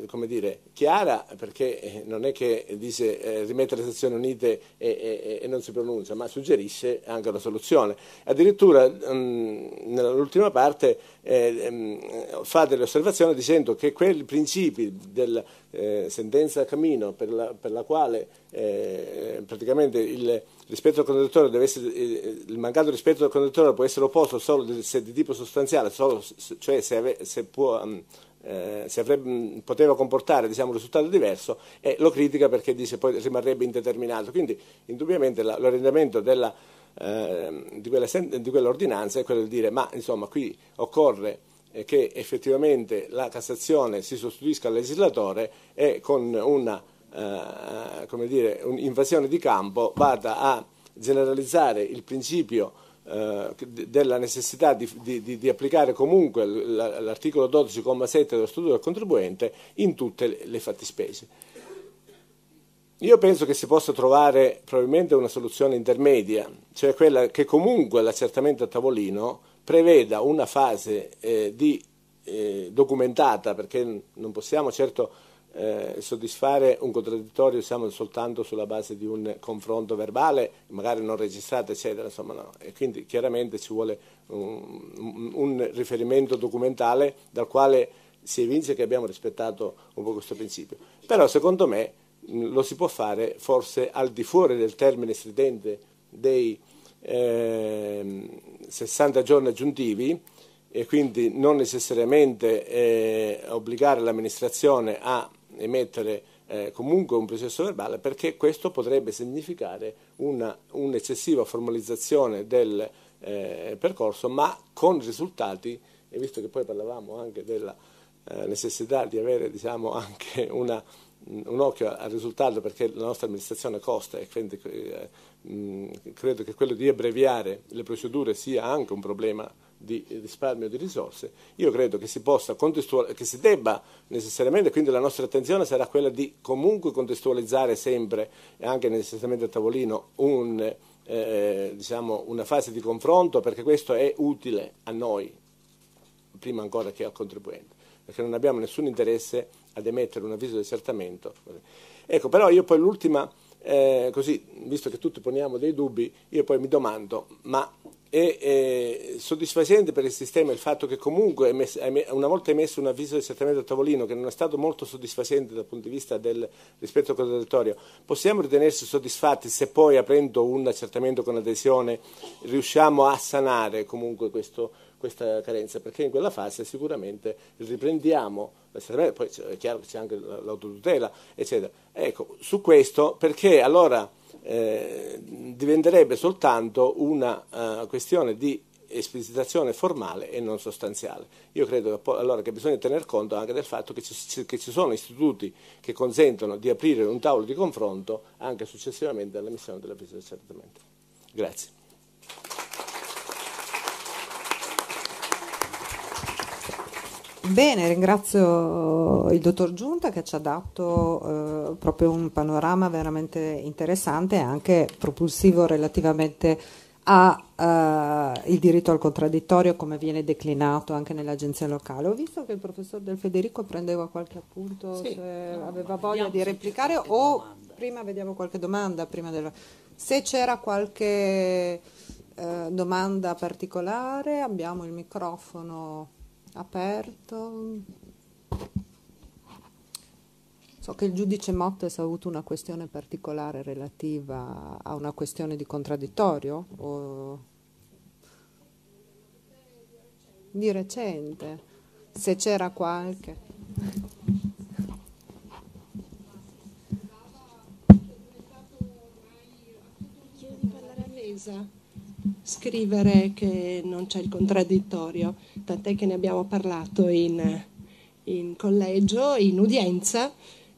eh, come dire, chiara perché eh, non è che dice eh, rimette le sezioni unite e, e, e, non si pronuncia, ma suggerisce anche una soluzione. Addirittura mh, mm, nell'ultima parte eh, mh, ehm, fa delle osservazioni dicendo che quei principi della eh, sentenza Camino per la, per la quale eh, praticamente il rispetto al conduttore deve essere, il mancato rispetto del conduttore può essere opposto solo se di tipo sostanziale, solo, cioè se, ave, se può... Mh, mm, eh, avrebbe, mm, poteva comportare diciamo, un risultato diverso e lo critica perché dice poi rimarrebbe indeterminato. Quindi indubbiamente la, l'orientamento della, eh, di, quella, di, quell'ordinanza è quello di dire ma insomma qui occorre eh, che effettivamente la Cassazione si sostituisca al legislatore e con una eh, dire, un'invasione di campo vada a generalizzare il principio eh, della necessità di, di, di applicare comunque l'articolo 12,7 dello Statuto del contribuente in tutte le, fattispecie. Io penso che si possa trovare probabilmente una soluzione intermedia, cioè quella che comunque l'accertamento a tavolino preveda una fase eh, di, eh, documentata, perché non possiamo certo eh, soddisfare un contraddittorio siamo soltanto sulla base di un confronto verbale, magari non registrato, eccetera, insomma no. E quindi chiaramente ci vuole un, un riferimento documentale dal quale si evince che abbiamo rispettato un po' questo principio. Però secondo me lo si può fare forse al di fuori del termine stridente dei eh, 60 giorni aggiuntivi e quindi non necessariamente eh, obbligare l'amministrazione a emettere eh, comunque un processo verbale perché questo potrebbe significare un'eccessiva formalizzazione del eh, percorso ma con risultati, e visto che poi parlavamo anche della eh, necessità di avere diciamo, anche una, un occhio al risultato perché la nostra amministrazione costa e quindi eh, mh, credo che quello di abbreviare le procedure sia anche un problema di eh, risparmio di risorse, io credo che si, possa contestualizzare, che si debba necessariamente, quindi la nostra attenzione sarà quella di comunque contestualizzare sempre, e anche necessariamente a tavolino, un, eh, diciamo, una fase di confronto perché questo è utile a noi, prima ancora che al contribuente, perché non abbiamo nessun interesse ad emettere un avviso di accertamento. Ecco, però io poi l'ultima eh, così, visto che tutti poniamo dei dubbi, io poi mi domando, ma è, è soddisfacente per il sistema il fatto che comunque una volta emesso un avviso di accertamento a tavolino che non è stato molto soddisfacente dal punto di vista del rispetto al contraddittorio, possiamo ritenersi soddisfatti se poi aprendo un accertamento con adesione riusciamo a sanare comunque questo, questa carenza, perché in quella fase sicuramente riprendiamo poi è chiaro che c'è anche l'autotutela, eccetera. Ecco, su questo perché allora eh, diventerebbe soltanto una uh, questione di esplicitazione formale e non sostanziale. Io credo che, allora, che bisogna tener conto anche del fatto che ci, che ci, sono istituti che consentono di aprire un tavolo di confronto anche successivamente all'emissione della presa di accertamento. Grazie. Bene, ringrazio il dottor Giunta che ci ha dato eh, proprio un panorama veramente interessante e anche propulsivo relativamente al eh, diritto al contraddittorio come viene declinato anche nell'agenzia locale. Ho visto che il professor Del Federico prendeva qualche appunto sì, se no, aveva voglia di replicare o domanda. prima vediamo qualche domanda. Della... Se c'era qualche eh, domanda particolare abbiamo il microfono aperto so che il giudice Mottes ha avuto una questione particolare relativa a una questione di contraddittorio o di recente se c'era qualche Io di parlare a mesa scrivere che non c'è il contraddittorio, tant'è che ne abbiamo parlato in, in collegio, in udienza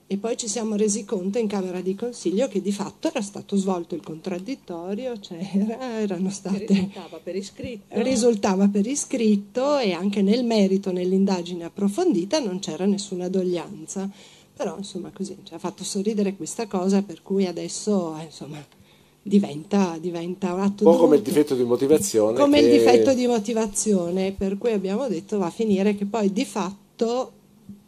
e poi ci siamo resi conto in Camera di Consiglio che di fatto era stato svolto il contraddittorio, cioè erano state... Risultava per iscritto. Risultava per iscritto e anche nel merito, nell'indagine approfondita, non c'era nessuna doglianza. Però insomma così ci ha fatto sorridere questa cosa per cui adesso eh, insomma diventa, diventa un atto un po' come il difetto di motivazione come che... il difetto di motivazione per cui abbiamo detto va a finire che poi di fatto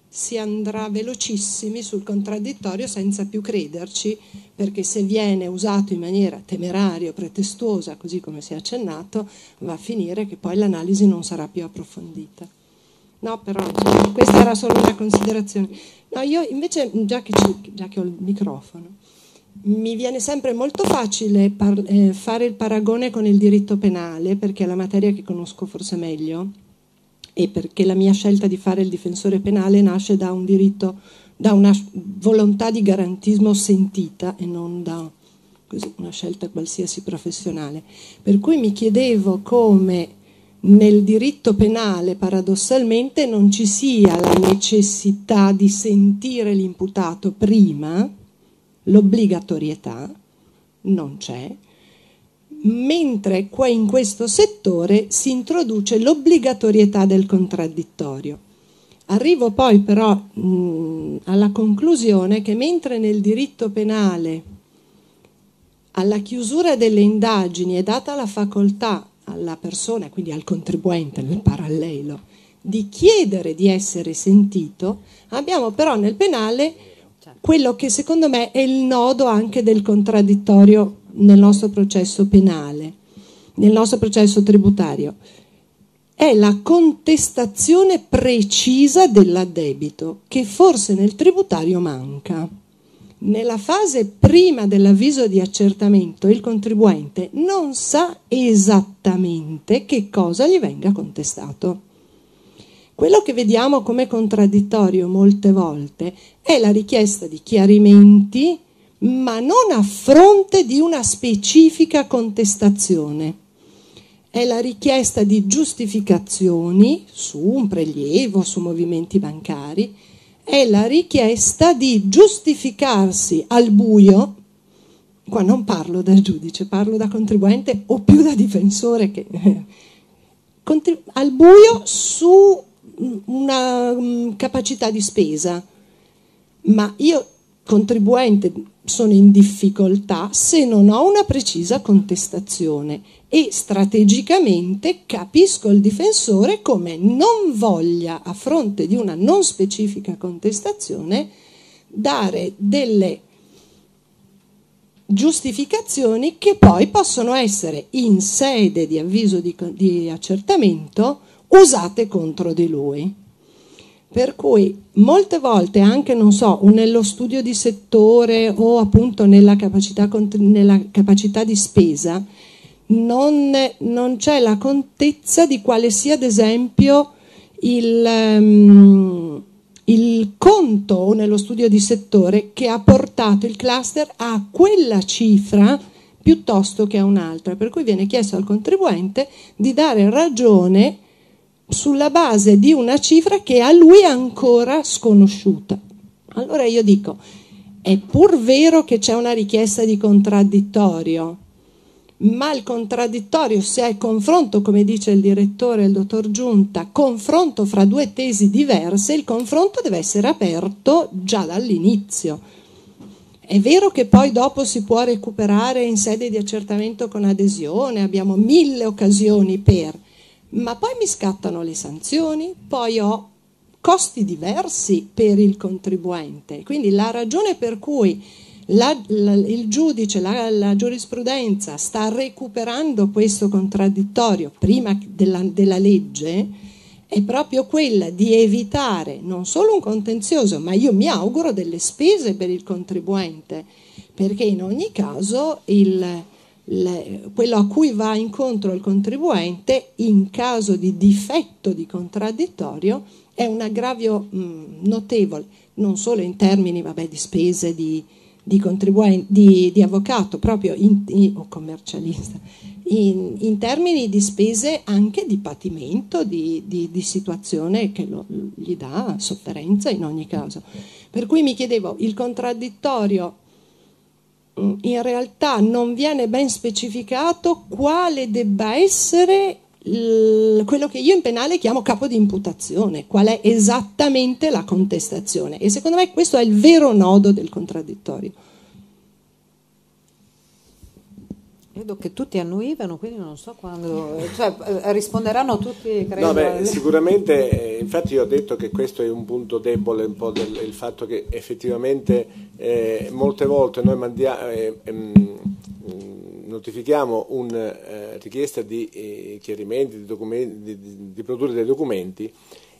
si andrà velocissimi sul contraddittorio senza più crederci perché se viene usato in maniera temeraria o pretestuosa così come si è accennato va a finire che poi l'analisi non sarà più approfondita No, però diciamo, questa era solo una considerazione. No, io invece, già che, ci, già che ho il microfono, mi viene sempre molto facile eh, fare il paragone con il diritto penale, perché è la materia che conosco forse meglio e perché la mia scelta di fare il difensore penale nasce da un diritto, da una volontà di garantismo sentita e non da così, una scelta qualsiasi professionale. Per cui mi chiedevo come nel diritto penale paradossalmente non ci sia la necessità di sentire l'imputato prima l'obbligatorietà non c'è, mentre in questo settore si introduce l'obbligatorietà del contraddittorio. Arrivo poi però mh, alla conclusione che mentre nel diritto penale alla chiusura delle indagini è data la facoltà alla persona, quindi al contribuente nel parallelo, di chiedere di essere sentito, abbiamo però nel penale quello che secondo me è il nodo anche del contraddittorio nel nostro processo penale, nel nostro processo tributario. È la contestazione precisa dell'addebito che forse nel tributario manca. Nella fase prima dell'avviso di accertamento il contribuente non sa esattamente che cosa gli venga contestato. Quello che vediamo come contraddittorio molte volte è la richiesta di chiarimenti, ma non a fronte di una specifica contestazione è la richiesta di giustificazioni su un prelievo, su movimenti bancari, è la richiesta di giustificarsi al buio, qua non parlo da giudice, parlo da contribuente o più da difensore, che, eh, al buio su una mm, capacità di spesa, ma io contribuente sono in difficoltà se non ho una precisa contestazione e strategicamente capisco il difensore come non voglia, a fronte di una non specifica contestazione, dare delle giustificazioni che poi possono essere in sede di avviso di, di accertamento usate contro di lui. Per cui molte volte anche, non so, nello studio di settore o appunto nella capacità, nella capacità di spesa, non, non, c'è la contezza di quale sia ad esempio il, um, il conto o nello studio di settore che ha portato il cluster a quella cifra piuttosto che a un'altra. Per cui viene chiesto al contribuente di dare ragione sulla base di una cifra che a lui è ancora sconosciuta. Allora io dico, è pur vero che c'è una richiesta di contraddittorio, ma il contraddittorio, se è confronto, come dice il direttore, il dottor Giunta, confronto fra due tesi diverse, il confronto deve essere aperto già dall'inizio. È vero che poi dopo si può recuperare in sede di accertamento con adesione, abbiamo mille occasioni per, ma poi mi scattano le sanzioni, poi ho costi diversi per il contribuente. Quindi la ragione per cui la, la, il giudice, la, la, giurisprudenza sta recuperando questo contraddittorio prima della, della legge è proprio quella di evitare non solo un contenzioso, ma io mi auguro delle spese per il contribuente, perché in ogni caso il le, quello a cui va incontro il contribuente in caso di difetto di contraddittorio è un aggravio mh, mm, notevole, non solo in termini vabbè, di spese di, di, di, di avvocato proprio in, in, o commercialista, in, in, termini di spese anche di patimento, di, di situazione che lo, gli dà sofferenza in ogni caso. Per cui mi chiedevo, il contraddittorio in realtà non viene ben specificato quale debba essere quello che io in penale chiamo capo di imputazione, qual è esattamente la contestazione. E secondo me questo è il vero nodo del contraddittorio. Vedo che tutti annuivano, quindi non so quando, cioè, eh, risponderanno tutti. Credo. No, beh, sicuramente, eh, infatti io ho detto che questo è un punto debole, un po' del, il fatto che effettivamente eh, molte volte noi mandiamo, eh, ehm, notifichiamo una eh, richiesta di eh, chiarimenti, di, di, di produrre dei documenti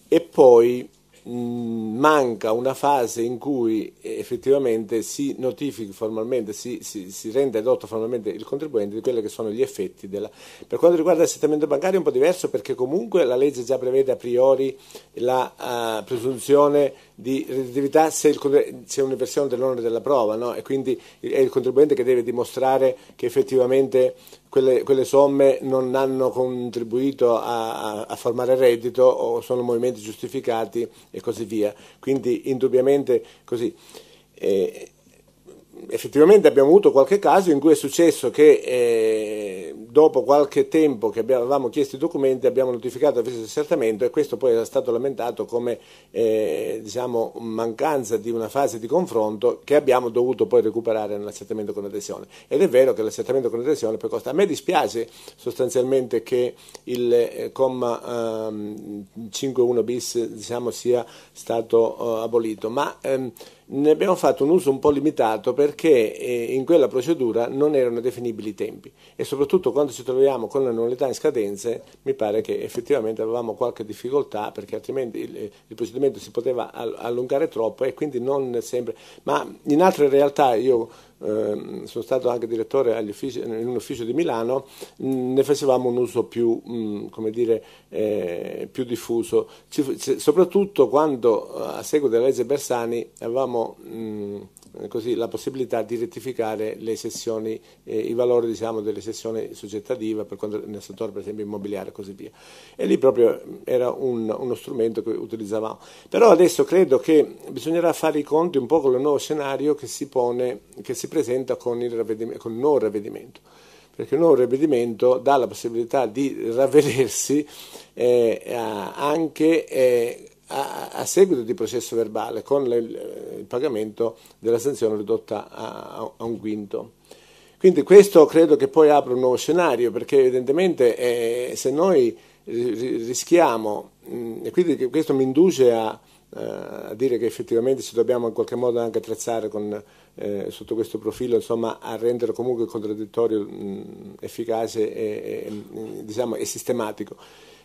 e poi Mm, manca una fase in cui eh, effettivamente si notifichi formalmente, si, si, si rende adotto formalmente il contribuente di quelli che sono gli effetti. Della... Per quanto riguarda il settamento bancario è un po' diverso perché comunque la legge già prevede a priori la uh, presunzione di redditività se il, c'è un'inversione dell'onore della prova no? e quindi è il contribuente che deve dimostrare che effettivamente quelle, quelle, somme non hanno contribuito a, a, formare reddito o sono movimenti giustificati e così via. Quindi indubbiamente così. Eh, effettivamente abbiamo avuto qualche caso in cui è successo che eh, dopo qualche tempo che avevamo chiesto i documenti abbiamo notificato l'ufficio di accertamento e questo poi era stato lamentato come eh, diciamo, mancanza di una fase di confronto che abbiamo dovuto poi recuperare nell'accertamento con adesione. Ed è vero che l'accertamento con adesione poi costa. A me dispiace sostanzialmente che il eh, comma eh, 5.1 bis diciamo, sia stato eh, abolito, ma ehm, ne abbiamo fatto un uso un po' limitato perché eh, in quella procedura non erano definibili i tempi e soprattutto quando ci troviamo con le annualità in scadenze mi pare che effettivamente avevamo qualche difficoltà perché altrimenti il, il procedimento si poteva allungare troppo e quindi non sempre, ma in altre realtà io Ehm, sono stato anche direttore in un ufficio di Milano, ne facevamo un uso più, come dire, eh, più diffuso, soprattutto quando eh, a seguito della legge Bersani avevamo... Eh, così, la possibilità di rettificare sessioni, eh, i valori diciamo, delle sessioni soggettative quanto, nel settore per esempio immobiliare e così via. E lì proprio era un, uno strumento che utilizzavamo. Però adesso credo che bisognerà fare i conti un po' con il nuovo scenario che si, pone, che si presenta con il, con il nuovo ravvedimento perché il nuovo ravvedimento dà la possibilità di ravvedersi eh, anche eh, a, a seguito di processo verbale con le, il pagamento della sanzione ridotta a, a un quinto. Quindi questo credo che poi apra un nuovo scenario, perché evidentemente eh, se noi rischiamo, mh, mm, e quindi questo mi induce a, eh, a, dire che effettivamente ci dobbiamo in qualche modo anche attrezzare con, eh, sotto questo profilo, insomma, a rendere comunque il contraddittorio mh, mm, efficace e, e, diciamo, e sistematico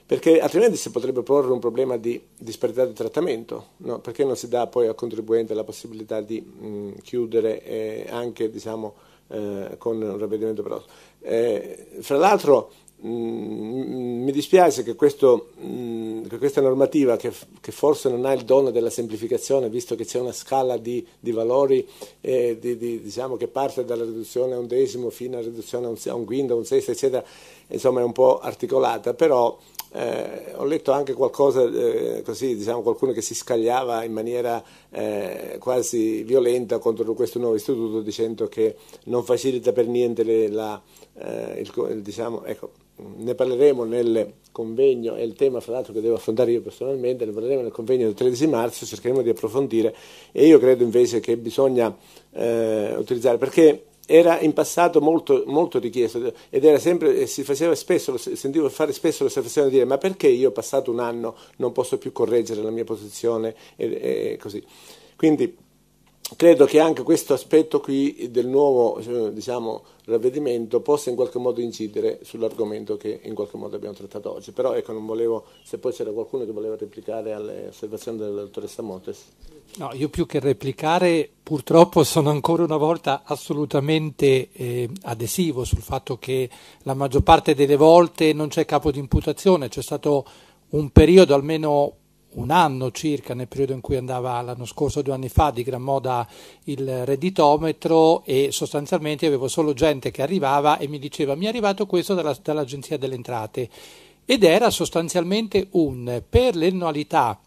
perché altrimenti si potrebbe porre un problema di disparità di trattamento, no? perché non si dà poi al contribuente la possibilità di mh, chiudere eh, anche diciamo, eh, con un ravvedimento per eh, Fra l'altro mh, mi dispiace che, questo, mh, che questa normativa, che, che, forse non ha il dono della semplificazione, visto che c'è una scala di, di valori eh, di, di, diciamo, che parte dalla riduzione a un decimo fino alla riduzione a un, a un quinto, a un sesto, eccetera, insomma è un po' articolata, però eh, ho letto anche qualcosa, eh, così, diciamo, qualcuno che si scagliava in maniera eh, quasi violenta contro questo nuovo istituto dicendo che non facilita per niente le, la, eh, il, il, diciamo, ecco, ne parleremo nel convegno, è il tema fra l'altro che devo affrontare io personalmente, ne parleremo nel convegno del 13 marzo, cercheremo di approfondire e io credo invece che bisogna eh, utilizzare perché era in passato molto, molto richiesto ed era sempre, si faceva spesso, sentivo fare spesso l'osservazione di dire ma perché io passato un anno non posso più correggere la mia posizione e, e così. Quindi credo che anche questo aspetto qui del nuovo eh, diciamo, ravvedimento possa in qualche modo incidere sull'argomento che in qualche modo abbiamo trattato oggi. Però ecco, non volevo, se poi c'era qualcuno che voleva replicare alle osservazioni della dottoressa Montes. No, io più che replicare purtroppo sono ancora una volta assolutamente eh, adesivo sul fatto che la maggior parte delle volte non c'è capo di imputazione, c'è stato un periodo almeno un anno circa nel periodo in cui andava l'anno scorso, due anni fa, di gran moda il redditometro e sostanzialmente avevo solo gente che arrivava e mi diceva mi è arrivato questo dalla, dall'Agenzia delle Entrate ed era sostanzialmente un per le annualità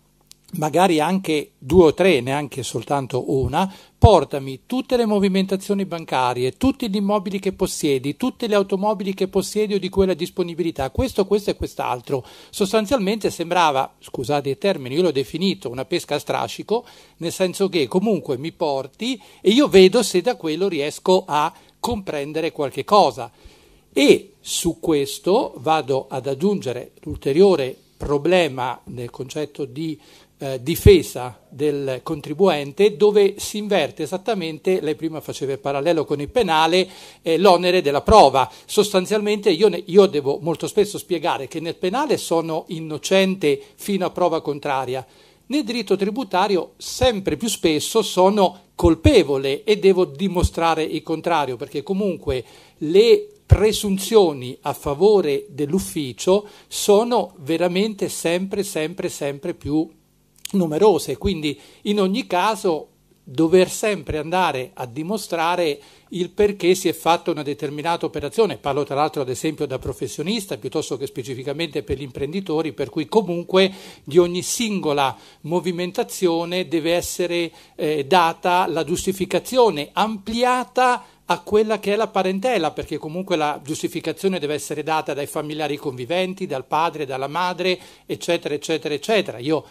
magari anche due o tre, neanche soltanto una, portami tutte le movimentazioni bancarie, tutti gli immobili che possiedi, tutte le automobili che possiedi o di cui hai la disponibilità, questo, questo e quest'altro. Sostanzialmente sembrava, scusate i termini, io l'ho definito una pesca a strascico, nel senso che comunque mi porti e io vedo se da quello riesco a comprendere qualche cosa. E su questo vado ad aggiungere l'ulteriore problema nel concetto di eh, difesa del contribuente dove si inverte esattamente, lei prima faceva il parallelo con il penale, eh, l'onere della prova. Sostanzialmente io, ne, io, devo molto spesso spiegare che nel penale sono innocente fino a prova contraria, nel diritto tributario sempre più spesso sono colpevole e devo dimostrare il contrario perché comunque le presunzioni a favore dell'ufficio sono veramente sempre, sempre, sempre più numerose, quindi in ogni caso dover sempre andare a dimostrare il perché si è fatta una determinata operazione. Parlo tra l'altro ad esempio da professionista piuttosto che specificamente per gli imprenditori, per cui comunque di ogni singola movimentazione deve essere eh, data la giustificazione ampliata a quella che è la parentela, perché comunque la giustificazione deve essere data dai familiari conviventi, dal padre, dalla madre, eccetera, eccetera, eccetera. Io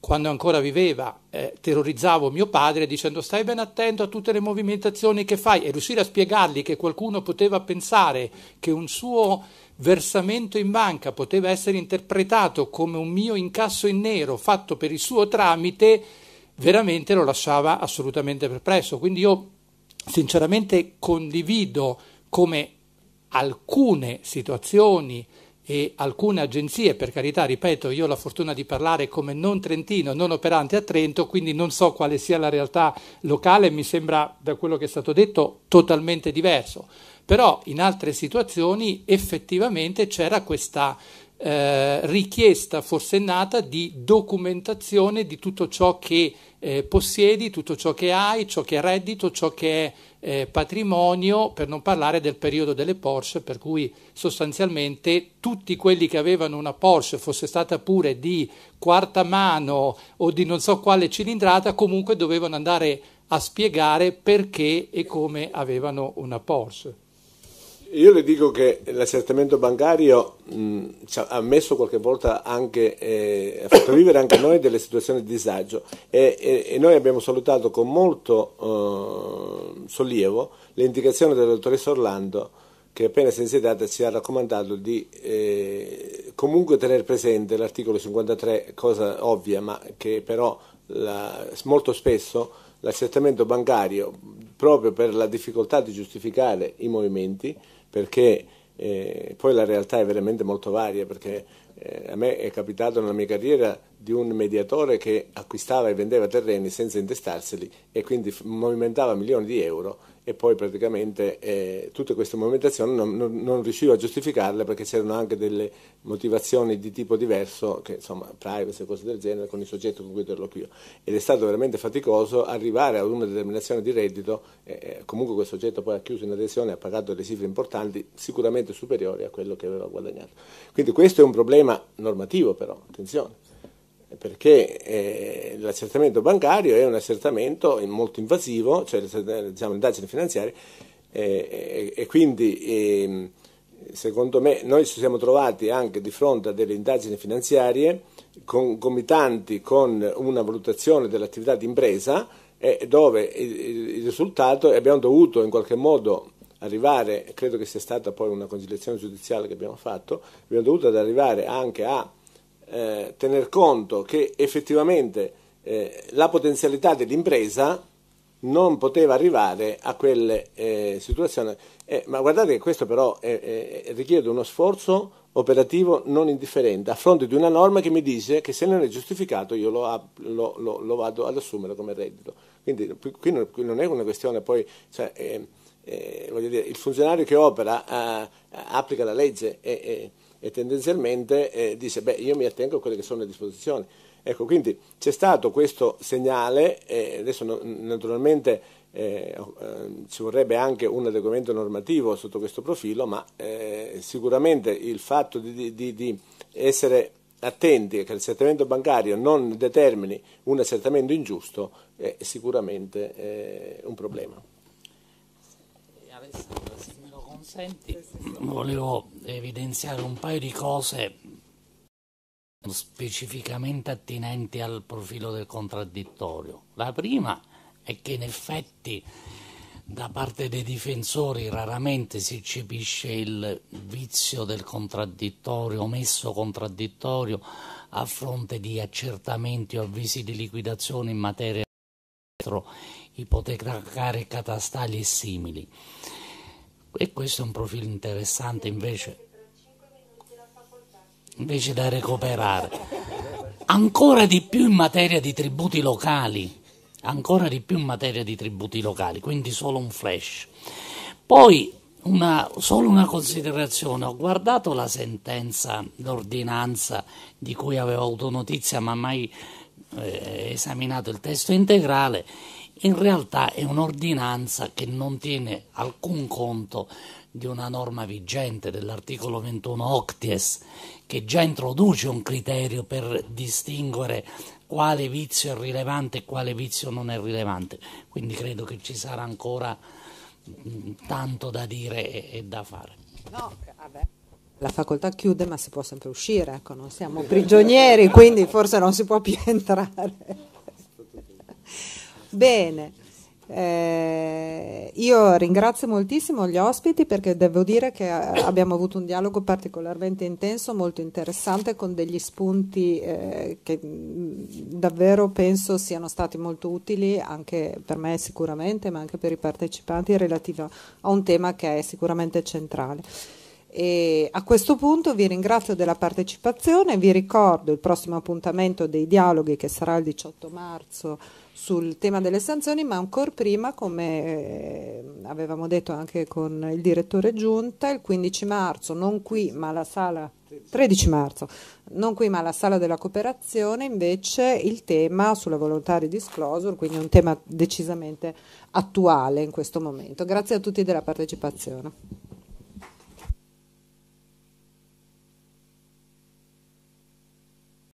quando ancora viveva, eh, terrorizzavo mio padre dicendo stai ben attento a tutte le movimentazioni che fai e riuscire a spiegargli che qualcuno poteva pensare che un suo versamento in banca poteva essere interpretato come un mio incasso in nero fatto per il suo tramite, veramente lo lasciava assolutamente perplesso. Quindi io sinceramente condivido come alcune situazioni e alcune agenzie, per carità, ripeto, io ho la fortuna di parlare come non trentino, non operante a Trento, quindi non so quale sia la realtà locale, mi sembra da quello che è stato detto totalmente diverso. Però in altre situazioni effettivamente c'era questa eh, richiesta forsennata di documentazione di tutto ciò che eh, possiedi, tutto ciò che hai, ciò che è reddito, ciò che è eh, patrimonio, per non parlare del periodo delle Porsche, per cui sostanzialmente tutti quelli che avevano una Porsche, fosse stata pure di quarta mano o di non so quale cilindrata, comunque dovevano andare a spiegare perché e come avevano una Porsche. Io le dico che l'assertamento bancario mh, ha messo qualche volta anche, eh, ha fatto vivere anche noi delle situazioni di disagio e, e, e noi abbiamo salutato con molto eh, sollievo l'indicazione della dottoressa Orlando che appena si è insediata ci ha raccomandato di eh, comunque tenere presente l'articolo 53, cosa ovvia ma che però la, molto spesso l'accertamento bancario proprio per la difficoltà di giustificare i movimenti perché eh, poi la realtà è veramente molto varia, perché eh, a me è capitato nella mia carriera di un mediatore che acquistava e vendeva terreni senza intestarseli e quindi movimentava milioni di euro e poi praticamente eh, tutte queste movimentazioni non, non, non, riuscivo a giustificarle perché c'erano anche delle motivazioni di tipo diverso, che, insomma privacy e cose del genere, con il soggetto con cui ero interloquio. Ed è stato veramente faticoso arrivare ad una determinazione di reddito, eh, eh comunque quel soggetto poi ha chiuso in adesione e ha pagato delle cifre importanti, sicuramente superiori a quello che aveva guadagnato. Quindi questo è un problema normativo però, attenzione perché eh, l'accertamento bancario è un accertamento molto invasivo, cioè diciamo, l'indagine finanziaria, eh, e, e, quindi eh, secondo me noi ci siamo trovati anche di fronte a delle indagini finanziarie concomitanti con una valutazione dell'attività di impresa eh, dove il, il risultato e abbiamo dovuto in qualche modo arrivare, credo che sia stata poi una conciliazione giudiziale che abbiamo fatto, abbiamo dovuto arrivare anche a eh, tener conto che effettivamente eh, la potenzialità dell'impresa non poteva arrivare a quelle eh, situazioni. Eh, ma guardate che questo però eh, eh, richiede uno sforzo operativo non indifferente a fronte di una norma che mi dice che se non è giustificato io lo, lo, lo, lo vado ad assumere come reddito. Quindi qui non, qui non è una questione poi... Cioè, eh, eh, dire, il funzionario che opera eh, applica la legge e tendenzialmente eh, dice beh io mi attengo a quelle che sono le disposizioni. Ecco, quindi c'è stato questo segnale, eh, adesso no, naturalmente eh, eh ci vorrebbe anche un adeguamento normativo sotto questo profilo, ma eh, sicuramente il fatto di, di, di essere attenti che l'accertamento bancario non determini un accertamento ingiusto è sicuramente eh, un problema. Alessandro, Senti, volevo evidenziare un paio di cose specificamente attinenti al profilo del contraddittorio. La prima è che in effetti da parte dei difensori raramente si eccepisce il vizio del contraddittorio, omesso contraddittorio a fronte di accertamenti o avvisi di liquidazione in materia di ipotecarie, catastali e simili. E questo è un profilo interessante invece, invece da recuperare. Ancora di più in materia di tributi locali, ancora di più in materia di tributi locali, quindi solo un flash. Poi una, solo una considerazione, ho guardato la sentenza, d'ordinanza di cui avevo avuto notizia ma mai eh, esaminato il testo integrale in realtà è un'ordinanza che non tiene alcun conto di una norma vigente dell'articolo 21 Octies che già introduce un criterio per distinguere quale vizio è rilevante e quale vizio non è rilevante. Quindi credo che ci sarà ancora mm, tanto da dire e, e da fare. No, vabbè la facoltà chiude ma si può sempre uscire, ecco, non siamo prigionieri, quindi forse non si può più entrare. Bene. Eh, io ringrazio moltissimo gli ospiti perché devo dire che eh, abbiamo avuto un dialogo particolarmente intenso, molto interessante, con degli spunti eh, che mm, davvero penso siano stati molto utili anche per me sicuramente, ma anche per i partecipanti relativo a un tema che è sicuramente centrale. E a questo punto vi ringrazio della partecipazione, vi ricordo il prossimo appuntamento dei dialoghi che sarà il 18 marzo sul tema delle sanzioni, ma ancora prima, come eh, avevamo detto anche con il direttore Giunta, il 15 marzo, non qui ma alla sala 13 marzo, non qui ma alla sala della cooperazione, invece il tema sulla di disclosure, quindi un tema decisamente attuale in questo momento. Grazie a tutti della partecipazione.